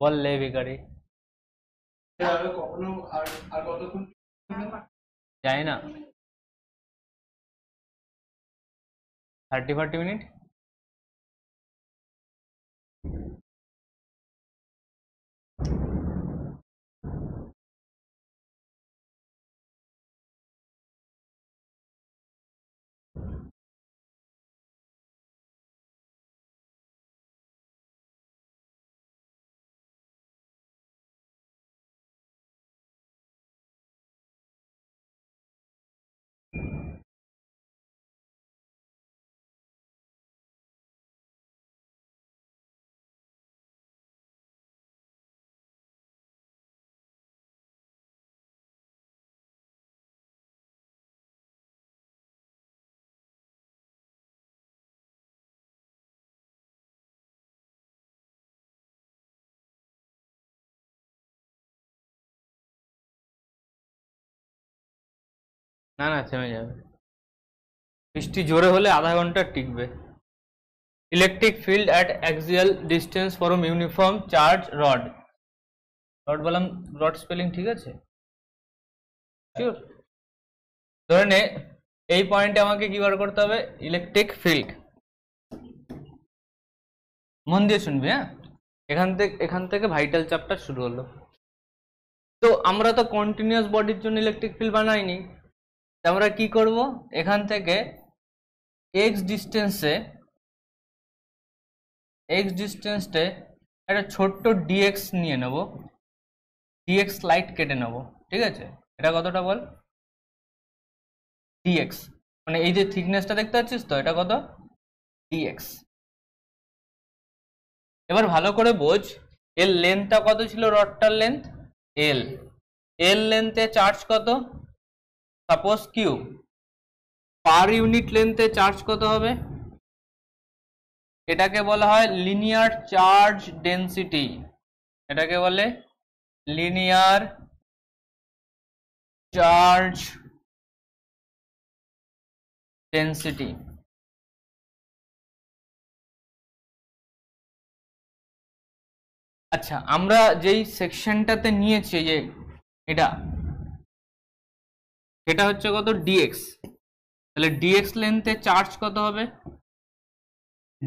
বল লে ভিখারি যাই হ্যাঁ, না থার্টি ফার্টি মিনিট না না থেমে যাবে বৃষ্টি জোরে হলে আধা ঘন্টা টিকবে electric field at axial distance from uniform charge rod rod বললাম রড স্পেলিং ঠিক আছে ধরে নে এই পয়েন্টে আমাকে কি বার করতে হবে ইলেকট্রিক ফিল্ড মন দিয়ে শুনবি হ্যাঁ এখান থেকে এখান থেকে ভাইটাল চাপটা শুরু হলো তো আমরা তো কন্টিনিউয়াস বডির জন্য ইলেকট্রিক ফিল্ড বানাইনি আমরা কি করব এখান থেকে এক্স ডিস্টেন্সে এক্স ডিস্টেন্সে একটা ছোট্ট ডিএক্স নিয়ে নেব ডিএক্স লাইট কেটে নেব ঠিক আছে এটা কতটা বল ডিএক্স মানে এই যে থিকনেসটা দেখতে পাচ্ছিস তো এটা কত ডিএক্স এবার ভালো করে বোঝ এর লেন্থটা কত ছিল রডটার লেন্থ এল এল লেন্থে চার্জ কত সাপোজ কিউ পার ইউনিট লেন্থে চার্জ কত হবে এটাকে বলা হয় লিনিয়ার চার্জ ডেন্সিটি এটাকে বলে লিনিয়ার চার্জ ডেন্সিটি আচ্ছা আমরা যেই সেকশনটাতে নিয়েছি যে এটা সেটা হচ্ছে কত ডিএক্স তাহলে ডিএক্স লেন্থে চার্জ কত হবে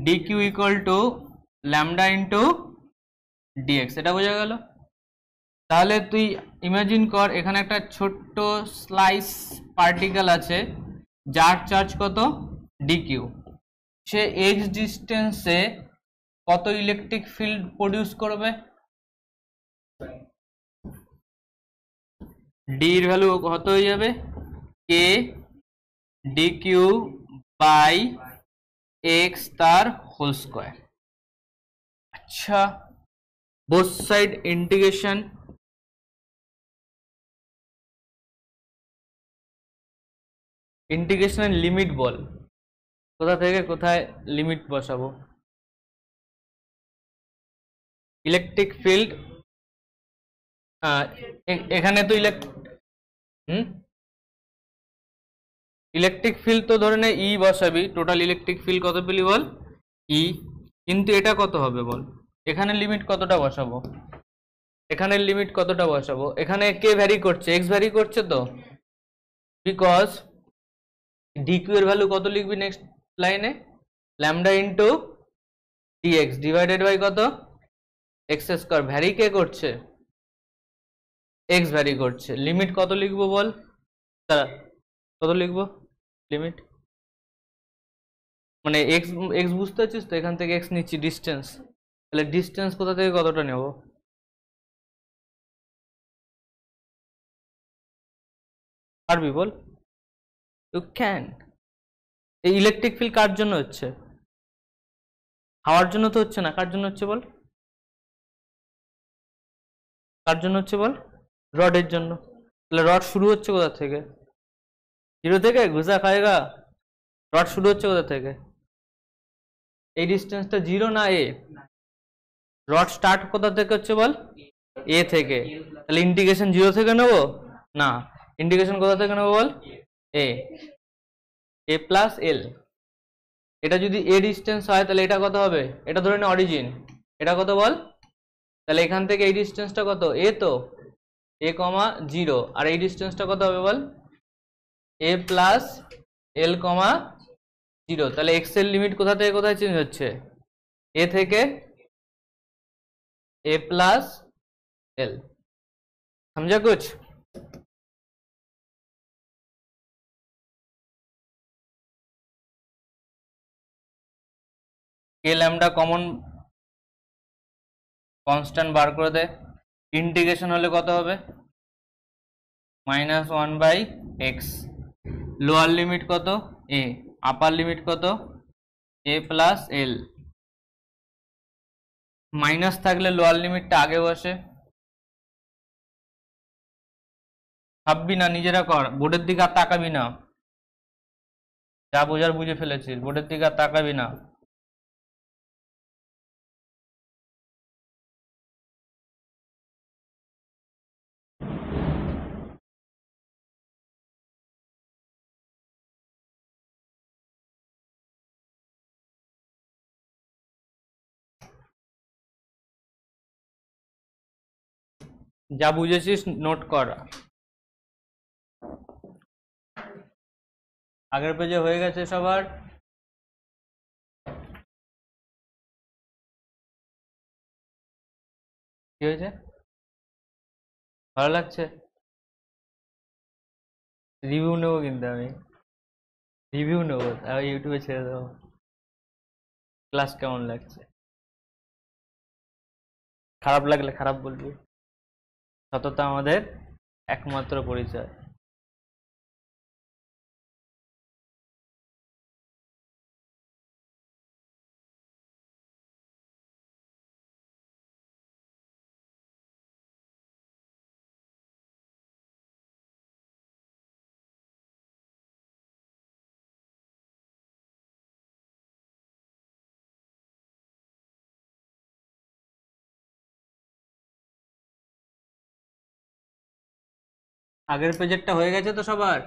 d q equal to lambda into dx এটা বোঝা গেল তাহলে তুই ইমাজিন কর এখানে একটা ছোট্ট স্লাইস পার্টিকেল আছে যার চার্জ কত ডি কিউ সে এক্স ডিস্টেন্সে কত ইলেকট্রিক ফিল্ড প্রডিউস করবে ডির ভ্যালু কত হয়ে যাবে k d q by x তার হোল স্কোয়ার আচ্ছা both side integration integration limit বল কোথা থেকে কোথায় লিমিট বসাবো ইলেকট্রিক ফিল্ড এখানে তো ইলেকট্রিক হুম ইলেকট্রিক ফিল্ড তো ধরে নে ই e বসাবি টোটাল ইলেকট্রিক ফিল্ড কত পেলি বল ই e। কিন্তু এটা কত হবে বল এখানে লিমিট কতটা বসাবো এখানে লিমিট কতটা বসাবো এখানে কে ভ্যারি করছে এক্স ভ্যারি করছে তো বিকজ ডিকিউ এর ভ্যালু কত লিখবি নেক্সট লাইনে lambda into dx divided by কত এক্স স্কোয়ার ভ্যারি কে করছে এক্স ভ্যারি করছে লিমিট কত লিখবো বল তারা কত লিখবো লিমিট মানে এক্স এক্স বুঝতে পারছিস তো এখান থেকে এক্স নিচ্ছি ডিস্টেন্স তাহলে ডিস্টেন্স কোথা থেকে কতটা নেব পারবি বল ইউ ক্যান এই ইলেকট্রিক ফিল্ড কার জন্য হচ্ছে হাওয়ার জন্য তো হচ্ছে না কার জন্য হচ্ছে বল কার জন্য হচ্ছে বল রডের জন্য তাহলে রড শুরু হচ্ছে কোথা থেকে জিরো থেকে ঘুষা খায়গা রড শুরু হচ্ছে কোথা থেকে এই ডিস্টেন্সটা জিরো না এ রড স্টার্ট কোথা থেকে হচ্ছে বল এ থেকে তাহলে ইন্ডিকেশন জিরো থেকে নেবো না ইন্ডিকেশন কোথা থেকে নেবো বল এ এ প্লাস এল এটা যদি এ ডিস্টেন্স হয় তাহলে এটা কত হবে এটা ধরে নে অরিজিন এটা কত বল তাহলে এখান থেকে এই ডিস্টেন্সটা কত এ তো এ কমা জিরো আর এই ডিস্টেন্সটা কত হবে বল এ প্লাস এল কমা জিরো তাহলে এক্সের লিমিট কোথা থেকে কোথায় চেঞ্জ হচ্ছে এ থেকে এ প্লাস এল समझा कुछ के लैमडा कॉमन कांस्टेंट बार कर दे ইন্টিগ্রেশন হলে কত হবে minus one by x lower limit কত এ আপার লিমিট কত এ প্লাস এল মাইনাস থাকলে লোয়ার লিমিটটা আগে বসে ভাববি না নিজেরা কর বোর্ডের দিকে আর তাকাবি না যা বোঝার বুঝে ফেলেছিস বোর্ডের দিকে আর তাকাবি না যা বুঝেছিস নোট কর আগের পেজে হয়ে গেছে সবার কি হয়েছে ভালো লাগছে রিভিউ নেবো কিন্তু আমি রিভিউ নেবো ইউটিউবে ছেড়ে দেবো ক্লাস কেমন লাগছে খারাপ লাগলে খারাপ বলবি সততা আমাদের একমাত্র পরিচয় আগের প্রজেক্টটা হয়ে গেছে তো সবার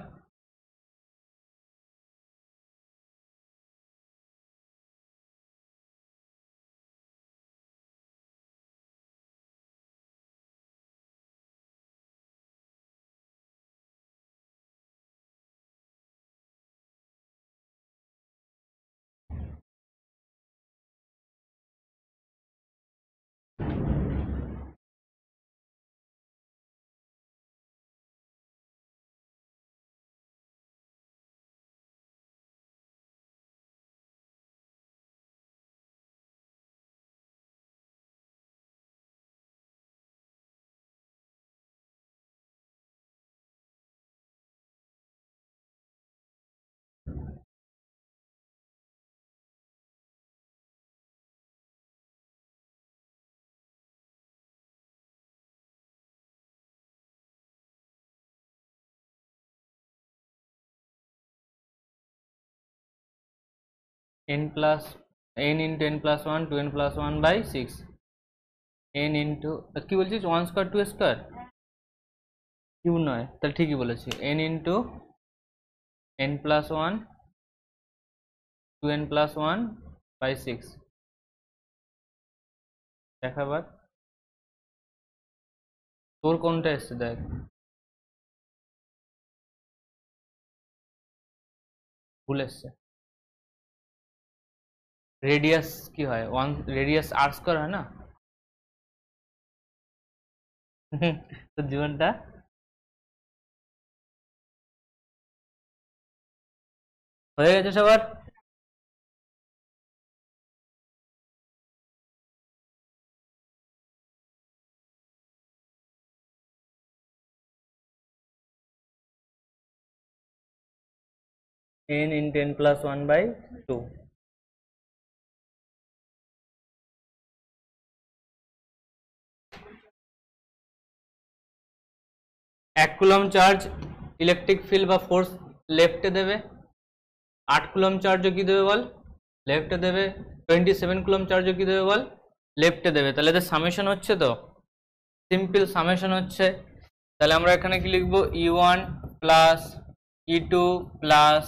n plus n into n plus 1 to n plus 1 by 6 n into কি বলছিস 1 স্কয়ার 2 স্কয়ার কিউ নয় তাহলে ঠিকই বলেছি n into n plus 1 to n plus 1 by 6 দেখাবার তোর কোনটা এসছে দেখ ভুল এসছে রেডিয়াস কি হয় ওয়ান রেডিয়াস আর স্কোয়ার হয় না তো জীবনটা হয়ে গেছে সবার ten in ten plus one by two এক কুলম চার্জ ইলেকট্রিক ফিল্ড বা ফোর্স লেফটে দেবে আট কুলম চার্জও কী দেবে বল লেফটে দেবে টোয়েন্টি সেভেন কুলম চার্জও কী দেবে বল লেফটে দেবে তাহলে এদের সামেশন হচ্ছে তো সিম্পল সামেশন হচ্ছে তাহলে আমরা এখানে কি লিখব E one plus E two plus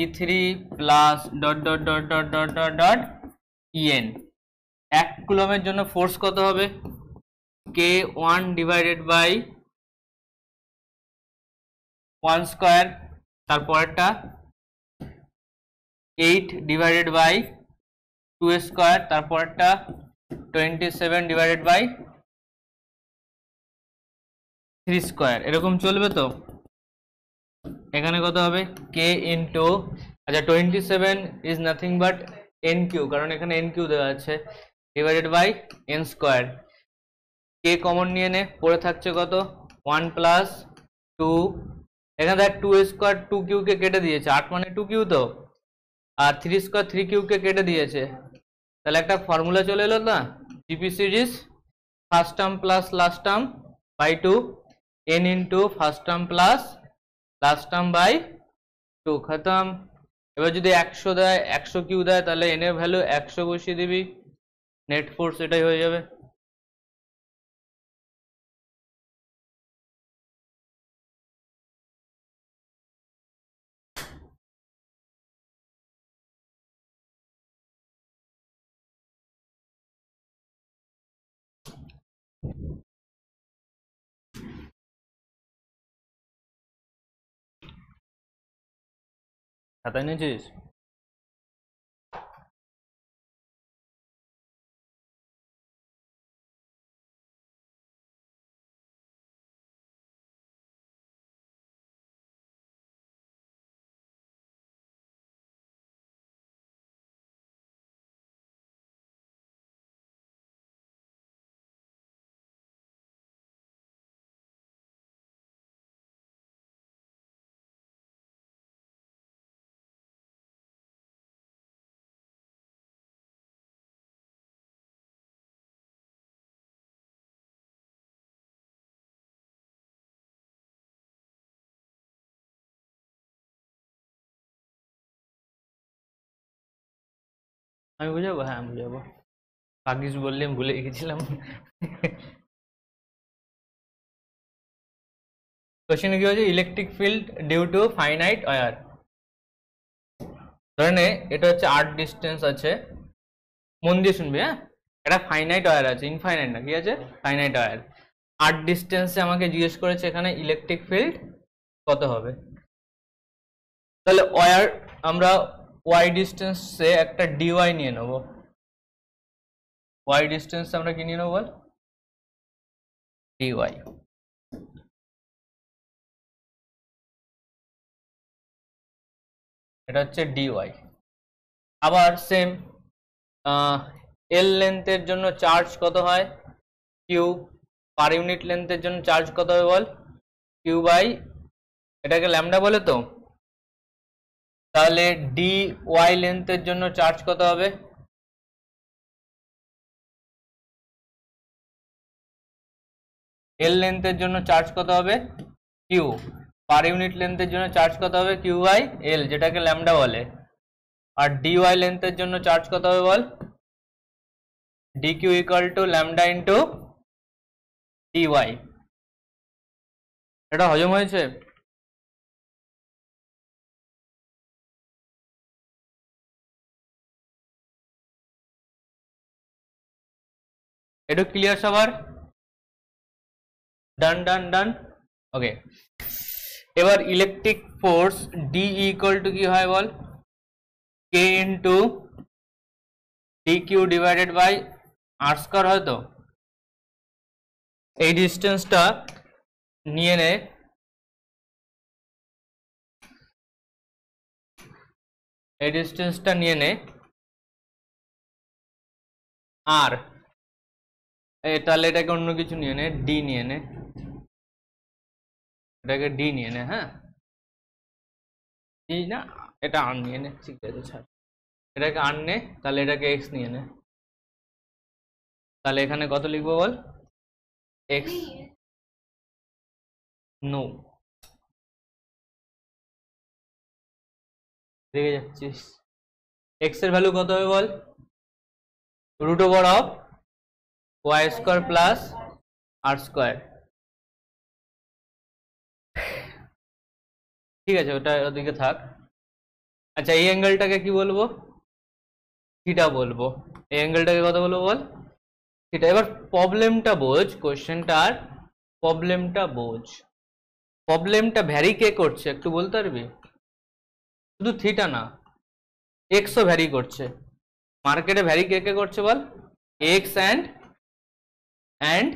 E three plus dot dot dot dot dot dot dot E n এক কুলমের জন্য ফোর্স কত হবে k one divided by one square তারপরেরটা eight divided by two square তারপরেরটা twenty seven divided by three square এরকম চলবে তো এখানে কত হবে কে ইন্টু আচ্ছা twenty seven is nothing but n q কারণ এখানে এন কিউ দেওয়া আছে ডিভাইডেড বাই এন স্কোয়ার কে কমন নিয়ে নে পড়ে থাকছে কত ওয়ান প্লাস টু এখানে দেখ টু স্কোয়ার টু কিউকে কেটে দিয়েছে আট মানে টু কিউ তো আর থ্রি স্কোয়ার থ্রি কিউকে কেটে দিয়েছে তাহলে একটা ফর্মুলা চলে এলো না GP series first term plus last term by two n into first term plus last term by two খতম এবার যদি একশো দেয় একশো কিউ দেয় তাহলে এনের ভ্যালু একশো বসিয়ে দিবি নেট ফোর্স এটাই হয়ে যাবে പതിനഞ്ച് വയസ്സ് আমি বুঝাবো হ্যাঁ বুঝাবো পাকিস বললে আমি ভুলে গেছিলাম কোশ্চেন কি হচ্ছে electric field due to finite wire ধরে নে এটা হচ্ছে আর্ট ডিস্টেন্স আছে মন দিয়ে শুনবি হ্যাঁ এটা ফাইনাইট ওয়ার আছে ইনফাইনাইট না কি আছে ফাইনাইট ওয়ার আর্ট ডিস্টেন্সে আমাকে জিজ্ঞেস করেছে এখানে ইলেকট্রিক ফিল্ড কত হবে তাহলে ওয়ার আমরা ওয়াই ডিস্টেন্সে একটা ডিওয়াই নিয়ে নেব ওয়াই ডিস্টেন্স আমরা কি নিয়ে নেব বল ডিওয়াই এটা হচ্ছে ডিওয়াই আবার সেম এল লেন্থের জন্য চার্জ কত হয় কিউ পার ইউনিট লেন্থের জন্য চার্জ কত হয় বল কিউ বাই এটাকে ল্যামডা বলে তো তাহলে ডি ওয়াই লেন্থের জন্য চার্জ কত হবে এল লেন্থের জন্য চার্জ কত হবে কিউ পার ইউনিট লেন্থের জন্য চার্জ কত হবে কিউ ওয়াই এল যেটাকে ল্যামডা বলে আর ডি ওয়াই লেন্থের জন্য চার্জ কত হবে বল d q equal to lambda into d y এটা হজম হয়েছে একটু ক্লিয়ার সবার ডান ডান ডান ওকে এবার electric force d equal to কি হয় বল কে into d q divided by R square হয়তো এই ডিস্টেন্সটা নিয়ে নে এই ডিস্টেন্সটা নিয়ে নে আর তাহলে এটাকে অন্য কিছু নিয়ে নে ডি নিয়ে নে এটাকে ডি নিয়ে নে হ্যাঁ ডি না এটা আন নিয়ে নে ঠিক আছে ছাড় এটাকে আন নে তাহলে এটাকে এক্স নিয়ে নে তাহলে এখানে কত লিখবো বল এক্স নো দেখে যাচ্ছিস এক্স এর ভ্যালু কত হবে বল root over of Y square plus r square ঠিক আছে ওটা ওদিকে থাক আচ্ছা এই অ্যাঙ্গেলটাকে কি বলবো থিটা বলবো এই অ্যাঙ্গেলটাকে কত বলবো বল থিটা এবার প্রবলেমটা বোঝ কোশ্চেনটা আর প্রবলেমটা বোঝ প্রবলেমটা ভ্যারি কে করছে একটু বলতে পারবি শুধু থিটা না এক্সও ভ্যারি করছে মার্কেটে ভ্যারি কে কে করছে বল এক্স অ্যান্ড অ্যান্ড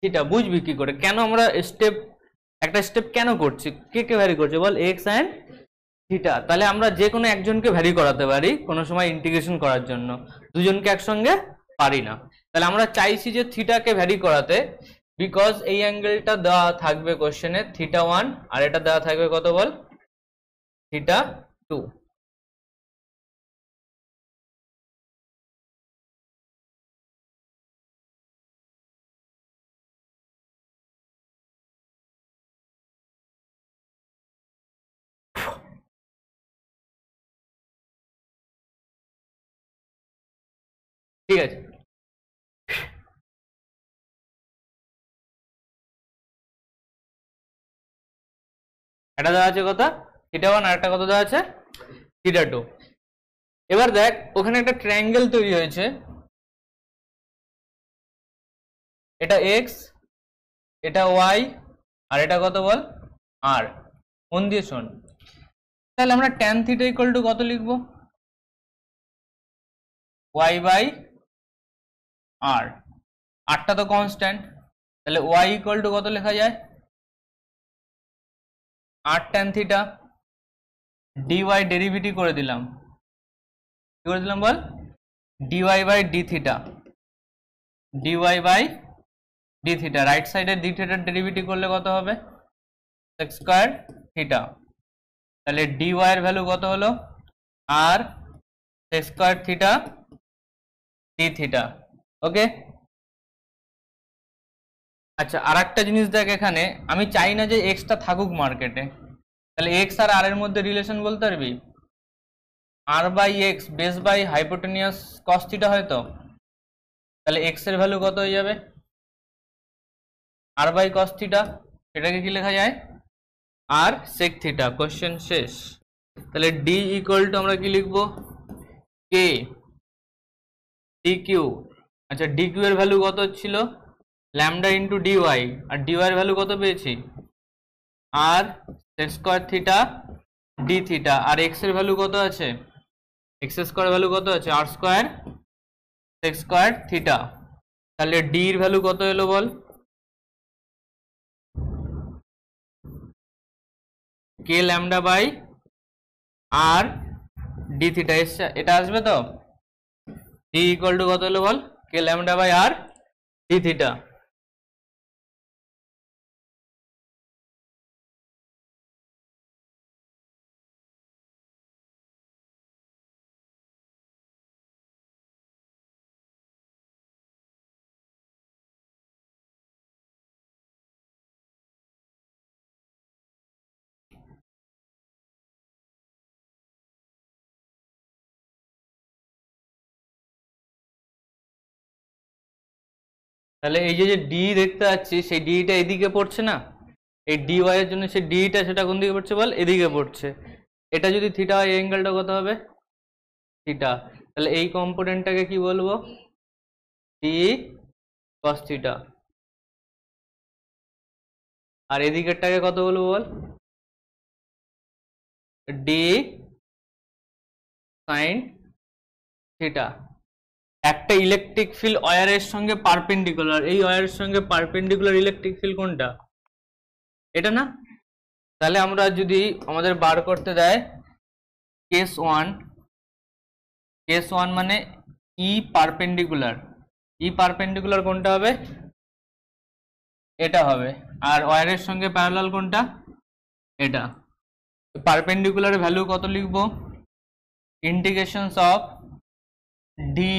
থিটা বুঝবি কি করে কেন আমরা স্টেপ একটা স্টেপ কেন করছি কে কে ভ্যারি করছে বল এক্স অ্যান্ড থিটা তাহলে আমরা যে কোনো একজনকে ভ্যারি করাতে পারি কোনো সময় ইন্টিগ্রেশন করার জন্য দুজনকে একসঙ্গে পারি না তাহলে আমরা চাইছি যে থিটাকে ভ্যারি করাতে বিকজ এই অ্যাঙ্গেলটা দেওয়া থাকবে কোশ্চেনে থিটা ওয়ান আর এটা দেওয়া থাকবে কত বল থিটা টু ঠিক আছে এটা দেওয়া আছে কথা থিটা ওয়ান আর একটা কথা দেওয়া আছে থিটা টু এবার দেখ ওখানে একটা ট্রায়াঙ্গেল তৈরি হয়েছে এটা এক্স এটা ওয়াই আর এটা কত বল আর মন দিয়ে শোন তাহলে আমরা ট্যান থিটা ইকুয়াল টু কত লিখব ওয়াই বাই আর আটটা তো কনস্ট্যান্ট তাহলে ওয়াই ইকুয়াল টু কত লেখা যায় আট ট্যান থিটা ডিওয়াই ডেরিভেটিভ করে দিলাম কি করে দিলাম বল d y by d theta d y by d theta right সাইডে ডি থিটার ডেরিভেটিভ করলে কত হবে এক্স স্কোয়ার থিটা তাহলে ডিওয়াই এর ভ্যালু কত হলো r square theta d theta okay আচ্ছা আর একটা জিনিস দেখ এখানে আমি চাই না যে এক্সটা থাকুক মার্কেটে তাহলে এক্স আর আর এর মধ্যে রিলেশন বলতে পারবি r by x base by hypotenuse কস্তিটা হয়তো তাহলে এক্স এর ভ্যালু কত হয়ে যাবে আর বাই কস্তিটা সেটাকে কি লেখা যায় আর সেক থিটা কোশ্চেন শেষ তাহলে ডি ইকুয়াল টু আমরা কি লিখবো কে ডি কিউ আচ্ছা ডি কিউ ভ্যালু কত ছিল ল্যামডা ইন্টু ডিওয়াই আর ডিওয়াই এর ভ্যালু কত পেয়েছি r sec square theta d theta আর এক্স এর ভ্যালু কত আছে এক্স স্কোয়ার ভ্যালু কত আছে r square sec square theta তাহলে ডি এর ভ্যালু কত এলো বল k lambda by r d theta এটা আসবে তো ডি ইকুয়াল টু কত হলো বল k lambda by r d theta তাহলে এই যে ডি দেখতে পাচ্ছি সেই ডিটা এদিকে পড়ছে না এই ডি ওয়াইয়ের জন্য সেই ডিটা সেটা কোন দিকে পড়ছে বল এদিকে পড়ছে এটা যদি থিটা হয় এই অ্যাঙ্গেলটা কত হবে থিটা তাহলে এই কম্পোনেন্টটাকে কি বলবো ডি কস থিটা আর এদিকেরটাকে কত বলবো বল ডি সাইন থিটা একটা ইলেকট্রিক ফিল ওয়ারের সঙ্গে পারপেন্ডিকুলার এই ওয়ারের সঙ্গে পারপেন্ডিকুলার ইলেকট্রিক ফিল কোনটা এটা না তাহলে আমরা যদি আমাদের বার করতে দেয় কেস ওয়ান কেস ওয়ান মানে ই পারপেন্ডিকুলার ই পারপেন্ডিকুলার কোনটা হবে এটা হবে আর ওয়ারের সঙ্গে প্যারালাল কোনটা এটা পারপেন্ডিকুলার ভ্যালু কত লিখবো indications of d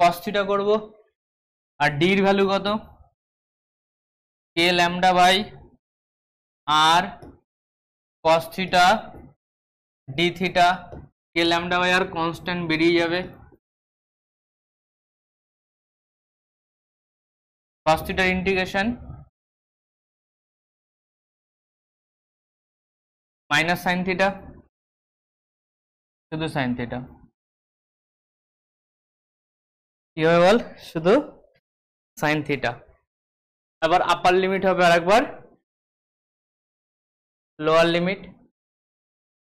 cos theta করব আর ডি এর ভ্যালু কত k lambda by r cos theta d theta k lambda by r constant বেরিয়ে যাবে cos থিটার ইন্টিগ্রেশন মাইনাস সাইন থিটা শুধু সাইন থিটা কি হবে বল শুধু সাইন থিটা আবার আপার লিমিট হবে আরেকবার লোয়ার লিমিট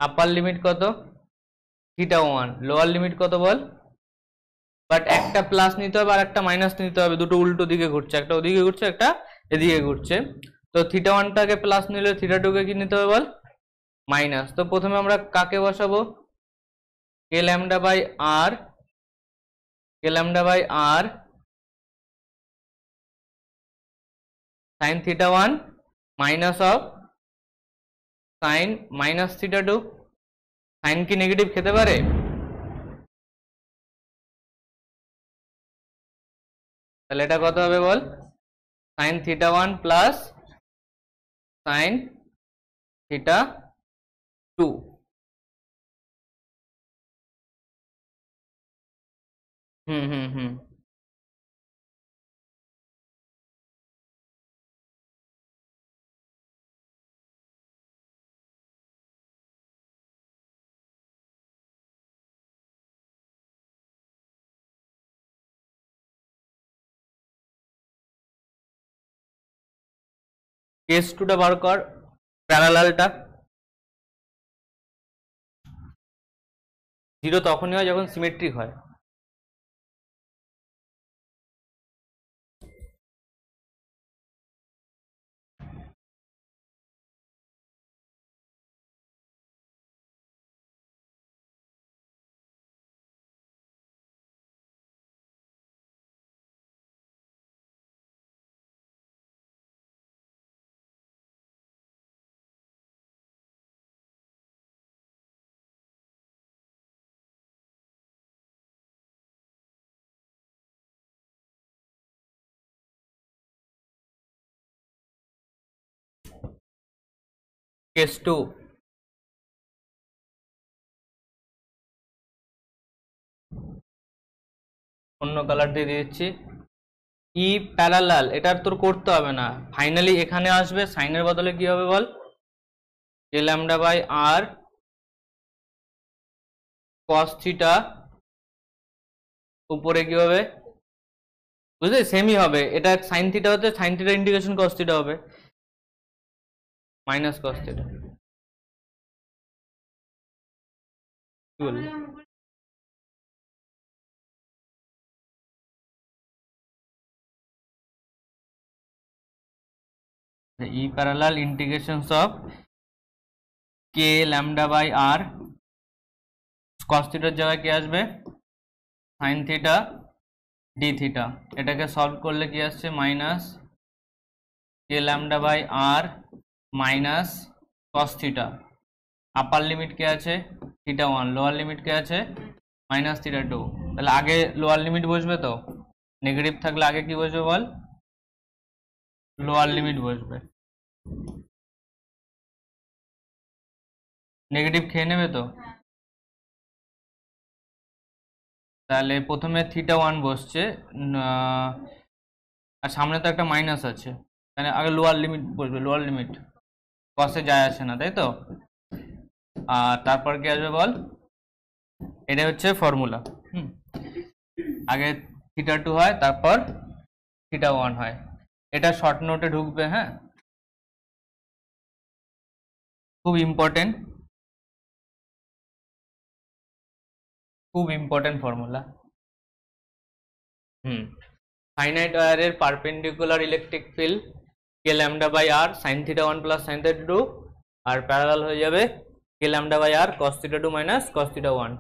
আপার লিমিট কত থিটা ওয়ান লোয়ার লিমিট কত বল বাট একটা প্লাস নিতে হবে আর একটা মাইনাস নিতে হবে দুটো উল্টো দিকে ঘুরছে একটা ওদিকে ঘুরছে একটা এদিকে ঘুরছে তো থিটা ওয়ানটাকে প্লাস নিলে থিটা টুকে কি নিতে হবে বল মাইনাস তো প্রথমে আমরা কাকে বসাবো k lambda by r k lambda by r sine theta one minus of sine minus theta two sine কি নেগেটিভ খেতে পারে তাহলে এটা কত হবে বল sine theta one plus sine theta two case টুটা টা বার কর প্যারালালটা জিরো তখনই হয় যখন সিমেট্রিক হয় case 2 অন্য কালার দিয়ে দিচ্ছি ই e প্যারালাল এটার তোর করতে হবে না ফাইনালি এখানে আসবে সাইনের বদলে কি হবে বল যে ল্যামডা বাই আর কস্থিটা উপরে কি হবে বুঝলি সেমই হবে এটা সাইন থিটা হতে সাইন থিটা ইন্ডিকেশন কস্থিটা হবে minus cos theta the e parallel integrations of k lambda by r cos theta জায়গায় কি আসবে sin theta d theta এটাকে সলভ করলে কি আসছে minus k lambda by r minus cos theta upper limit কে আছে থিটা ওয়ান লোয়ার লিমিট কে আছে মাইনাস থিটা টু তাহলে আগে লোয়ার লিমিট বসবে তো নেগেটিভ থাকলে আগে কি বসবে বল লোয়ার লিমিট বসবে নেগেটিভ খেয়ে নেবে তো তাহলে প্রথমে থিটা ওয়ান বসছে আর সামনে তো একটা মাইনাস আছে তাহলে আগে লোয়ার লিমিট বসবে লোয়ার লিমিট কসে যায় আসে না তাই তো আর তারপর কি আসবে বল এটা হচ্ছে ফর্মুলা হুম আগে থিটা টু হয় তারপর থিটা ওয়ান হয় এটা শর্ট নোটে ঢুকবে হ্যাঁ খুব ইম্পর্টেন্ট খুব ইম্পর্টেন্ট ফর্মুলা হুম ফাইনাইট ওয়ারের perpendicular electric field k lambda by r sine theta one plus sine থার্টি টু আর প্যারাল হয়ে যাবে k lambda by r cos theta two minus cos theta one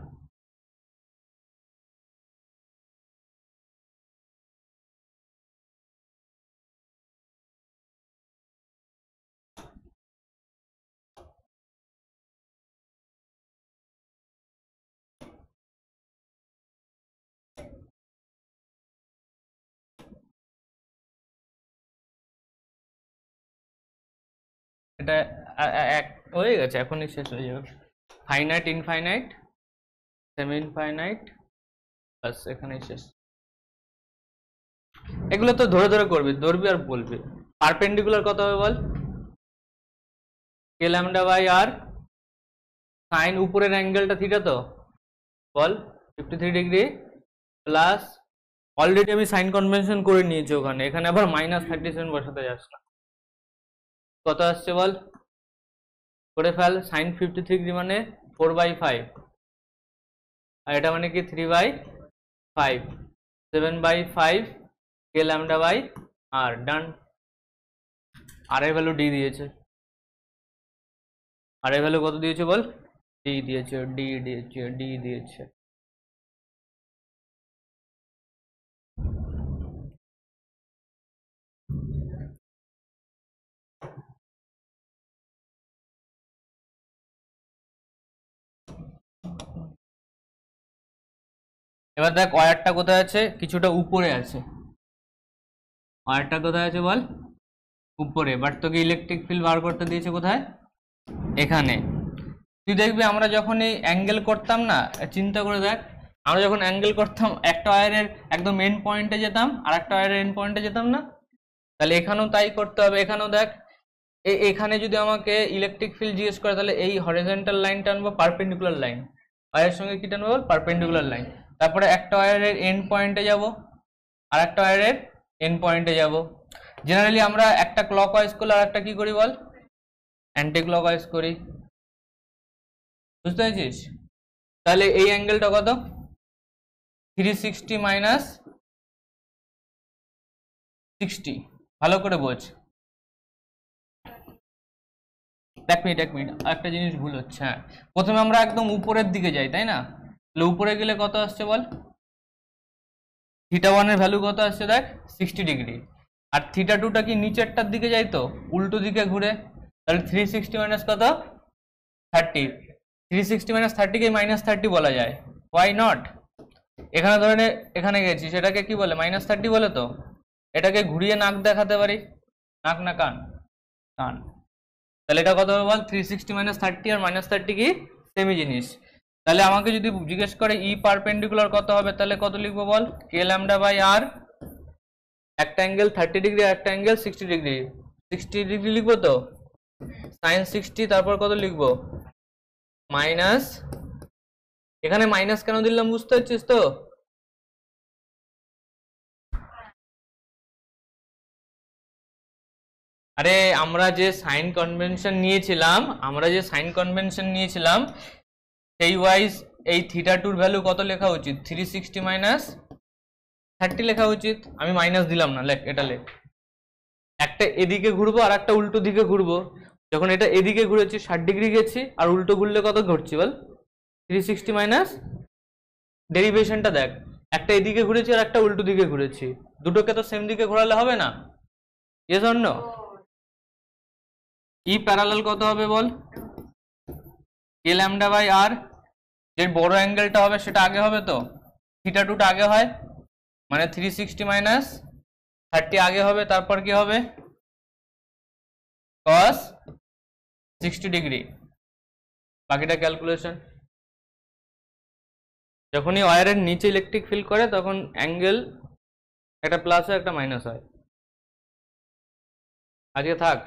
এটা এক হয়ে গেছে এখনই শেষ হয়ে যাবে ফাইনাইট ইনফাইনাইট সেমি ইনফাইনাইট বাস শেষ এগুলো তো ধরে ধরে করবি ধরবি আর বলবি পারপেন্ডিকুলার কত হবে বল বাই আর সাইন উপরের অ্যাঙ্গেলটা থিটা তো বল fifty three degree plus already আমি সাইন কনভেনশন করে নিয়েছি ওখানে এখানে আবার মাইনাস থার্টি সেভেন বসাতে যাস না কত আসছে বল করে ফেল সাইন ফিফটি থ্রি মানে ফোর বাই ফাইভ আর এটা মানে কি three by five seven by five k lambda by r done r এর ভ্যালু ডি দিয়েছে আর এর ভ্যালু কত দিয়েছে বল ডি দিয়েছে ডি দিয়েছে ডি দিয়েছে এবার দেখ ওয়ারটা কোথায় আছে কিছুটা উপরে আছে ওয়ারটা কোথায় আছে বল উপরে বাট তোকে ইলেকট্রিক ফিল্ড বার করতে দিয়েছে কোথায় এখানে তুই দেখবি আমরা যখন এই অ্যাঙ্গেল করতাম না চিন্তা করে দেখ আমরা যখন অ্যাঙ্গেল করতাম একটা ওয়ারের একদম মেন পয়েন্টে যেতাম আর একটা ওয়ারের এন্ড পয়েন্টে যেতাম না তাহলে এখানেও তাই করতে হবে এখানেও দেখ এখানে যদি আমাকে ইলেকট্রিক ফিল্ড জিজ্ঞেস করে তাহলে এই হরিজেন্টাল লাইনটা আনবো পারপেন্ডিকুলার লাইন ওয়ারের সঙ্গে কি টানবো পারপেন্ডিকুলার লাইন তারপরে একটা ওয়ারের এন্ড পয়েন্টে যাব আর একটা ওয়ারের এন্ড পয়েন্টে যাব জেনারেলি আমরা একটা ক্লক ওয়াইজ করলে আর একটা কী করি বল অ্যান্টি ক্লক ওয়াইজ করি বুঝতে পেরেছিস তাহলে এই অ্যাঙ্গেলটা কত থ্রি সিক্সটি মাইনাস সিক্সটি ভালো করে বোঝ এক মিনিট এক মিনিট একটা জিনিস ভুল হচ্ছে হ্যাঁ প্রথমে আমরা একদম উপরের দিকে যাই তাই না তাহলে উপরে গেলে কত আসছে বল থিটা ওয়ানের ভ্যালু কত আসছে দেখ সিক্সটি ডিগ্রি আর থিটা টুটা কি নিচেরটার দিকে যাইতো উল্টো দিকে ঘুরে তাহলে থ্রি সিক্সটি মাইনাস কত থার্টি থ্রি সিক্সটি মাইনাস থার্টিকে মাইনাস থার্টি বলা যায় ওয়াই নট এখানে ধরে এখানে গেছি সেটাকে কি বলে মাইনাস থার্টি বলে তো এটাকে ঘুরিয়ে নাক দেখাতে পারি নাক না কান কান তাহলে এটা কত হবে বল থ্রি সিক্সটি মাইনাস থার্টি আর মাইনাস থার্টি কি সেমি জিনিস তাহলে আমাকে যদি জিজ্ঞেস করে ই e পারপেন্ডিকুলার কত হবে তাহলে কত লিখবো বল কে ল্যামডা বাই আর একটা অ্যাঙ্গেল থার্টি ডিগ্রি একটা angle sixty degree sixty degree লিখবো তো সাইন সিক্সটি তারপর কত লিখবো মাইনাস এখানে মাইনাস কেন দিলাম বুঝতে পারছিস তো আরে আমরা যে সাইন কনভেনশন নিয়েছিলাম আমরা যে সাইন কনভেনশন নিয়েছিলাম সেই ওয়াইজ এই থিটা টুর ভ্যালু কত লেখা উচিত থ্রি সিক্সটি মাইনাস থার্টি লেখা উচিত আমি মাইনাস দিলাম না লেখ এটা লেখ একটা এদিকে ঘুরবো আর একটা উল্টো দিকে ঘুরবো যখন এটা এদিকে ঘুরেছি ষাট ডিগ্রি গেছি আর উল্টো ঘুরলে কত ঘুরছি বল থ্রি সিক্সটি মাইনাস ডেরিভেশনটা দেখ একটা এদিকে ঘুরেছি আর একটা উল্টো দিকে ঘুরেছি দুটোকে তো সেম দিকে ঘোরালে হবে না এজন্য ই প্যারালাল কত হবে বল এ ল্যামডা বাই আর যে বড় অ্যাঙ্গেলটা হবে সেটা আগে হবে তো থিটা টুটা আগে হয় মানে থ্রি সিক্সটি মাইনাস থার্টি আগে হবে তারপর কি হবে কস সিক্সটি ডিগ্রি বাকিটা ক্যালকুলেশন যখনই ওয়ারের নিচে ইলেকট্রিক ফিল করে তখন অ্যাঙ্গেল একটা প্লাস হয় একটা মাইনাস হয় আজকে থাক